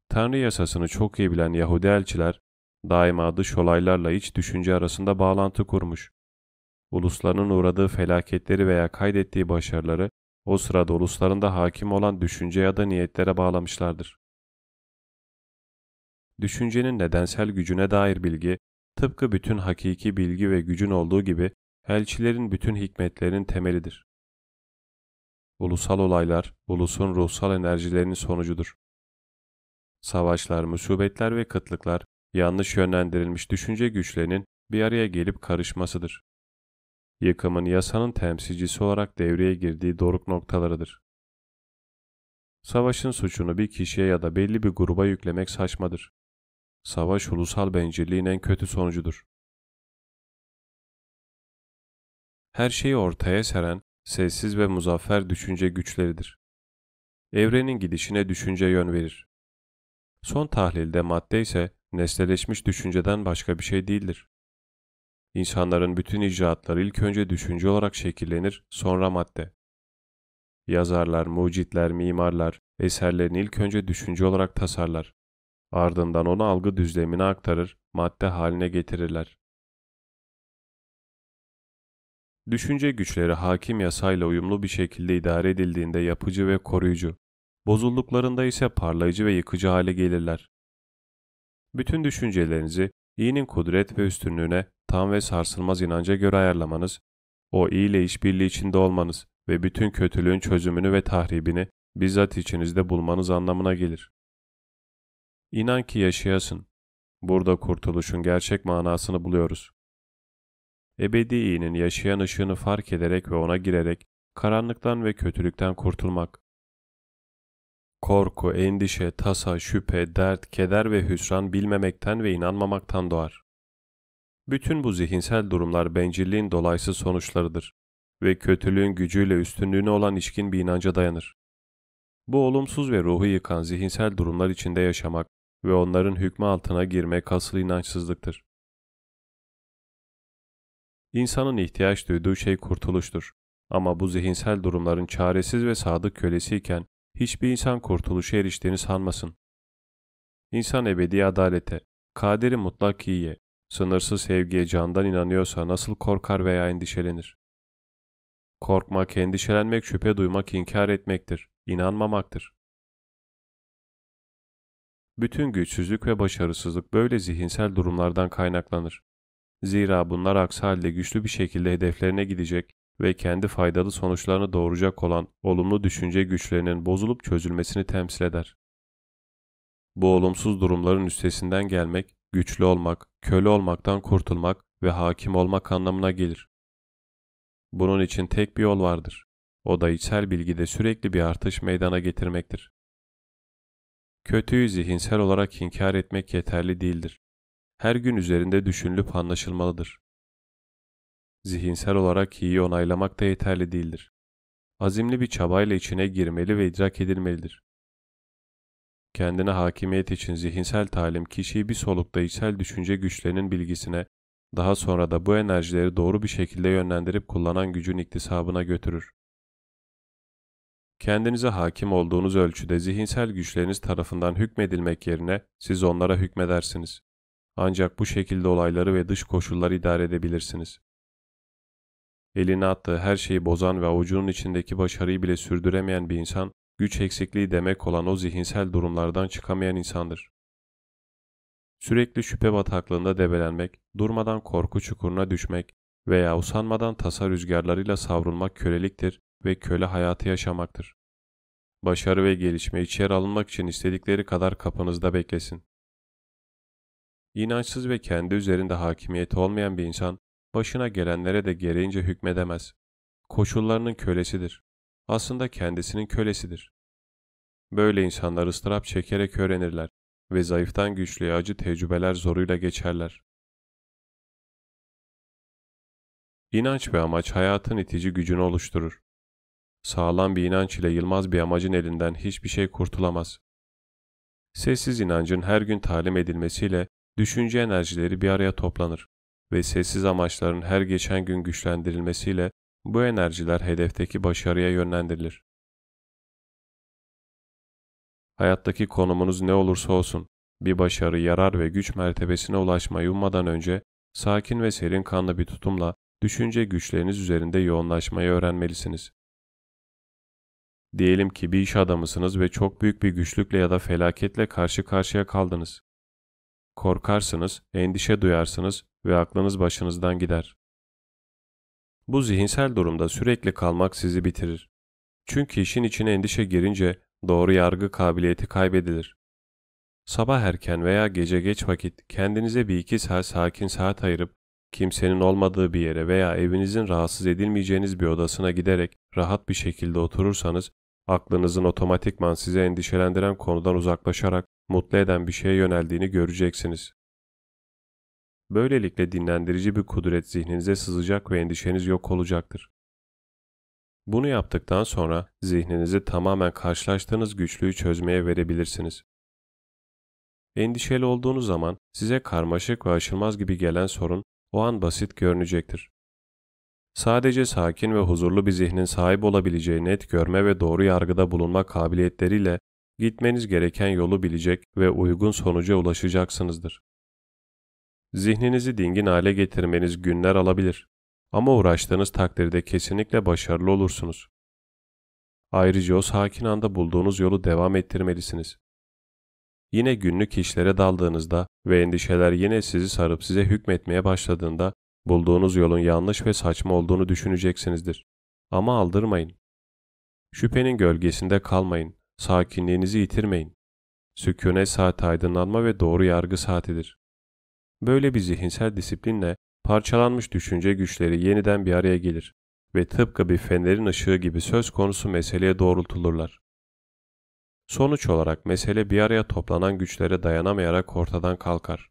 Tanrı yasasını çok iyi bilen Yahudi elçiler daima dış olaylarla iç düşünce arasında bağlantı kurmuş. Uluslarının uğradığı felaketleri veya kaydettiği başarıları o sırada uluslarında hakim olan düşünce ya da niyetlere bağlamışlardır. Düşüncenin nedensel gücüne dair bilgi, tıpkı bütün hakiki bilgi ve gücün olduğu gibi elçilerin bütün hikmetlerinin temelidir. Ulusal olaylar, ulusun ruhsal enerjilerinin sonucudur. Savaşlar, musibetler ve kıtlıklar yanlış yönlendirilmiş düşünce güçlerinin bir araya gelip karışmasıdır. Yıkımın yasanın temsilcisi olarak devreye girdiği doruk noktalarıdır. Savaşın suçunu bir kişiye ya da belli bir gruba yüklemek saçmadır. Savaş ulusal bencilliğin en kötü sonucudur. Her şeyi ortaya seren, sessiz ve muzaffer düşünce güçleridir. Evrenin gidişine düşünce yön verir. Son tahlilde madde ise nesneleşmiş düşünceden başka bir şey değildir. İnsanların bütün icraatları ilk önce düşünce olarak şekillenir, sonra madde. Yazarlar, mucitler, mimarlar eserlerini ilk önce düşünce olarak tasarlar. Ardından onu algı düzlemine aktarır, madde haline getirirler. Düşünce güçleri hakim yasayla uyumlu bir şekilde idare edildiğinde yapıcı ve koruyucu, bozulduklarında ise parlayıcı ve yıkıcı hale gelirler. Bütün düşüncelerinizi iyinin kudret ve üstünlüğüne tam ve sarsılmaz inanca göre ayarlamanız, o iyiyle işbirliği içinde olmanız ve bütün kötülüğün çözümünü ve tahribini bizzat içinizde bulmanız anlamına gelir. İnan ki yaşayasın. Burada kurtuluşun gerçek manasını buluyoruz. Ebedi iyinin yaşayan ışığını fark ederek ve ona girerek karanlıktan ve kötülükten kurtulmak, Korku, endişe, tasa, şüphe, dert, keder ve hüsran bilmemekten ve inanmamaktan doğar. Bütün bu zihinsel durumlar bencilliğin dolaysız sonuçlarıdır ve kötülüğün gücüyle üstünlüğüne olan içkin bir inanca dayanır. Bu olumsuz ve ruhu yıkan zihinsel durumlar içinde yaşamak ve onların hükmü altına girmek asıl inançsızlıktır. İnsanın ihtiyaç duyduğu şey kurtuluştur. Ama bu zihinsel durumların çaresiz ve sadık kölesiyken hiçbir insan kurtuluşa eriştiğini sanmasın. İnsan ebedi adalete, kaderi mutlak iyiye, sınırsız sevgiye candan inanıyorsa nasıl korkar veya endişelenir? Korkmak, endişelenmek, şüphe duymak, inkar etmektir, inanmamaktır. Bütün güçsüzlük ve başarısızlık böyle zihinsel durumlardan kaynaklanır. Zira bunlar aksi halde güçlü bir şekilde hedeflerine gidecek, ve kendi faydalı sonuçlarını doğuracak olan olumlu düşünce güçlerinin bozulup çözülmesini temsil eder. Bu olumsuz durumların üstesinden gelmek, güçlü olmak, köle olmaktan kurtulmak ve hakim olmak anlamına gelir. Bunun için tek bir yol vardır. O da içsel bilgide sürekli bir artış meydana getirmektir. Kötüyü zihinsel olarak inkar etmek yeterli değildir. Her gün üzerinde düşünülüp anlaşılmalıdır zihinsel olarak iyi onaylamak da yeterli değildir. Azimli bir çabayla içine girmeli ve idrak edilmelidir. Kendine hakimiyet için zihinsel talim kişiyi bir solukta içsel düşünce güçlerinin bilgisine, daha sonra da bu enerjileri doğru bir şekilde yönlendirip kullanan gücün iktisabına götürür. Kendinize hakim olduğunuz ölçüde zihinsel güçleriniz tarafından hükmedilmek yerine siz onlara hükmedersiniz. Ancak bu şekilde olayları ve dış koşulları idare edebilirsiniz eline attığı her şeyi bozan ve avucunun içindeki başarıyı bile sürdüremeyen bir insan, güç eksikliği demek olan o zihinsel durumlardan çıkamayan insandır. Sürekli şüphe bataklığında debelenmek, durmadan korku çukuruna düşmek veya usanmadan tasa rüzgarlarıyla savrulmak köleliktir ve köle hayatı yaşamaktır. Başarı ve gelişme içeri alınmak için istedikleri kadar kapınızda beklesin. İnançsız ve kendi üzerinde hakimiyeti olmayan bir insan, başına gelenlere de gereğince hükmedemez. Koşullarının kölesidir. Aslında kendisinin kölesidir. Böyle insanlar ıstırap çekerek öğrenirler ve zayıftan güçlüye acı tecrübeler zoruyla geçerler. İnanç ve amaç hayatın itici gücünü oluşturur. Sağlam bir inanç ile yılmaz bir amacın elinden hiçbir şey kurtulamaz. Sessiz inancın her gün talim edilmesiyle düşünce enerjileri bir araya toplanır ve sessiz amaçların her geçen gün güçlendirilmesiyle bu enerjiler hedefteki başarıya yönlendirilir. Hayattaki konumunuz ne olursa olsun, bir başarı, yarar ve güç mertebesine ulaşmayı ummadan önce sakin ve serin kanlı bir tutumla düşünce güçleriniz üzerinde yoğunlaşmayı öğrenmelisiniz. Diyelim ki bir iş adamısınız ve çok büyük bir güçlükle ya da felaketle karşı karşıya kaldınız. Korkarsınız, endişe duyarsınız ve aklınız başınızdan gider. Bu zihinsel durumda sürekli kalmak sizi bitirir. Çünkü işin içine endişe girince doğru yargı kabiliyeti kaybedilir. Sabah erken veya gece geç vakit kendinize bir iki saat sakin saat ayırıp kimsenin olmadığı bir yere veya evinizin rahatsız edilmeyeceğiniz bir odasına giderek rahat bir şekilde oturursanız aklınızın otomatikman size endişelendiren konudan uzaklaşarak mutlu eden bir şeye yöneldiğini göreceksiniz. Böylelikle dinlendirici bir kudret zihninize sızacak ve endişeniz yok olacaktır. Bunu yaptıktan sonra zihninizi tamamen karşılaştığınız güçlüğü çözmeye verebilirsiniz. Endişeli olduğunuz zaman size karmaşık ve aşılmaz gibi gelen sorun o an basit görünecektir. Sadece sakin ve huzurlu bir zihnin sahip olabileceği net görme ve doğru yargıda bulunma kabiliyetleriyle gitmeniz gereken yolu bilecek ve uygun sonuca ulaşacaksınızdır. Zihninizi dingin hale getirmeniz günler alabilir ama uğraştığınız takdirde kesinlikle başarılı olursunuz. Ayrıca o sakin anda bulduğunuz yolu devam ettirmelisiniz. Yine günlük işlere daldığınızda ve endişeler yine sizi sarıp size hükmetmeye başladığında bulduğunuz yolun yanlış ve saçma olduğunu düşüneceksinizdir. Ama aldırmayın. Şüphenin gölgesinde kalmayın. Sakinliğinizi yitirmeyin. Sükûne saati aydınlanma ve doğru yargı saatidir. Böyle bir zihinsel disiplinle parçalanmış düşünce güçleri yeniden bir araya gelir ve tıpkı bir fenerin ışığı gibi söz konusu meseleye doğrultulurlar. Sonuç olarak mesele bir araya toplanan güçlere dayanamayarak ortadan kalkar.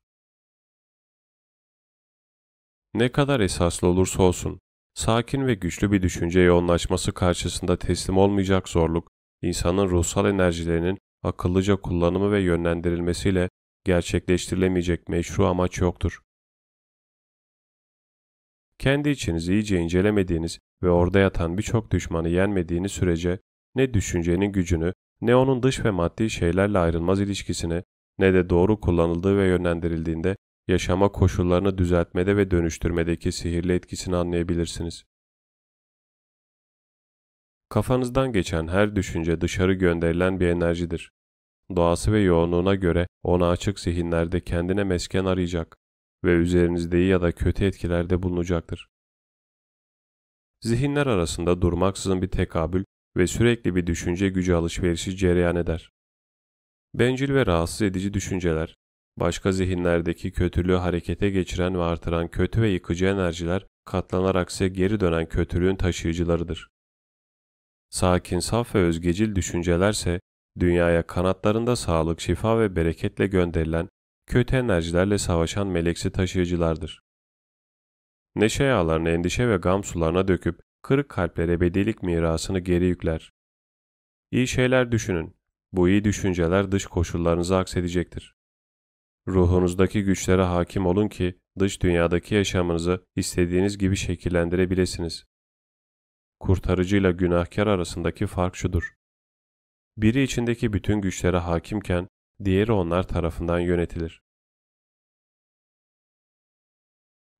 Ne kadar esaslı olursa olsun, sakin ve güçlü bir düşünce yoğunlaşması karşısında teslim olmayacak zorluk, insanın ruhsal enerjilerinin akıllıca kullanımı ve yönlendirilmesiyle gerçekleştirilemeyecek meşru amaç yoktur. Kendi içinizi iyice incelemediğiniz ve orada yatan birçok düşmanı yenmediğiniz sürece ne düşüncenin gücünü, ne onun dış ve maddi şeylerle ayrılmaz ilişkisini, ne de doğru kullanıldığı ve yönlendirildiğinde yaşama koşullarını düzeltmede ve dönüştürmedeki sihirli etkisini anlayabilirsiniz. Kafanızdan geçen her düşünce dışarı gönderilen bir enerjidir. Doğası ve yoğunluğuna göre ona açık zihinlerde kendine mesken arayacak ve üzerinizde iyi ya da kötü etkilerde bulunacaktır. Zihinler arasında durmaksızın bir tekabül ve sürekli bir düşünce gücü alışverişi cereyan eder. Bencil ve rahatsız edici düşünceler, başka zihinlerdeki kötülüğü harekete geçiren ve artıran kötü ve yıkıcı enerjiler katlanarak ise geri dönen kötülüğün taşıyıcılarıdır. Sakin, saf ve özgecil düşüncelerse dünyaya kanatlarında sağlık, şifa ve bereketle gönderilen kötü enerjilerle savaşan meleksi taşıyıcılardır. Neşe yağlarını endişe ve gam sularına döküp kırık kalplere bedelik mirasını geri yükler. İyi şeyler düşünün. Bu iyi düşünceler dış koşullarınıza aksedecektir. Ruhunuzdaki güçlere hakim olun ki dış dünyadaki yaşamınızı istediğiniz gibi şekillendirebilirsiniz. Kurtarıcıyla günahkar arasındaki fark şudur. Biri içindeki bütün güçlere hakimken diğeri onlar tarafından yönetilir.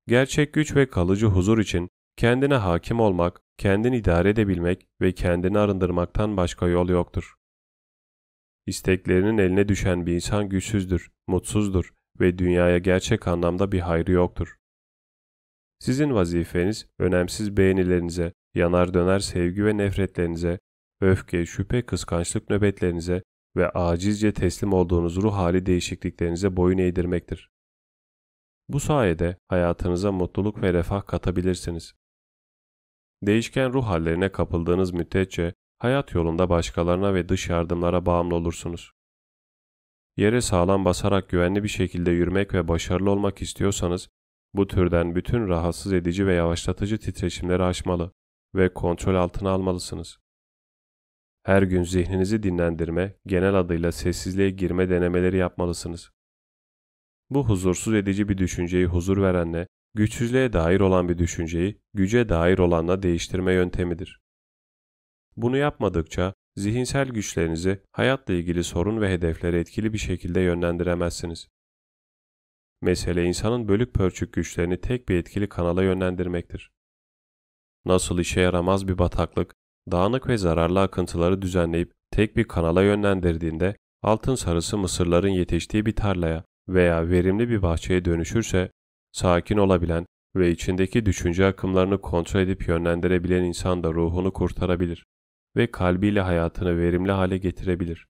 Gerçek güç ve kalıcı huzur için kendine hakim olmak, kendini idare edebilmek ve kendini arındırmaktan başka yol yoktur. İsteklerinin eline düşen bir insan güçsüzdür, mutsuzdur ve dünyaya gerçek anlamda bir hayrı yoktur. Sizin vazifeniz önemsiz beğenilerinize, yanar döner sevgi ve nefretlerinize, öfke, şüphe, kıskançlık nöbetlerinize ve acizce teslim olduğunuz ruh hali değişikliklerinize boyun eğdirmektir. Bu sayede hayatınıza mutluluk ve refah katabilirsiniz. Değişken ruh hallerine kapıldığınız müddetçe hayat yolunda başkalarına ve dış yardımlara bağımlı olursunuz. Yere sağlam basarak güvenli bir şekilde yürümek ve başarılı olmak istiyorsanız bu türden bütün rahatsız edici ve yavaşlatıcı titreşimleri aşmalı ve kontrol altına almalısınız. Her gün zihninizi dinlendirme, genel adıyla sessizliğe girme denemeleri yapmalısınız. Bu huzursuz edici bir düşünceyi huzur verenle, güçsüzlüğe dair olan bir düşünceyi güce dair olanla değiştirme yöntemidir. Bunu yapmadıkça zihinsel güçlerinizi hayatla ilgili sorun ve hedefleri etkili bir şekilde yönlendiremezsiniz. Mesele insanın bölük pörçük güçlerini tek bir etkili kanala yönlendirmektir. Nasıl işe yaramaz bir bataklık, Dağınık ve zararlı akıntıları düzenleyip tek bir kanala yönlendirdiğinde altın sarısı mısırların yetiştiği bir tarlaya veya verimli bir bahçeye dönüşürse sakin olabilen ve içindeki düşünce akımlarını kontrol edip yönlendirebilen insan da ruhunu kurtarabilir ve kalbiyle hayatını verimli hale getirebilir.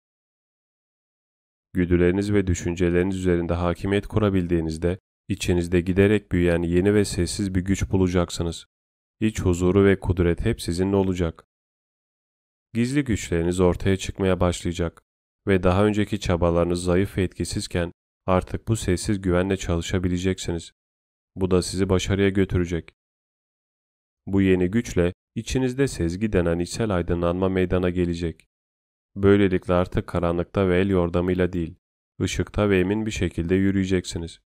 Güdüleriniz ve düşünceleriniz üzerinde hakimiyet kurabildiğinizde içinizde giderek büyüyen yeni ve sessiz bir güç bulacaksınız. İç huzuru ve kudret hep sizinle olacak gizli güçleriniz ortaya çıkmaya başlayacak ve daha önceki çabalarınız zayıf ve etkisizken artık bu sessiz güvenle çalışabileceksiniz. Bu da sizi başarıya götürecek. Bu yeni güçle içinizde sezgi denen içsel aydınlanma meydana gelecek. Böylelikle artık karanlıkta ve el yordamıyla değil, ışıkta ve emin bir şekilde yürüyeceksiniz.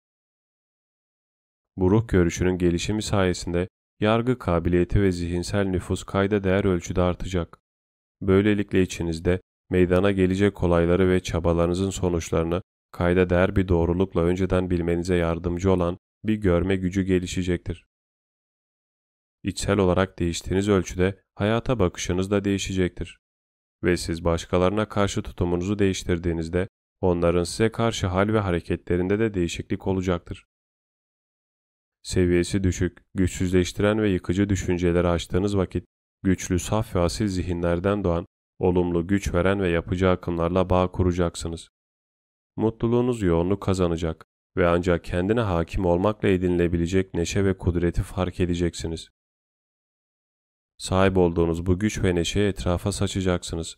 Bu ruh görüşünün gelişimi sayesinde yargı kabiliyeti ve zihinsel nüfus kayda değer ölçüde artacak. Böylelikle içinizde meydana gelecek olayları ve çabalarınızın sonuçlarını kayda değer bir doğrulukla önceden bilmenize yardımcı olan bir görme gücü gelişecektir. İçsel olarak değiştiğiniz ölçüde hayata bakışınız da değişecektir. Ve siz başkalarına karşı tutumunuzu değiştirdiğinizde onların size karşı hal ve hareketlerinde de değişiklik olacaktır. Seviyesi düşük, güçsüzleştiren ve yıkıcı düşünceleri açtığınız vakit güçlü, saf ve asil zihinlerden doğan, olumlu, güç veren ve yapıcı akımlarla bağ kuracaksınız. Mutluluğunuz yoğunluk kazanacak ve ancak kendine hakim olmakla edinilebilecek neşe ve kudreti fark edeceksiniz. Sahip olduğunuz bu güç ve neşeyi etrafa saçacaksınız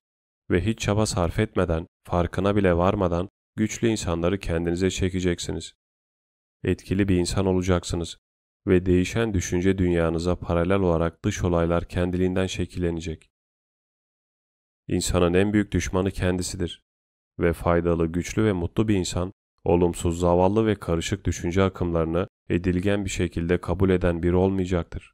ve hiç çaba sarf etmeden, farkına bile varmadan güçlü insanları kendinize çekeceksiniz. Etkili bir insan olacaksınız ve değişen düşünce dünyanıza paralel olarak dış olaylar kendiliğinden şekillenecek. İnsanın en büyük düşmanı kendisidir ve faydalı, güçlü ve mutlu bir insan, olumsuz, zavallı ve karışık düşünce akımlarını edilgen bir şekilde kabul eden biri olmayacaktır.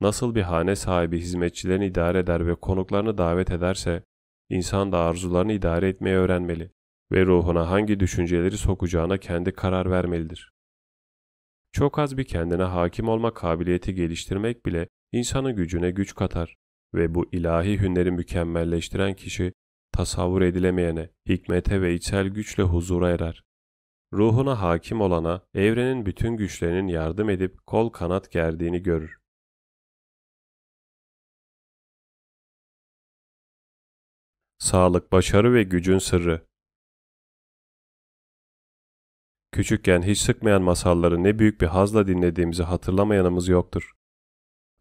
Nasıl bir hane sahibi hizmetçilerini idare eder ve konuklarını davet ederse, insan da arzularını idare etmeyi öğrenmeli ve ruhuna hangi düşünceleri sokacağına kendi karar vermelidir. Çok az bir kendine hakim olma kabiliyeti geliştirmek bile insanın gücüne güç katar ve bu ilahi hünleri mükemmelleştiren kişi tasavvur edilemeyene, hikmete ve içsel güçle huzura erer. Ruhuna hakim olana evrenin bütün güçlerinin yardım edip kol kanat gerdiğini görür. Sağlık, başarı ve gücün sırrı Küçükken hiç sıkmayan masalları ne büyük bir hazla dinlediğimizi hatırlamayanımız yoktur.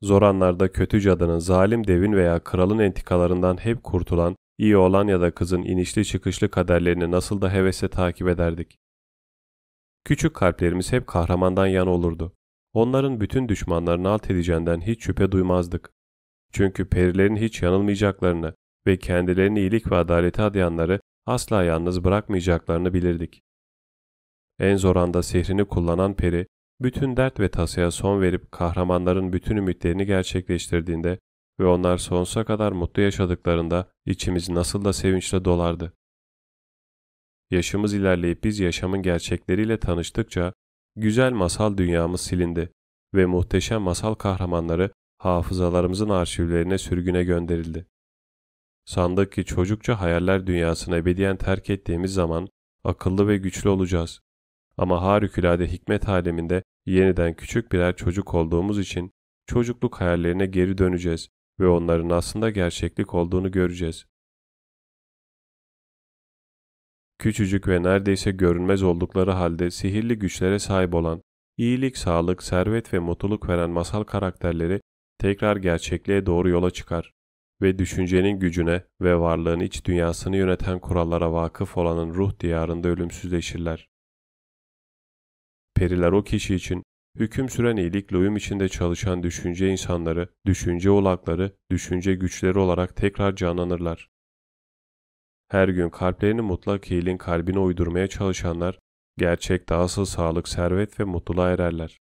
Zor anlarda kötü cadının, zalim devin veya kralın entikalarından hep kurtulan, iyi olan ya da kızın inişli çıkışlı kaderlerini nasıl da hevesle takip ederdik. Küçük kalplerimiz hep kahramandan yan olurdu. Onların bütün düşmanlarını alt edeceğinden hiç şüphe duymazdık. Çünkü perilerin hiç yanılmayacaklarını ve kendilerini iyilik ve adalete adayanları asla yalnız bırakmayacaklarını bilirdik. En zor anda sihrini kullanan peri, bütün dert ve tasaya son verip kahramanların bütün ümitlerini gerçekleştirdiğinde ve onlar sonsuza kadar mutlu yaşadıklarında içimiz nasıl da sevinçle dolardı. Yaşımız ilerleyip biz yaşamın gerçekleriyle tanıştıkça güzel masal dünyamız silindi ve muhteşem masal kahramanları hafızalarımızın arşivlerine sürgüne gönderildi. Sandık ki çocukça hayaller dünyasını ebediyen terk ettiğimiz zaman akıllı ve güçlü olacağız. Ama harikulade hikmet aleminde yeniden küçük birer çocuk olduğumuz için çocukluk hayallerine geri döneceğiz ve onların aslında gerçeklik olduğunu göreceğiz. Küçücük ve neredeyse görünmez oldukları halde sihirli güçlere sahip olan, iyilik, sağlık, servet ve mutluluk veren masal karakterleri tekrar gerçekliğe doğru yola çıkar ve düşüncenin gücüne ve varlığın iç dünyasını yöneten kurallara vakıf olanın ruh diyarında ölümsüzleşirler. Periler o kişi için hüküm süren iyilikle uyum içinde çalışan düşünce insanları, düşünce olakları, düşünce güçleri olarak tekrar canlanırlar. Her gün kalplerini mutlak iyiliğin kalbine uydurmaya çalışanlar, gerçekte asıl sağlık, servet ve mutluluğa ererler.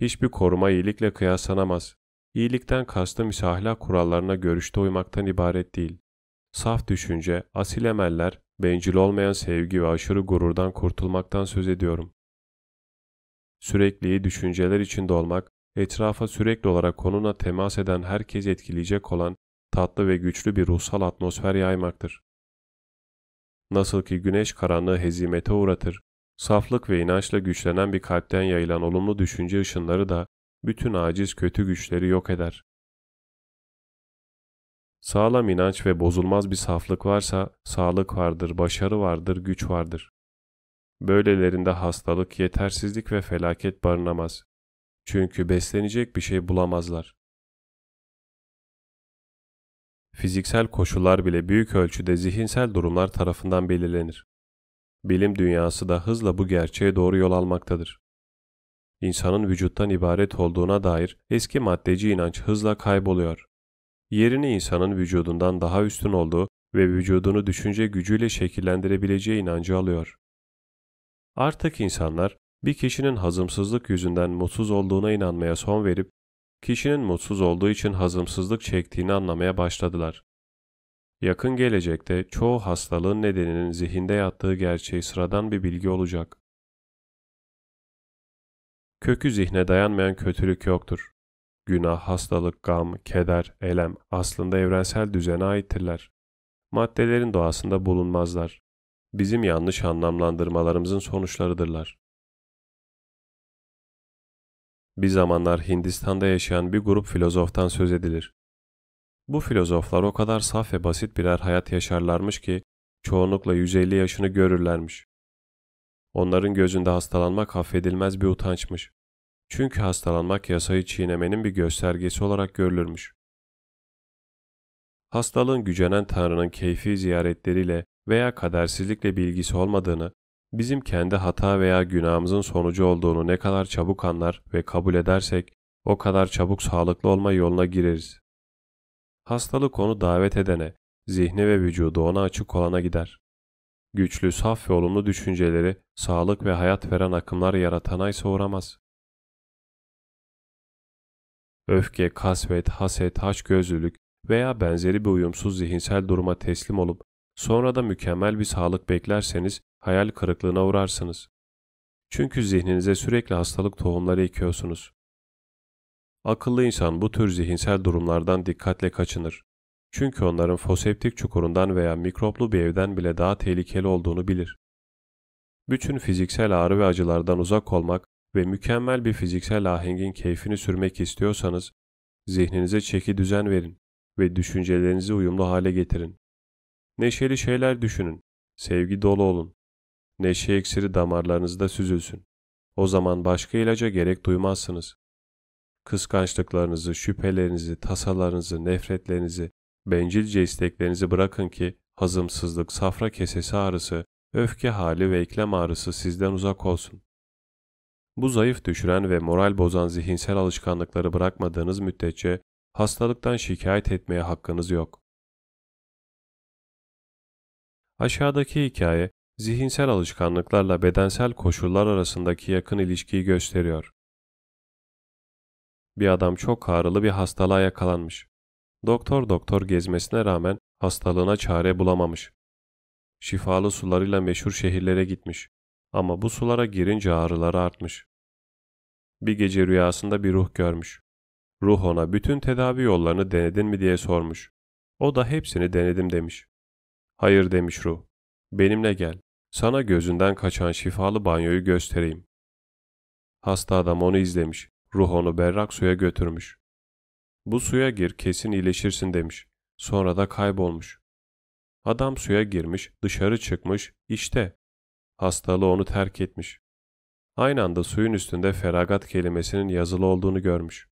Hiçbir koruma iyilikle kıyaslanamaz. İyilikten kastım ise ahlak kurallarına görüşte uymaktan ibaret değil. Saf düşünce, asil emeller, bencil olmayan sevgi ve aşırı gururdan kurtulmaktan söz ediyorum sürekli düşünceler içinde olmak, etrafa sürekli olarak konuna temas eden herkes etkileyecek olan tatlı ve güçlü bir ruhsal atmosfer yaymaktır. Nasıl ki güneş karanlığı hezimete uğratır, saflık ve inançla güçlenen bir kalpten yayılan olumlu düşünce ışınları da bütün aciz kötü güçleri yok eder. Sağlam inanç ve bozulmaz bir saflık varsa sağlık vardır, başarı vardır, güç vardır. Böylelerinde hastalık, yetersizlik ve felaket barınamaz. Çünkü beslenecek bir şey bulamazlar. Fiziksel koşullar bile büyük ölçüde zihinsel durumlar tarafından belirlenir. Bilim dünyası da hızla bu gerçeğe doğru yol almaktadır. İnsanın vücuttan ibaret olduğuna dair eski maddeci inanç hızla kayboluyor. Yerini insanın vücudundan daha üstün olduğu ve vücudunu düşünce gücüyle şekillendirebileceği inancı alıyor. Artık insanlar bir kişinin hazımsızlık yüzünden mutsuz olduğuna inanmaya son verip kişinin mutsuz olduğu için hazımsızlık çektiğini anlamaya başladılar. Yakın gelecekte çoğu hastalığın nedeninin zihinde yattığı gerçeği sıradan bir bilgi olacak. Kökü zihne dayanmayan kötülük yoktur. Günah, hastalık, gam, keder, elem aslında evrensel düzene aittirler. Maddelerin doğasında bulunmazlar bizim yanlış anlamlandırmalarımızın sonuçlarıdırlar. Bir zamanlar Hindistan'da yaşayan bir grup filozoftan söz edilir. Bu filozoflar o kadar saf ve basit birer hayat yaşarlarmış ki çoğunlukla 150 yaşını görürlermiş. Onların gözünde hastalanmak affedilmez bir utançmış. Çünkü hastalanmak yasayı çiğnemenin bir göstergesi olarak görülürmüş. Hastalığın gücenen Tanrı'nın keyfi ziyaretleriyle veya kadersizlikle bilgisi olmadığını, bizim kendi hata veya günahımızın sonucu olduğunu ne kadar çabuk anlar ve kabul edersek o kadar çabuk sağlıklı olma yoluna gireriz. Hastalık onu davet edene, zihni ve vücudu ona açık olana gider. Güçlü, saf ve olumlu düşünceleri, sağlık ve hayat veren akımlar yaratana ise uğramaz. Öfke, kasvet, haset, haçgözlülük veya benzeri bir uyumsuz zihinsel duruma teslim olup Sonra da mükemmel bir sağlık beklerseniz hayal kırıklığına uğrarsınız. Çünkü zihninize sürekli hastalık tohumları ekiyorsunuz. Akıllı insan bu tür zihinsel durumlardan dikkatle kaçınır. Çünkü onların foseptik çukurundan veya mikroplu bir evden bile daha tehlikeli olduğunu bilir. Bütün fiziksel ağrı ve acılardan uzak olmak ve mükemmel bir fiziksel ahengin keyfini sürmek istiyorsanız zihninize çeki düzen verin ve düşüncelerinizi uyumlu hale getirin. Neşeli şeyler düşünün. Sevgi dolu olun. Neşe eksiri damarlarınızda süzülsün. O zaman başka ilaca gerek duymazsınız. Kıskançlıklarınızı, şüphelerinizi, tasalarınızı, nefretlerinizi, bencilce isteklerinizi bırakın ki hazımsızlık, safra kesesi ağrısı, öfke hali ve eklem ağrısı sizden uzak olsun. Bu zayıf düşüren ve moral bozan zihinsel alışkanlıkları bırakmadığınız müddetçe hastalıktan şikayet etmeye hakkınız yok. Aşağıdaki hikaye zihinsel alışkanlıklarla bedensel koşullar arasındaki yakın ilişkiyi gösteriyor. Bir adam çok ağrılı bir hastalığa yakalanmış. Doktor doktor gezmesine rağmen hastalığına çare bulamamış. Şifalı sularıyla meşhur şehirlere gitmiş ama bu sulara girince ağrıları artmış. Bir gece rüyasında bir ruh görmüş. Ruh ona bütün tedavi yollarını denedin mi diye sormuş. O da hepsini denedim demiş. Hayır demiş ruh. Benimle gel. Sana gözünden kaçan şifalı banyoyu göstereyim. Hasta adam onu izlemiş. Ruh onu berrak suya götürmüş. Bu suya gir kesin iyileşirsin demiş. Sonra da kaybolmuş. Adam suya girmiş, dışarı çıkmış, işte. Hastalığı onu terk etmiş. Aynı anda suyun üstünde feragat kelimesinin yazılı olduğunu görmüş.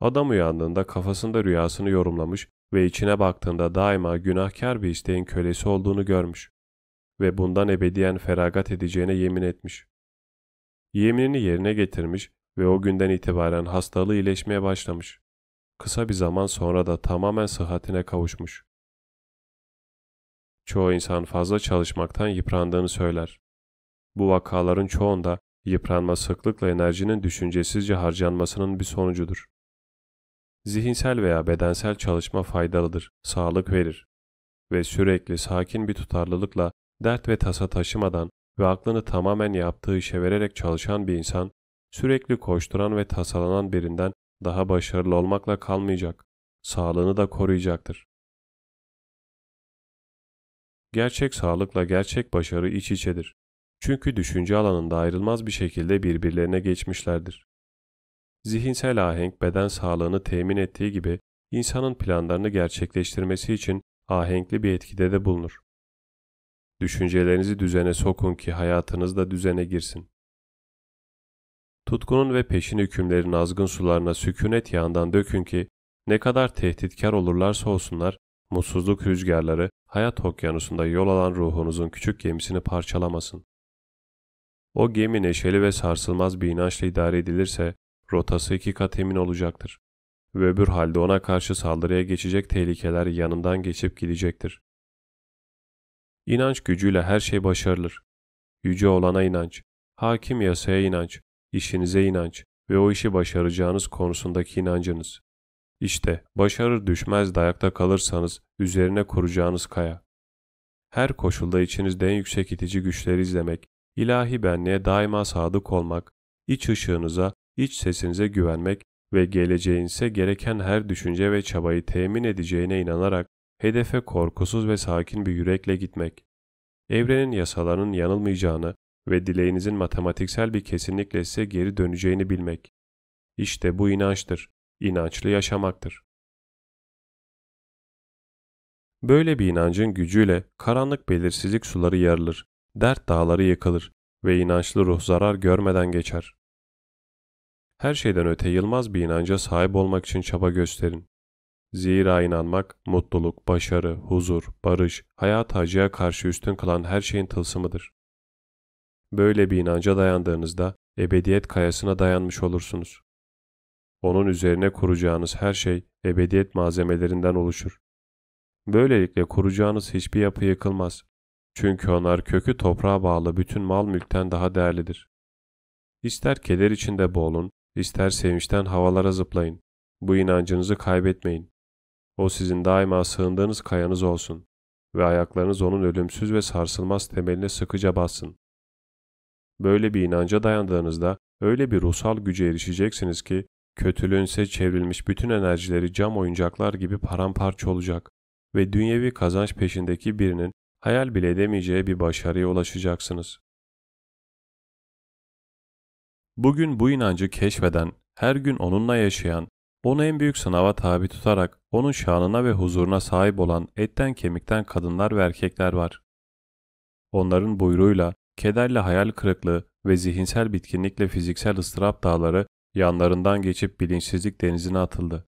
Adam uyandığında kafasında rüyasını yorumlamış ve içine baktığında daima günahkar bir isteğin kölesi olduğunu görmüş ve bundan ebediyen feragat edeceğine yemin etmiş. Yeminini yerine getirmiş ve o günden itibaren hastalığı iyileşmeye başlamış. Kısa bir zaman sonra da tamamen sıhhatine kavuşmuş. Çoğu insan fazla çalışmaktan yıprandığını söyler. Bu vakaların çoğunda yıpranma sıklıkla enerjinin düşüncesizce harcanmasının bir sonucudur. Zihinsel veya bedensel çalışma faydalıdır, sağlık verir ve sürekli sakin bir tutarlılıkla dert ve tasa taşımadan ve aklını tamamen yaptığı işe vererek çalışan bir insan, sürekli koşturan ve tasalanan birinden daha başarılı olmakla kalmayacak, sağlığını da koruyacaktır. Gerçek sağlıkla gerçek başarı iç içedir. Çünkü düşünce alanında ayrılmaz bir şekilde birbirlerine geçmişlerdir. Zihinsel ahenk beden sağlığını temin ettiği gibi insanın planlarını gerçekleştirmesi için ahenkli bir etkide de bulunur. Düşüncelerinizi düzene sokun ki hayatınız da düzene girsin. Tutkunun ve peşin hükümlerin azgın sularına sükunet yağından dökün ki ne kadar tehditkar olurlarsa olsunlar mutsuzluk rüzgarları hayat okyanusunda yol alan ruhunuzun küçük gemisini parçalamasın. O gemi neşeli ve sarsılmaz bir inançla idare edilirse rotası iki kat emin olacaktır. Ve öbür halde ona karşı saldırıya geçecek tehlikeler yanından geçip gidecektir. İnanç gücüyle her şey başarılır. Yüce olana inanç, hakim yasaya inanç, işinize inanç ve o işi başaracağınız konusundaki inancınız. İşte başarır düşmez dayakta kalırsanız üzerine kuracağınız kaya. Her koşulda içinizde en yüksek itici güçleri izlemek, ilahi benliğe daima sadık olmak, iç ışığınıza iç sesinize güvenmek ve geleceğinize gereken her düşünce ve çabayı temin edeceğine inanarak hedefe korkusuz ve sakin bir yürekle gitmek. Evrenin yasalarının yanılmayacağını ve dileğinizin matematiksel bir kesinlikle size geri döneceğini bilmek. İşte bu inançtır. İnançlı yaşamaktır. Böyle bir inancın gücüyle karanlık belirsizlik suları yarılır, dert dağları yıkılır ve inançlı ruh zarar görmeden geçer. Her şeyden öte yılmaz bir inanca sahip olmak için çaba gösterin. Zira inanmak, mutluluk, başarı, huzur, barış, hayat acıya karşı üstün kılan her şeyin tılsımıdır. Böyle bir inanca dayandığınızda ebediyet kayasına dayanmış olursunuz. Onun üzerine kuracağınız her şey ebediyet malzemelerinden oluşur. Böylelikle kuracağınız hiçbir yapı yıkılmaz. Çünkü onlar kökü toprağa bağlı bütün mal mülkten daha değerlidir. İster keder içinde boğulun, İster sevinçten havalara zıplayın. Bu inancınızı kaybetmeyin. O sizin daima sığındığınız kayanız olsun ve ayaklarınız onun ölümsüz ve sarsılmaz temeline sıkıca bassın. Böyle bir inanca dayandığınızda öyle bir ruhsal güce erişeceksiniz ki kötülüğünse çevrilmiş bütün enerjileri cam oyuncaklar gibi paramparça olacak ve dünyevi kazanç peşindeki birinin hayal bile edemeyeceği bir başarıya ulaşacaksınız. Bugün bu inancı keşfeden, her gün onunla yaşayan, onu en büyük sınava tabi tutarak onun şanına ve huzuruna sahip olan etten kemikten kadınlar ve erkekler var. Onların buyruğuyla kederle hayal kırıklığı ve zihinsel bitkinlikle fiziksel ıstırap dağları yanlarından geçip bilinçsizlik denizine atıldı.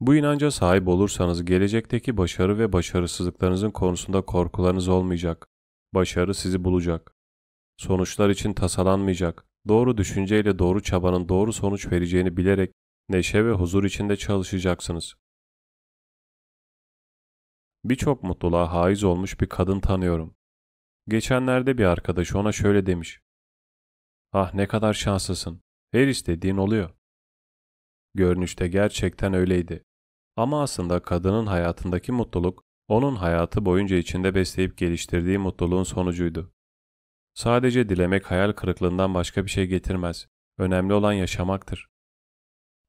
Bu inanca sahip olursanız gelecekteki başarı ve başarısızlıklarınızın konusunda korkularınız olmayacak. Başarı sizi bulacak sonuçlar için tasalanmayacak, doğru düşünceyle doğru çabanın doğru sonuç vereceğini bilerek neşe ve huzur içinde çalışacaksınız. Birçok mutluluğa haiz olmuş bir kadın tanıyorum. Geçenlerde bir arkadaşı ona şöyle demiş. Ah ne kadar şanslısın. Her istediğin oluyor. Görünüşte gerçekten öyleydi. Ama aslında kadının hayatındaki mutluluk, onun hayatı boyunca içinde besleyip geliştirdiği mutluluğun sonucuydu. Sadece dilemek hayal kırıklığından başka bir şey getirmez. Önemli olan yaşamaktır.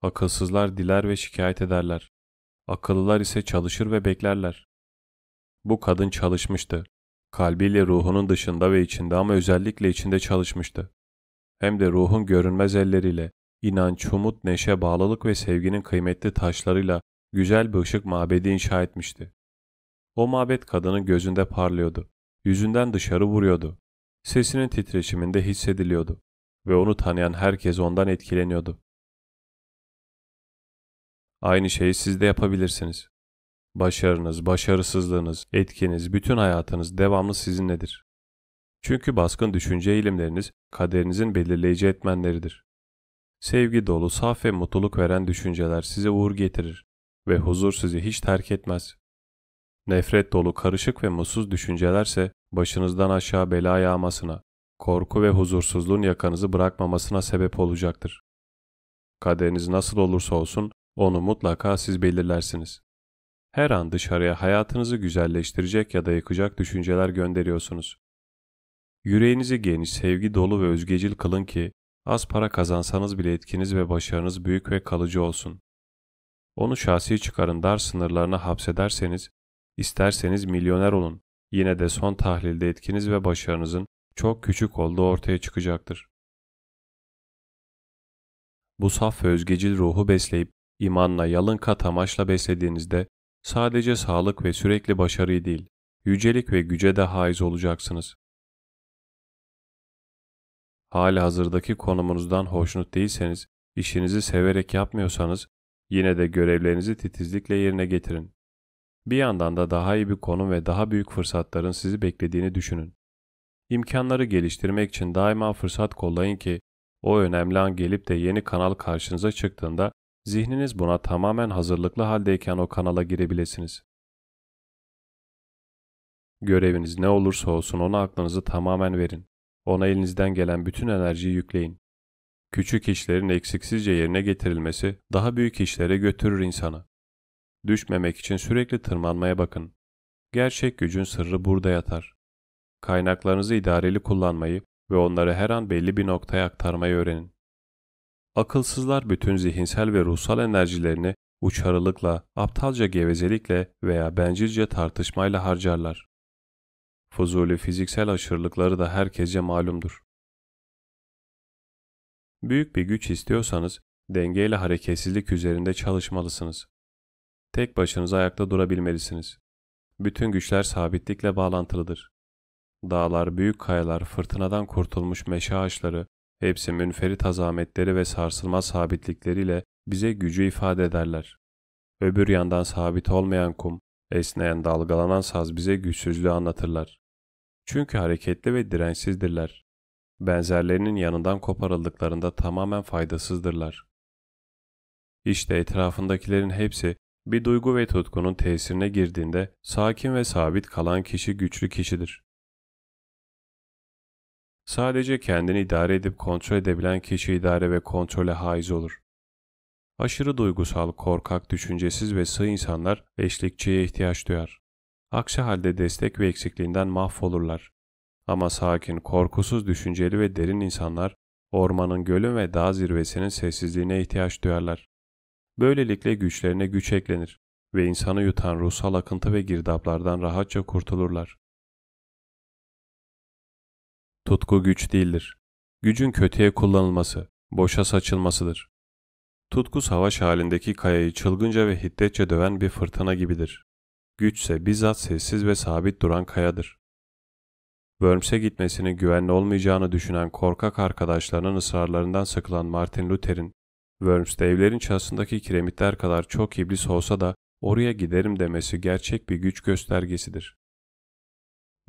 Akılsızlar diler ve şikayet ederler. Akıllılar ise çalışır ve beklerler. Bu kadın çalışmıştı. Kalbiyle ruhunun dışında ve içinde ama özellikle içinde çalışmıştı. Hem de ruhun görünmez elleriyle, inanç, umut, neşe, bağlılık ve sevginin kıymetli taşlarıyla güzel bir ışık mabedi inşa etmişti. O mabet kadının gözünde parlıyordu. Yüzünden dışarı vuruyordu sesinin titreşiminde hissediliyordu ve onu tanıyan herkes ondan etkileniyordu. Aynı şeyi siz de yapabilirsiniz. Başarınız, başarısızlığınız, etkiniz, bütün hayatınız devamlı sizinledir. Çünkü baskın düşünce eğilimleriniz kaderinizin belirleyici etmenleridir. Sevgi dolu, saf ve mutluluk veren düşünceler size uğur getirir ve huzur sizi hiç terk etmez. Nefret dolu, karışık ve mutsuz düşüncelerse başınızdan aşağı bela yağmasına, korku ve huzursuzluğun yakanızı bırakmamasına sebep olacaktır. Kaderiniz nasıl olursa olsun onu mutlaka siz belirlersiniz. Her an dışarıya hayatınızı güzelleştirecek ya da yıkacak düşünceler gönderiyorsunuz. Yüreğinizi geniş, sevgi dolu ve özgecil kılın ki az para kazansanız bile etkiniz ve başarınız büyük ve kalıcı olsun. Onu şahsi çıkarın dar sınırlarına hapsederseniz, isterseniz milyoner olun Yine de son tahlilde etkiniz ve başarınızın çok küçük olduğu ortaya çıkacaktır. Bu saf ve özgecil ruhu besleyip imanla yalın kat amaçla beslediğinizde sadece sağlık ve sürekli başarıyı değil, yücelik ve güce de haiz olacaksınız. Hali hazırdaki konumunuzdan hoşnut değilseniz, işinizi severek yapmıyorsanız, yine de görevlerinizi titizlikle yerine getirin. Bir yandan da daha iyi bir konum ve daha büyük fırsatların sizi beklediğini düşünün. İmkanları geliştirmek için daima fırsat kollayın ki o önemli an gelip de yeni kanal karşınıza çıktığında zihniniz buna tamamen hazırlıklı haldeyken o kanala girebilirsiniz. Göreviniz ne olursa olsun ona aklınızı tamamen verin. Ona elinizden gelen bütün enerjiyi yükleyin. Küçük işlerin eksiksizce yerine getirilmesi daha büyük işlere götürür insanı. Düşmemek için sürekli tırmanmaya bakın. Gerçek gücün sırrı burada yatar. Kaynaklarınızı idareli kullanmayı ve onları her an belli bir noktaya aktarmayı öğrenin. Akılsızlar bütün zihinsel ve ruhsal enerjilerini uçarılıkla, aptalca gevezelikle veya bencilce tartışmayla harcarlar. Fuzuli fiziksel aşırılıkları da herkese malumdur. Büyük bir güç istiyorsanız dengeyle hareketsizlik üzerinde çalışmalısınız. Tek başınıza ayakta durabilmelisiniz. Bütün güçler sabitlikle bağlantılıdır. Dağlar, büyük kayalar, fırtınadan kurtulmuş meşe ağaçları, hepsi münferit azametleri ve sarsılmaz sabitlikleriyle bize gücü ifade ederler. Öbür yandan sabit olmayan kum, esneyen dalgalanan saz bize güçsüzlüğü anlatırlar. Çünkü hareketli ve dirensizdirler. Benzerlerinin yanından koparıldıklarında tamamen faydasızdırlar. İşte etrafındakilerin hepsi bir duygu ve tutkunun tesirine girdiğinde sakin ve sabit kalan kişi güçlü kişidir. Sadece kendini idare edip kontrol edebilen kişi idare ve kontrole haiz olur. Aşırı duygusal, korkak, düşüncesiz ve sığ insanlar eşlikçiye ihtiyaç duyar. Aksi halde destek ve eksikliğinden mahvolurlar. Ama sakin, korkusuz, düşünceli ve derin insanlar ormanın, gölün ve dağ zirvesinin sessizliğine ihtiyaç duyarlar. Böylelikle güçlerine güç eklenir ve insanı yutan ruhsal akıntı ve girdaplardan rahatça kurtulurlar. Tutku güç değildir. Gücün kötüye kullanılması, boşa saçılmasıdır. Tutku savaş halindeki kayayı çılgınca ve hiddetçe döven bir fırtına gibidir. Güçse bizzat sessiz ve sabit duran kayadır. Worms'e gitmesinin güvenli olmayacağını düşünen korkak arkadaşlarının ısrarlarından sıkılan Martin Luther'in Worms'te evlerin çatısındaki kiremitler kadar çok iblis olsa da oraya giderim demesi gerçek bir güç göstergesidir.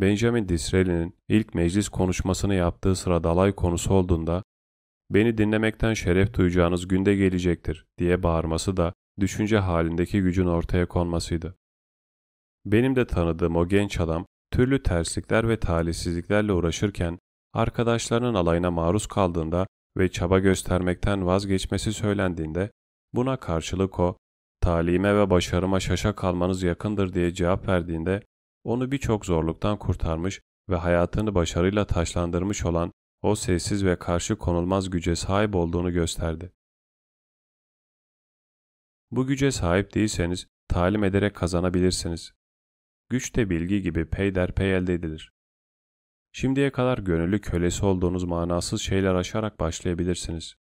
Benjamin Disraeli'nin ilk meclis konuşmasını yaptığı sırada alay konusu olduğunda beni dinlemekten şeref duyacağınız günde gelecektir diye bağırması da düşünce halindeki gücün ortaya konmasıydı. Benim de tanıdığım o genç adam türlü terslikler ve talihsizliklerle uğraşırken arkadaşlarının alayına maruz kaldığında ve çaba göstermekten vazgeçmesi söylendiğinde buna karşılık o, talime ve başarıma şaşa kalmanız yakındır diye cevap verdiğinde onu birçok zorluktan kurtarmış ve hayatını başarıyla taşlandırmış olan o sessiz ve karşı konulmaz güce sahip olduğunu gösterdi. Bu güce sahip değilseniz talim ederek kazanabilirsiniz. Güç de bilgi gibi peyderpey elde edilir. Şimdiye kadar gönüllü kölesi olduğunuz manasız şeyler aşarak başlayabilirsiniz.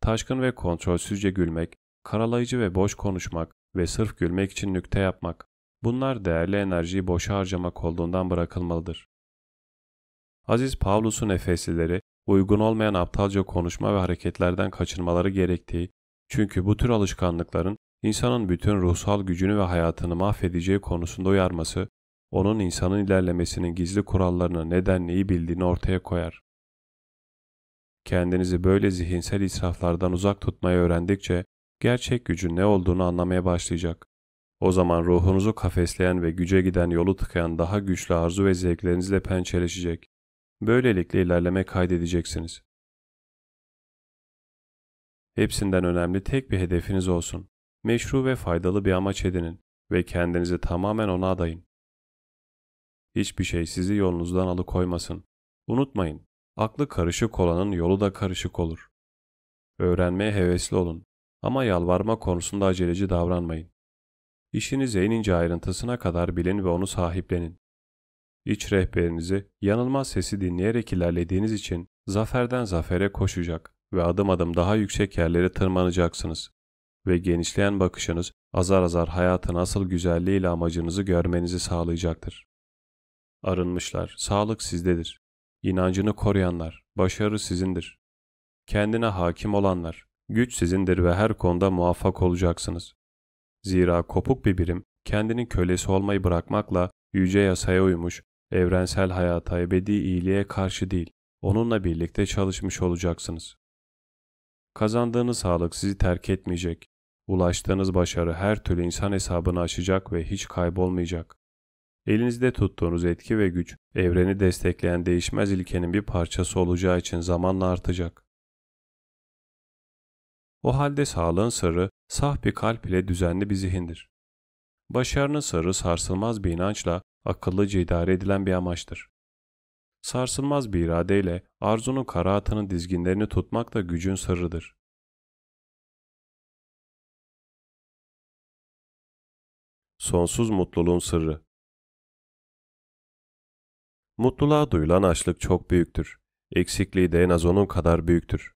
Taşkın ve kontrolsüzce gülmek, karalayıcı ve boş konuşmak ve sırf gülmek için nükte yapmak, bunlar değerli enerjiyi boşa harcamak olduğundan bırakılmalıdır. Aziz Pavlus'un efesileri, uygun olmayan aptalca konuşma ve hareketlerden kaçınmaları gerektiği, çünkü bu tür alışkanlıkların insanın bütün ruhsal gücünü ve hayatını mahvedeceği konusunda uyarması onun insanın ilerlemesinin gizli kurallarını neden neyi bildiğini ortaya koyar. Kendinizi böyle zihinsel israflardan uzak tutmayı öğrendikçe gerçek gücün ne olduğunu anlamaya başlayacak. O zaman ruhunuzu kafesleyen ve güce giden yolu tıkayan daha güçlü arzu ve zevklerinizle pençeleşecek. Böylelikle ilerleme kaydedeceksiniz. Hepsinden önemli tek bir hedefiniz olsun. Meşru ve faydalı bir amaç edinin ve kendinizi tamamen ona adayın. Hiçbir şey sizi yolunuzdan alıkoymasın. Unutmayın, aklı karışık olanın yolu da karışık olur. Öğrenmeye hevesli olun ama yalvarma konusunda aceleci davranmayın. İşinizi en ince ayrıntısına kadar bilin ve onu sahiplenin. İç rehberinizi yanılmaz sesi dinleyerek ilerlediğiniz için zaferden zafere koşacak ve adım adım daha yüksek yerlere tırmanacaksınız. Ve genişleyen bakışınız azar azar hayatın asıl güzelliğiyle amacınızı görmenizi sağlayacaktır arınmışlar, sağlık sizdedir. İnancını koruyanlar, başarı sizindir. Kendine hakim olanlar, güç sizindir ve her konuda muvaffak olacaksınız. Zira kopuk bir birim, kendinin kölesi olmayı bırakmakla yüce yasaya uymuş, evrensel hayata ebedi iyiliğe karşı değil, onunla birlikte çalışmış olacaksınız. Kazandığınız sağlık sizi terk etmeyecek. Ulaştığınız başarı her türlü insan hesabını aşacak ve hiç kaybolmayacak. Elinizde tuttuğunuz etki ve güç, evreni destekleyen değişmez ilkenin bir parçası olacağı için zamanla artacak. O halde sağlığın sırrı saf bir kalp ile düzenli bir zihindir. Başarının sırrı sarsılmaz bir inançla akıllıca idare edilen bir amaçtır. Sarsılmaz bir iradeyle arzunun karahatının dizginlerini tutmak da gücün sırrıdır. Sonsuz mutluluğun sırrı Mutluluğa duyulan açlık çok büyüktür. Eksikliği de en az onun kadar büyüktür.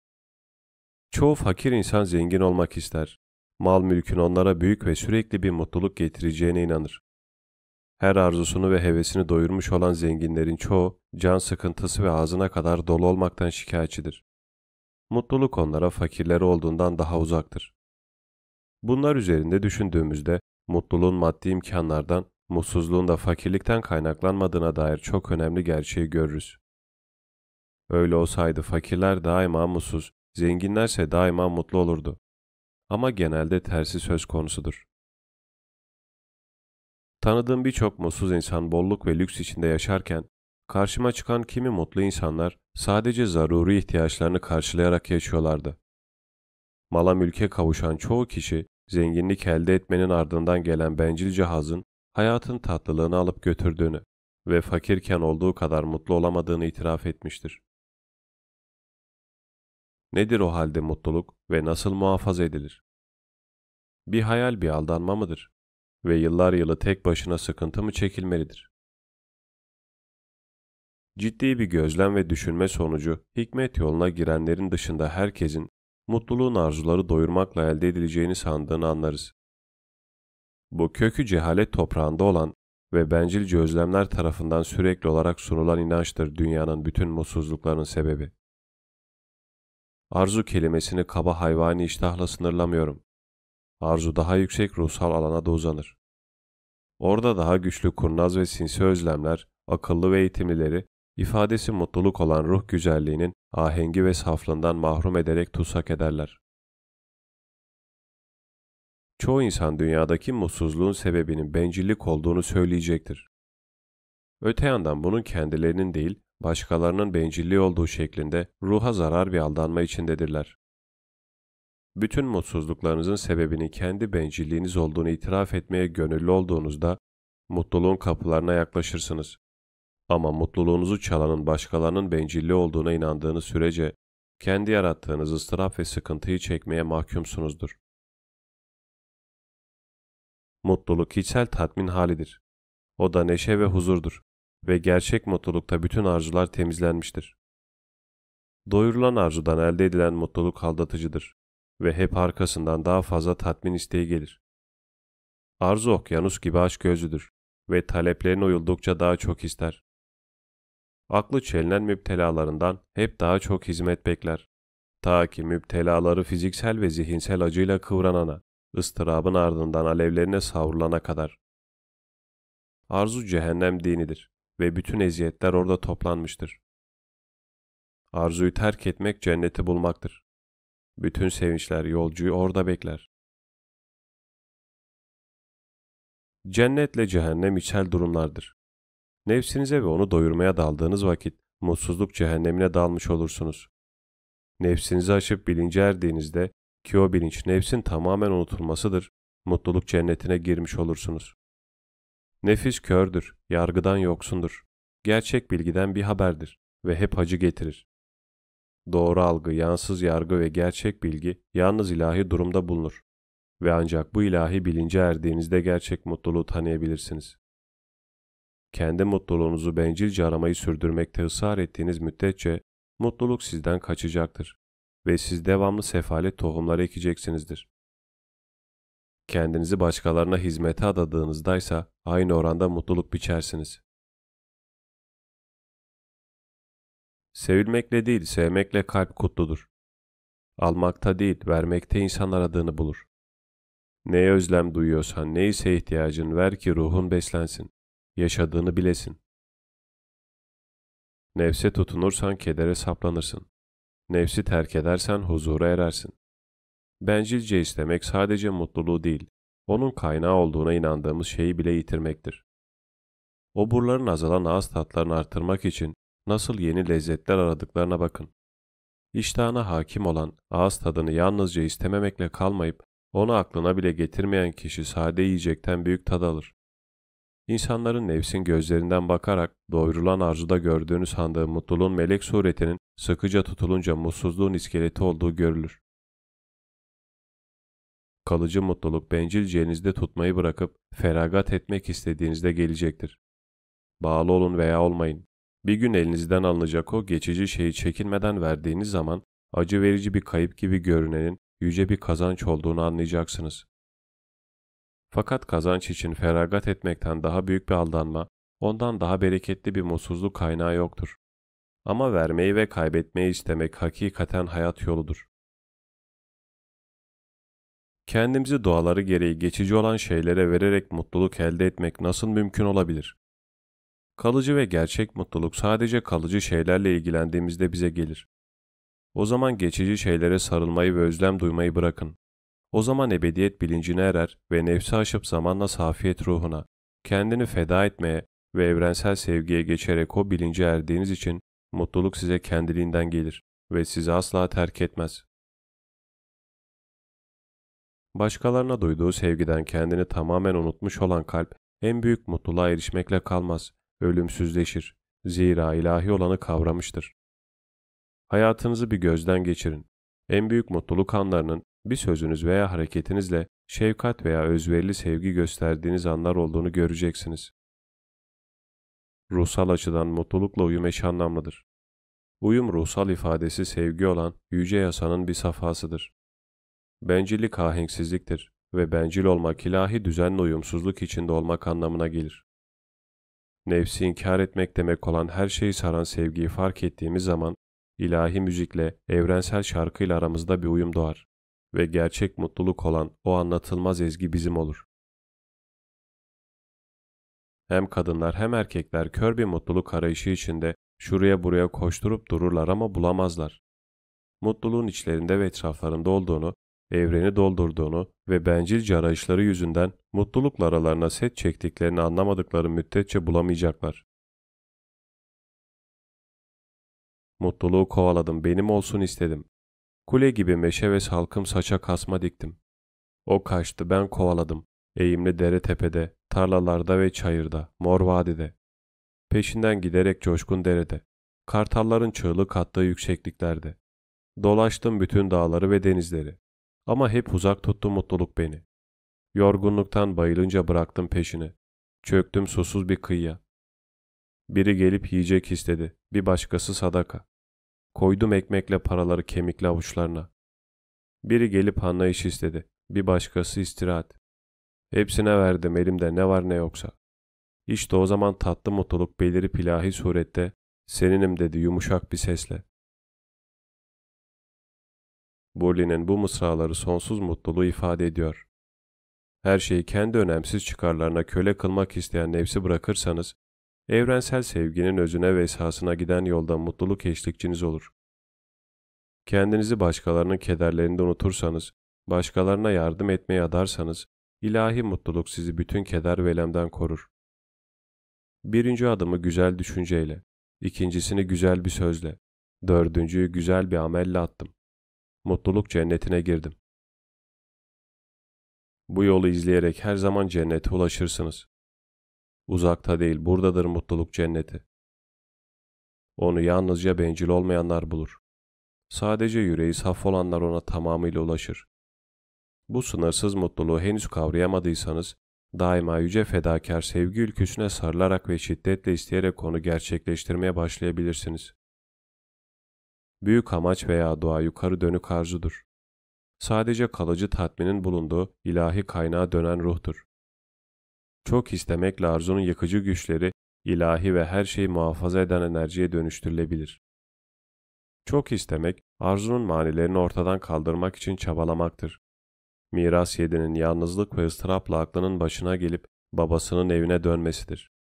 Çoğu fakir insan zengin olmak ister. Mal mülkün onlara büyük ve sürekli bir mutluluk getireceğine inanır. Her arzusunu ve hevesini doyurmuş olan zenginlerin çoğu can sıkıntısı ve ağzına kadar dolu olmaktan şikayetçidir. Mutluluk onlara fakirleri olduğundan daha uzaktır. Bunlar üzerinde düşündüğümüzde mutluluğun maddi imkanlardan mutsuzluğun da fakirlikten kaynaklanmadığına dair çok önemli gerçeği görürüz. Öyle olsaydı fakirler daima mutsuz, zenginlerse daima mutlu olurdu. Ama genelde tersi söz konusudur. Tanıdığım birçok mutsuz insan bolluk ve lüks içinde yaşarken, karşıma çıkan kimi mutlu insanlar sadece zaruri ihtiyaçlarını karşılayarak yaşıyorlardı. Mala mülke kavuşan çoğu kişi, zenginlik elde etmenin ardından gelen bencilce hazın hayatın tatlılığını alıp götürdüğünü ve fakirken olduğu kadar mutlu olamadığını itiraf etmiştir. Nedir o halde mutluluk ve nasıl muhafaza edilir? Bir hayal bir aldanma mıdır? Ve yıllar yılı tek başına sıkıntı mı çekilmelidir? Ciddi bir gözlem ve düşünme sonucu hikmet yoluna girenlerin dışında herkesin mutluluğun arzuları doyurmakla elde edileceğini sandığını anlarız. Bu kökü cehalet toprağında olan ve bencil gözlemler tarafından sürekli olarak sunulan inançtır dünyanın bütün mutsuzluklarının sebebi. Arzu kelimesini kaba hayvani iştahla sınırlamıyorum. Arzu daha yüksek ruhsal alana da uzanır. Orada daha güçlü kurnaz ve sinsi özlemler, akıllı ve eğitimlileri, ifadesi mutluluk olan ruh güzelliğinin ahengi ve saflığından mahrum ederek tutsak ederler. Çoğu insan dünyadaki mutsuzluğun sebebinin bencillik olduğunu söyleyecektir. Öte yandan bunun kendilerinin değil, başkalarının bencilliği olduğu şeklinde ruha zarar bir aldanma içindedirler. Bütün mutsuzluklarınızın sebebinin kendi bencilliğiniz olduğunu itiraf etmeye gönüllü olduğunuzda mutluluğun kapılarına yaklaşırsınız. Ama mutluluğunuzu çalanın başkalarının bencilliği olduğuna inandığınız sürece kendi yarattığınız ıstırap ve sıkıntıyı çekmeye mahkumsunuzdur mutluluk içsel tatmin halidir. O da neşe ve huzurdur ve gerçek mutlulukta bütün arzular temizlenmiştir. Doyurulan arzudan elde edilen mutluluk aldatıcıdır ve hep arkasından daha fazla tatmin isteği gelir. Arzu okyanus gibi aşk gözüdür ve taleplerin uyuldukça daha çok ister. Aklı çelinen müptelalarından hep daha çok hizmet bekler. Ta ki müptelaları fiziksel ve zihinsel acıyla kıvranana, ıstırabın ardından alevlerine savrulana kadar. Arzu cehennem dinidir ve bütün eziyetler orada toplanmıştır. Arzuyu terk etmek cenneti bulmaktır. Bütün sevinçler yolcuyu orada bekler. Cennetle cehennem içel durumlardır. Nefsinize ve onu doyurmaya daldığınız vakit mutsuzluk cehennemine dalmış olursunuz. Nefsinizi aşıp bilince erdiğinizde ki o bilinç nefsin tamamen unutulmasıdır. Mutluluk cennetine girmiş olursunuz. Nefis kördür, yargıdan yoksundur. Gerçek bilgiden bir haberdir ve hep hacı getirir. Doğru algı, yansız yargı ve gerçek bilgi yalnız ilahi durumda bulunur. Ve ancak bu ilahi bilince erdiğinizde gerçek mutluluğu tanıyabilirsiniz. Kendi mutluluğunuzu bencilce aramayı sürdürmekte ısrar ettiğiniz müddetçe mutluluk sizden kaçacaktır ve siz devamlı sefalet tohumları ekeceksinizdir. Kendinizi başkalarına hizmete adadığınızdaysa aynı oranda mutluluk biçersiniz. Sevilmekle değil, sevmekle kalp kutludur. Almakta değil, vermekte insan aradığını bulur. Neye özlem duyuyorsan, neyse ihtiyacın ver ki ruhun beslensin, yaşadığını bilesin. Nefse tutunursan kedere saplanırsın. Nefsi terk edersen huzura erersin. Bencilce istemek sadece mutluluğu değil, onun kaynağı olduğuna inandığımız şeyi bile yitirmektir. Oburların azalan ağız tatlarını artırmak için nasıl yeni lezzetler aradıklarına bakın. İştahına hakim olan, ağız tadını yalnızca istememekle kalmayıp onu aklına bile getirmeyen kişi sade yiyecekten büyük tad alır. İnsanların nefsin gözlerinden bakarak doyurulan arzuda gördüğünü sandığı mutluluğun melek suretinin Sıkıca tutulunca mutsuzluğun iskeleti olduğu görülür. Kalıcı mutluluk bencilce elinizde tutmayı bırakıp feragat etmek istediğinizde gelecektir. Bağlı olun veya olmayın. Bir gün elinizden alınacak o geçici şeyi çekinmeden verdiğiniz zaman acı verici bir kayıp gibi görünenin yüce bir kazanç olduğunu anlayacaksınız. Fakat kazanç için feragat etmekten daha büyük bir aldanma, ondan daha bereketli bir mutsuzluk kaynağı yoktur. Ama vermeyi ve kaybetmeyi istemek hakikaten hayat yoludur. Kendimizi doğaları gereği geçici olan şeylere vererek mutluluk elde etmek nasıl mümkün olabilir? Kalıcı ve gerçek mutluluk sadece kalıcı şeylerle ilgilendiğimizde bize gelir. O zaman geçici şeylere sarılmayı ve özlem duymayı bırakın. O zaman ebediyet bilincine erer ve nefsi aşıp zamanla safiyet ruhuna, kendini feda etmeye ve evrensel sevgiye geçerek o bilince erdiğiniz için Mutluluk size kendiliğinden gelir ve sizi asla terk etmez. Başkalarına duyduğu sevgiden kendini tamamen unutmuş olan kalp en büyük mutluluğa erişmekle kalmaz, ölümsüzleşir. Zira ilahi olanı kavramıştır. Hayatınızı bir gözden geçirin. En büyük mutluluk anlarının bir sözünüz veya hareketinizle şefkat veya özverili sevgi gösterdiğiniz anlar olduğunu göreceksiniz ruhsal açıdan mutlulukla uyum eş anlamlıdır. Uyum ruhsal ifadesi sevgi olan yüce yasanın bir safhasıdır. Bencillik ahenksizliktir ve bencil olmak ilahi düzenle uyumsuzluk içinde olmak anlamına gelir. Nefsi inkar etmek demek olan her şeyi saran sevgiyi fark ettiğimiz zaman ilahi müzikle, evrensel şarkıyla aramızda bir uyum doğar ve gerçek mutluluk olan o anlatılmaz ezgi bizim olur. Hem kadınlar hem erkekler kör bir mutluluk arayışı içinde şuraya buraya koşturup dururlar ama bulamazlar. Mutluluğun içlerinde ve etraflarında olduğunu, evreni doldurduğunu ve bencilce arayışları yüzünden mutlulukla aralarına set çektiklerini anlamadıkları müddetçe bulamayacaklar. Mutluluğu kovaladım, benim olsun istedim. Kule gibi meşe ve salkım saça kasma diktim. O kaçtı, ben kovaladım eğimli dere tepede, tarlalarda ve çayırda, mor vadide. Peşinden giderek coşkun derede, kartalların çığlık attığı yüksekliklerde. Dolaştım bütün dağları ve denizleri. Ama hep uzak tuttu mutluluk beni. Yorgunluktan bayılınca bıraktım peşini. Çöktüm susuz bir kıyıya. Biri gelip yiyecek istedi, bir başkası sadaka. Koydum ekmekle paraları kemikli avuçlarına. Biri gelip anlayış istedi, bir başkası istirahat. Hepsine verdim elimde ne var ne yoksa. İşte o zaman tatlı mutluluk belirip ilahi surette seninim dedi yumuşak bir sesle. Burli'nin bu mısraları sonsuz mutluluğu ifade ediyor. Her şeyi kendi önemsiz çıkarlarına köle kılmak isteyen nefsi bırakırsanız, evrensel sevginin özüne ve esasına giden yolda mutluluk eşlikçiniz olur. Kendinizi başkalarının kederlerinde unutursanız, başkalarına yardım etmeye adarsanız, İlahi mutluluk sizi bütün keder ve elemden korur. Birinci adımı güzel düşünceyle, ikincisini güzel bir sözle, dördüncüyü güzel bir amelle attım. Mutluluk cennetine girdim. Bu yolu izleyerek her zaman cennete ulaşırsınız. Uzakta değil buradadır mutluluk cenneti. Onu yalnızca bencil olmayanlar bulur. Sadece yüreği saf olanlar ona tamamıyla ulaşır. Bu sınırsız mutluluğu henüz kavrayamadıysanız, daima yüce fedakar sevgi ülküsüne sarılarak ve şiddetle isteyerek onu gerçekleştirmeye başlayabilirsiniz. Büyük amaç veya dua yukarı dönük arzudur. Sadece kalıcı tatminin bulunduğu ilahi kaynağa dönen ruhtur. Çok istemekle arzunun yıkıcı güçleri ilahi ve her şeyi muhafaza eden enerjiye dönüştürülebilir. Çok istemek, arzunun manilerini ortadan kaldırmak için çabalamaktır. Miras yedinin yalnızlık ve ıstırapla aklının başına gelip babasının evine dönmesidir.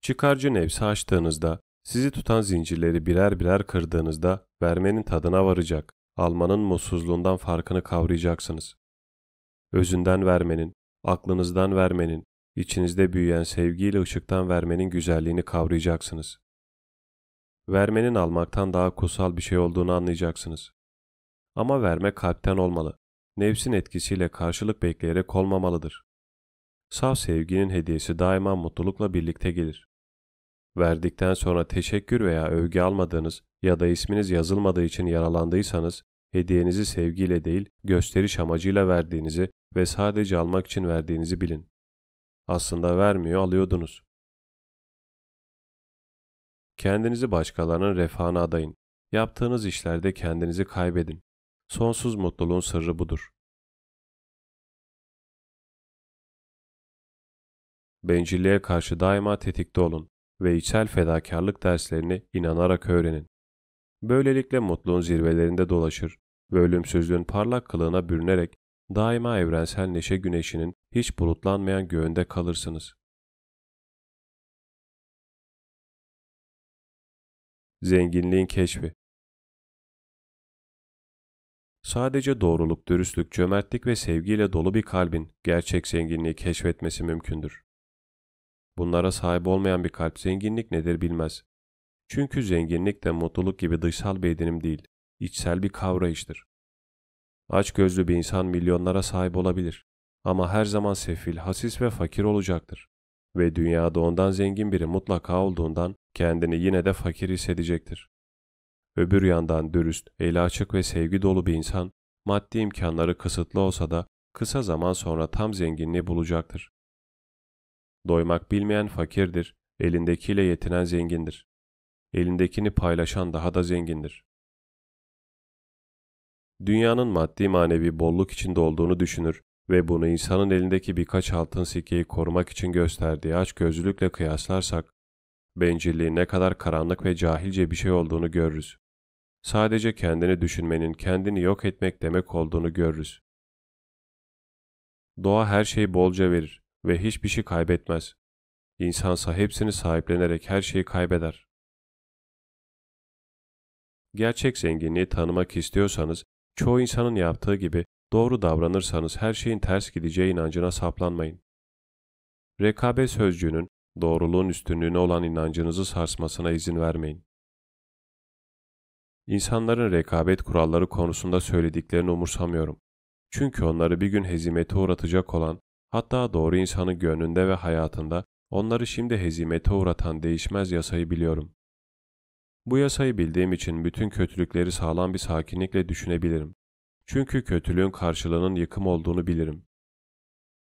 Çıkarcı nefsi açtığınızda, sizi tutan zincirleri birer birer kırdığınızda vermenin tadına varacak, almanın mutsuzluğundan farkını kavrayacaksınız. Özünden vermenin, aklınızdan vermenin, içinizde büyüyen sevgiyle ışıktan vermenin güzelliğini kavrayacaksınız. Vermenin almaktan daha kutsal bir şey olduğunu anlayacaksınız. Ama verme kalpten olmalı. Nefsin etkisiyle karşılık bekleyerek olmamalıdır. Saf sevginin hediyesi daima mutlulukla birlikte gelir. Verdikten sonra teşekkür veya övgü almadığınız ya da isminiz yazılmadığı için yaralandıysanız, hediyenizi sevgiyle değil, gösteriş amacıyla verdiğinizi ve sadece almak için verdiğinizi bilin. Aslında vermiyor, alıyordunuz. Kendinizi başkalarının refahına adayın. Yaptığınız işlerde kendinizi kaybedin. Sonsuz mutluluğun sırrı budur. Bencilliğe karşı daima tetikte olun ve içsel fedakarlık derslerini inanarak öğrenin. Böylelikle mutluluğun zirvelerinde dolaşır ve ölümsüzlüğün parlak kılığına bürünerek daima evrensel neşe güneşinin hiç bulutlanmayan göğünde kalırsınız. Zenginliğin keşfi Sadece doğruluk, dürüstlük, cömertlik ve sevgiyle dolu bir kalbin gerçek zenginliği keşfetmesi mümkündür. Bunlara sahip olmayan bir kalp zenginlik nedir bilmez. Çünkü zenginlik de mutluluk gibi dışsal bir edinim değil, içsel bir kavrayıştır. Aç gözlü bir insan milyonlara sahip olabilir ama her zaman sefil, hasis ve fakir olacaktır. Ve dünyada ondan zengin biri mutlaka olduğundan kendini yine de fakir hissedecektir. Öbür yandan dürüst, eli açık ve sevgi dolu bir insan, maddi imkanları kısıtlı olsa da kısa zaman sonra tam zenginliği bulacaktır. Doymak bilmeyen fakirdir, elindekiyle yetinen zengindir. Elindekini paylaşan daha da zengindir. Dünyanın maddi manevi bolluk içinde olduğunu düşünür ve bunu insanın elindeki birkaç altın sikkeyi korumak için gösterdiği açgözlülükle kıyaslarsak, bencilliğin ne kadar karanlık ve cahilce bir şey olduğunu görürüz sadece kendini düşünmenin kendini yok etmek demek olduğunu görürüz. Doğa her şeyi bolca verir ve hiçbir şey kaybetmez. İnsansa hepsini sahiplenerek her şeyi kaybeder. Gerçek zenginliği tanımak istiyorsanız, çoğu insanın yaptığı gibi doğru davranırsanız her şeyin ters gideceği inancına saplanmayın. Rekabet sözcüğünün doğruluğun üstünlüğüne olan inancınızı sarsmasına izin vermeyin. İnsanların rekabet kuralları konusunda söylediklerini umursamıyorum. Çünkü onları bir gün hezimete uğratacak olan, hatta doğru insanı gönlünde ve hayatında onları şimdi hezimete uğratan değişmez yasayı biliyorum. Bu yasayı bildiğim için bütün kötülükleri sağlam bir sakinlikle düşünebilirim. Çünkü kötülüğün karşılığının yıkım olduğunu bilirim.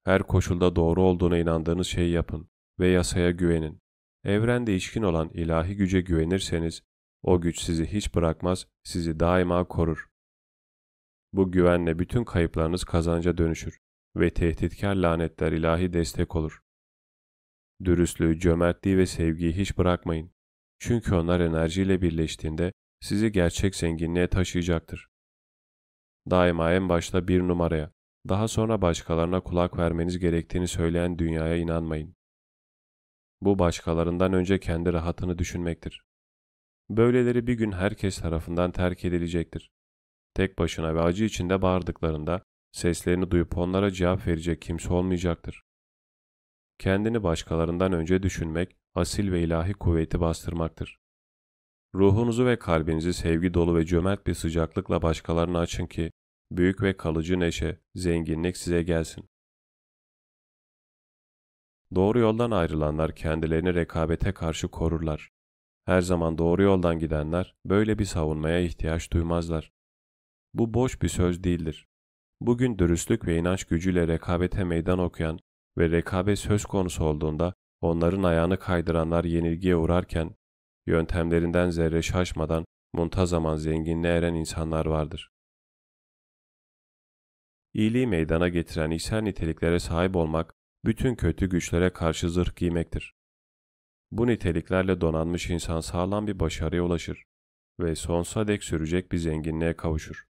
Her koşulda doğru olduğuna inandığınız şeyi yapın ve yasaya güvenin. Evrende işkin olan ilahi güce güvenirseniz o güç sizi hiç bırakmaz, sizi daima korur. Bu güvenle bütün kayıplarınız kazanca dönüşür ve tehditkar lanetler ilahi destek olur. Dürüstlüğü, cömertliği ve sevgiyi hiç bırakmayın. Çünkü onlar enerjiyle birleştiğinde sizi gerçek zenginliğe taşıyacaktır. Daima en başta bir numaraya, daha sonra başkalarına kulak vermeniz gerektiğini söyleyen dünyaya inanmayın. Bu başkalarından önce kendi rahatını düşünmektir. Böyleleri bir gün herkes tarafından terk edilecektir. Tek başına ve acı içinde bağırdıklarında seslerini duyup onlara cevap verecek kimse olmayacaktır. Kendini başkalarından önce düşünmek, asil ve ilahi kuvveti bastırmaktır. Ruhunuzu ve kalbinizi sevgi dolu ve cömert bir sıcaklıkla başkalarına açın ki, büyük ve kalıcı neşe, zenginlik size gelsin. Doğru yoldan ayrılanlar kendilerini rekabete karşı korurlar. Her zaman doğru yoldan gidenler böyle bir savunmaya ihtiyaç duymazlar. Bu boş bir söz değildir. Bugün dürüstlük ve inanç gücüyle rekabete meydan okuyan ve rekabet söz konusu olduğunda onların ayağını kaydıranlar yenilgiye uğrarken, yöntemlerinden zerre şaşmadan muntazaman zenginliğe eren insanlar vardır. İyiliği meydana getiren içsel niteliklere sahip olmak, bütün kötü güçlere karşı zırh giymektir. Bu niteliklerle donanmış insan sağlam bir başarıya ulaşır ve sonsuza dek sürecek bir zenginliğe kavuşur.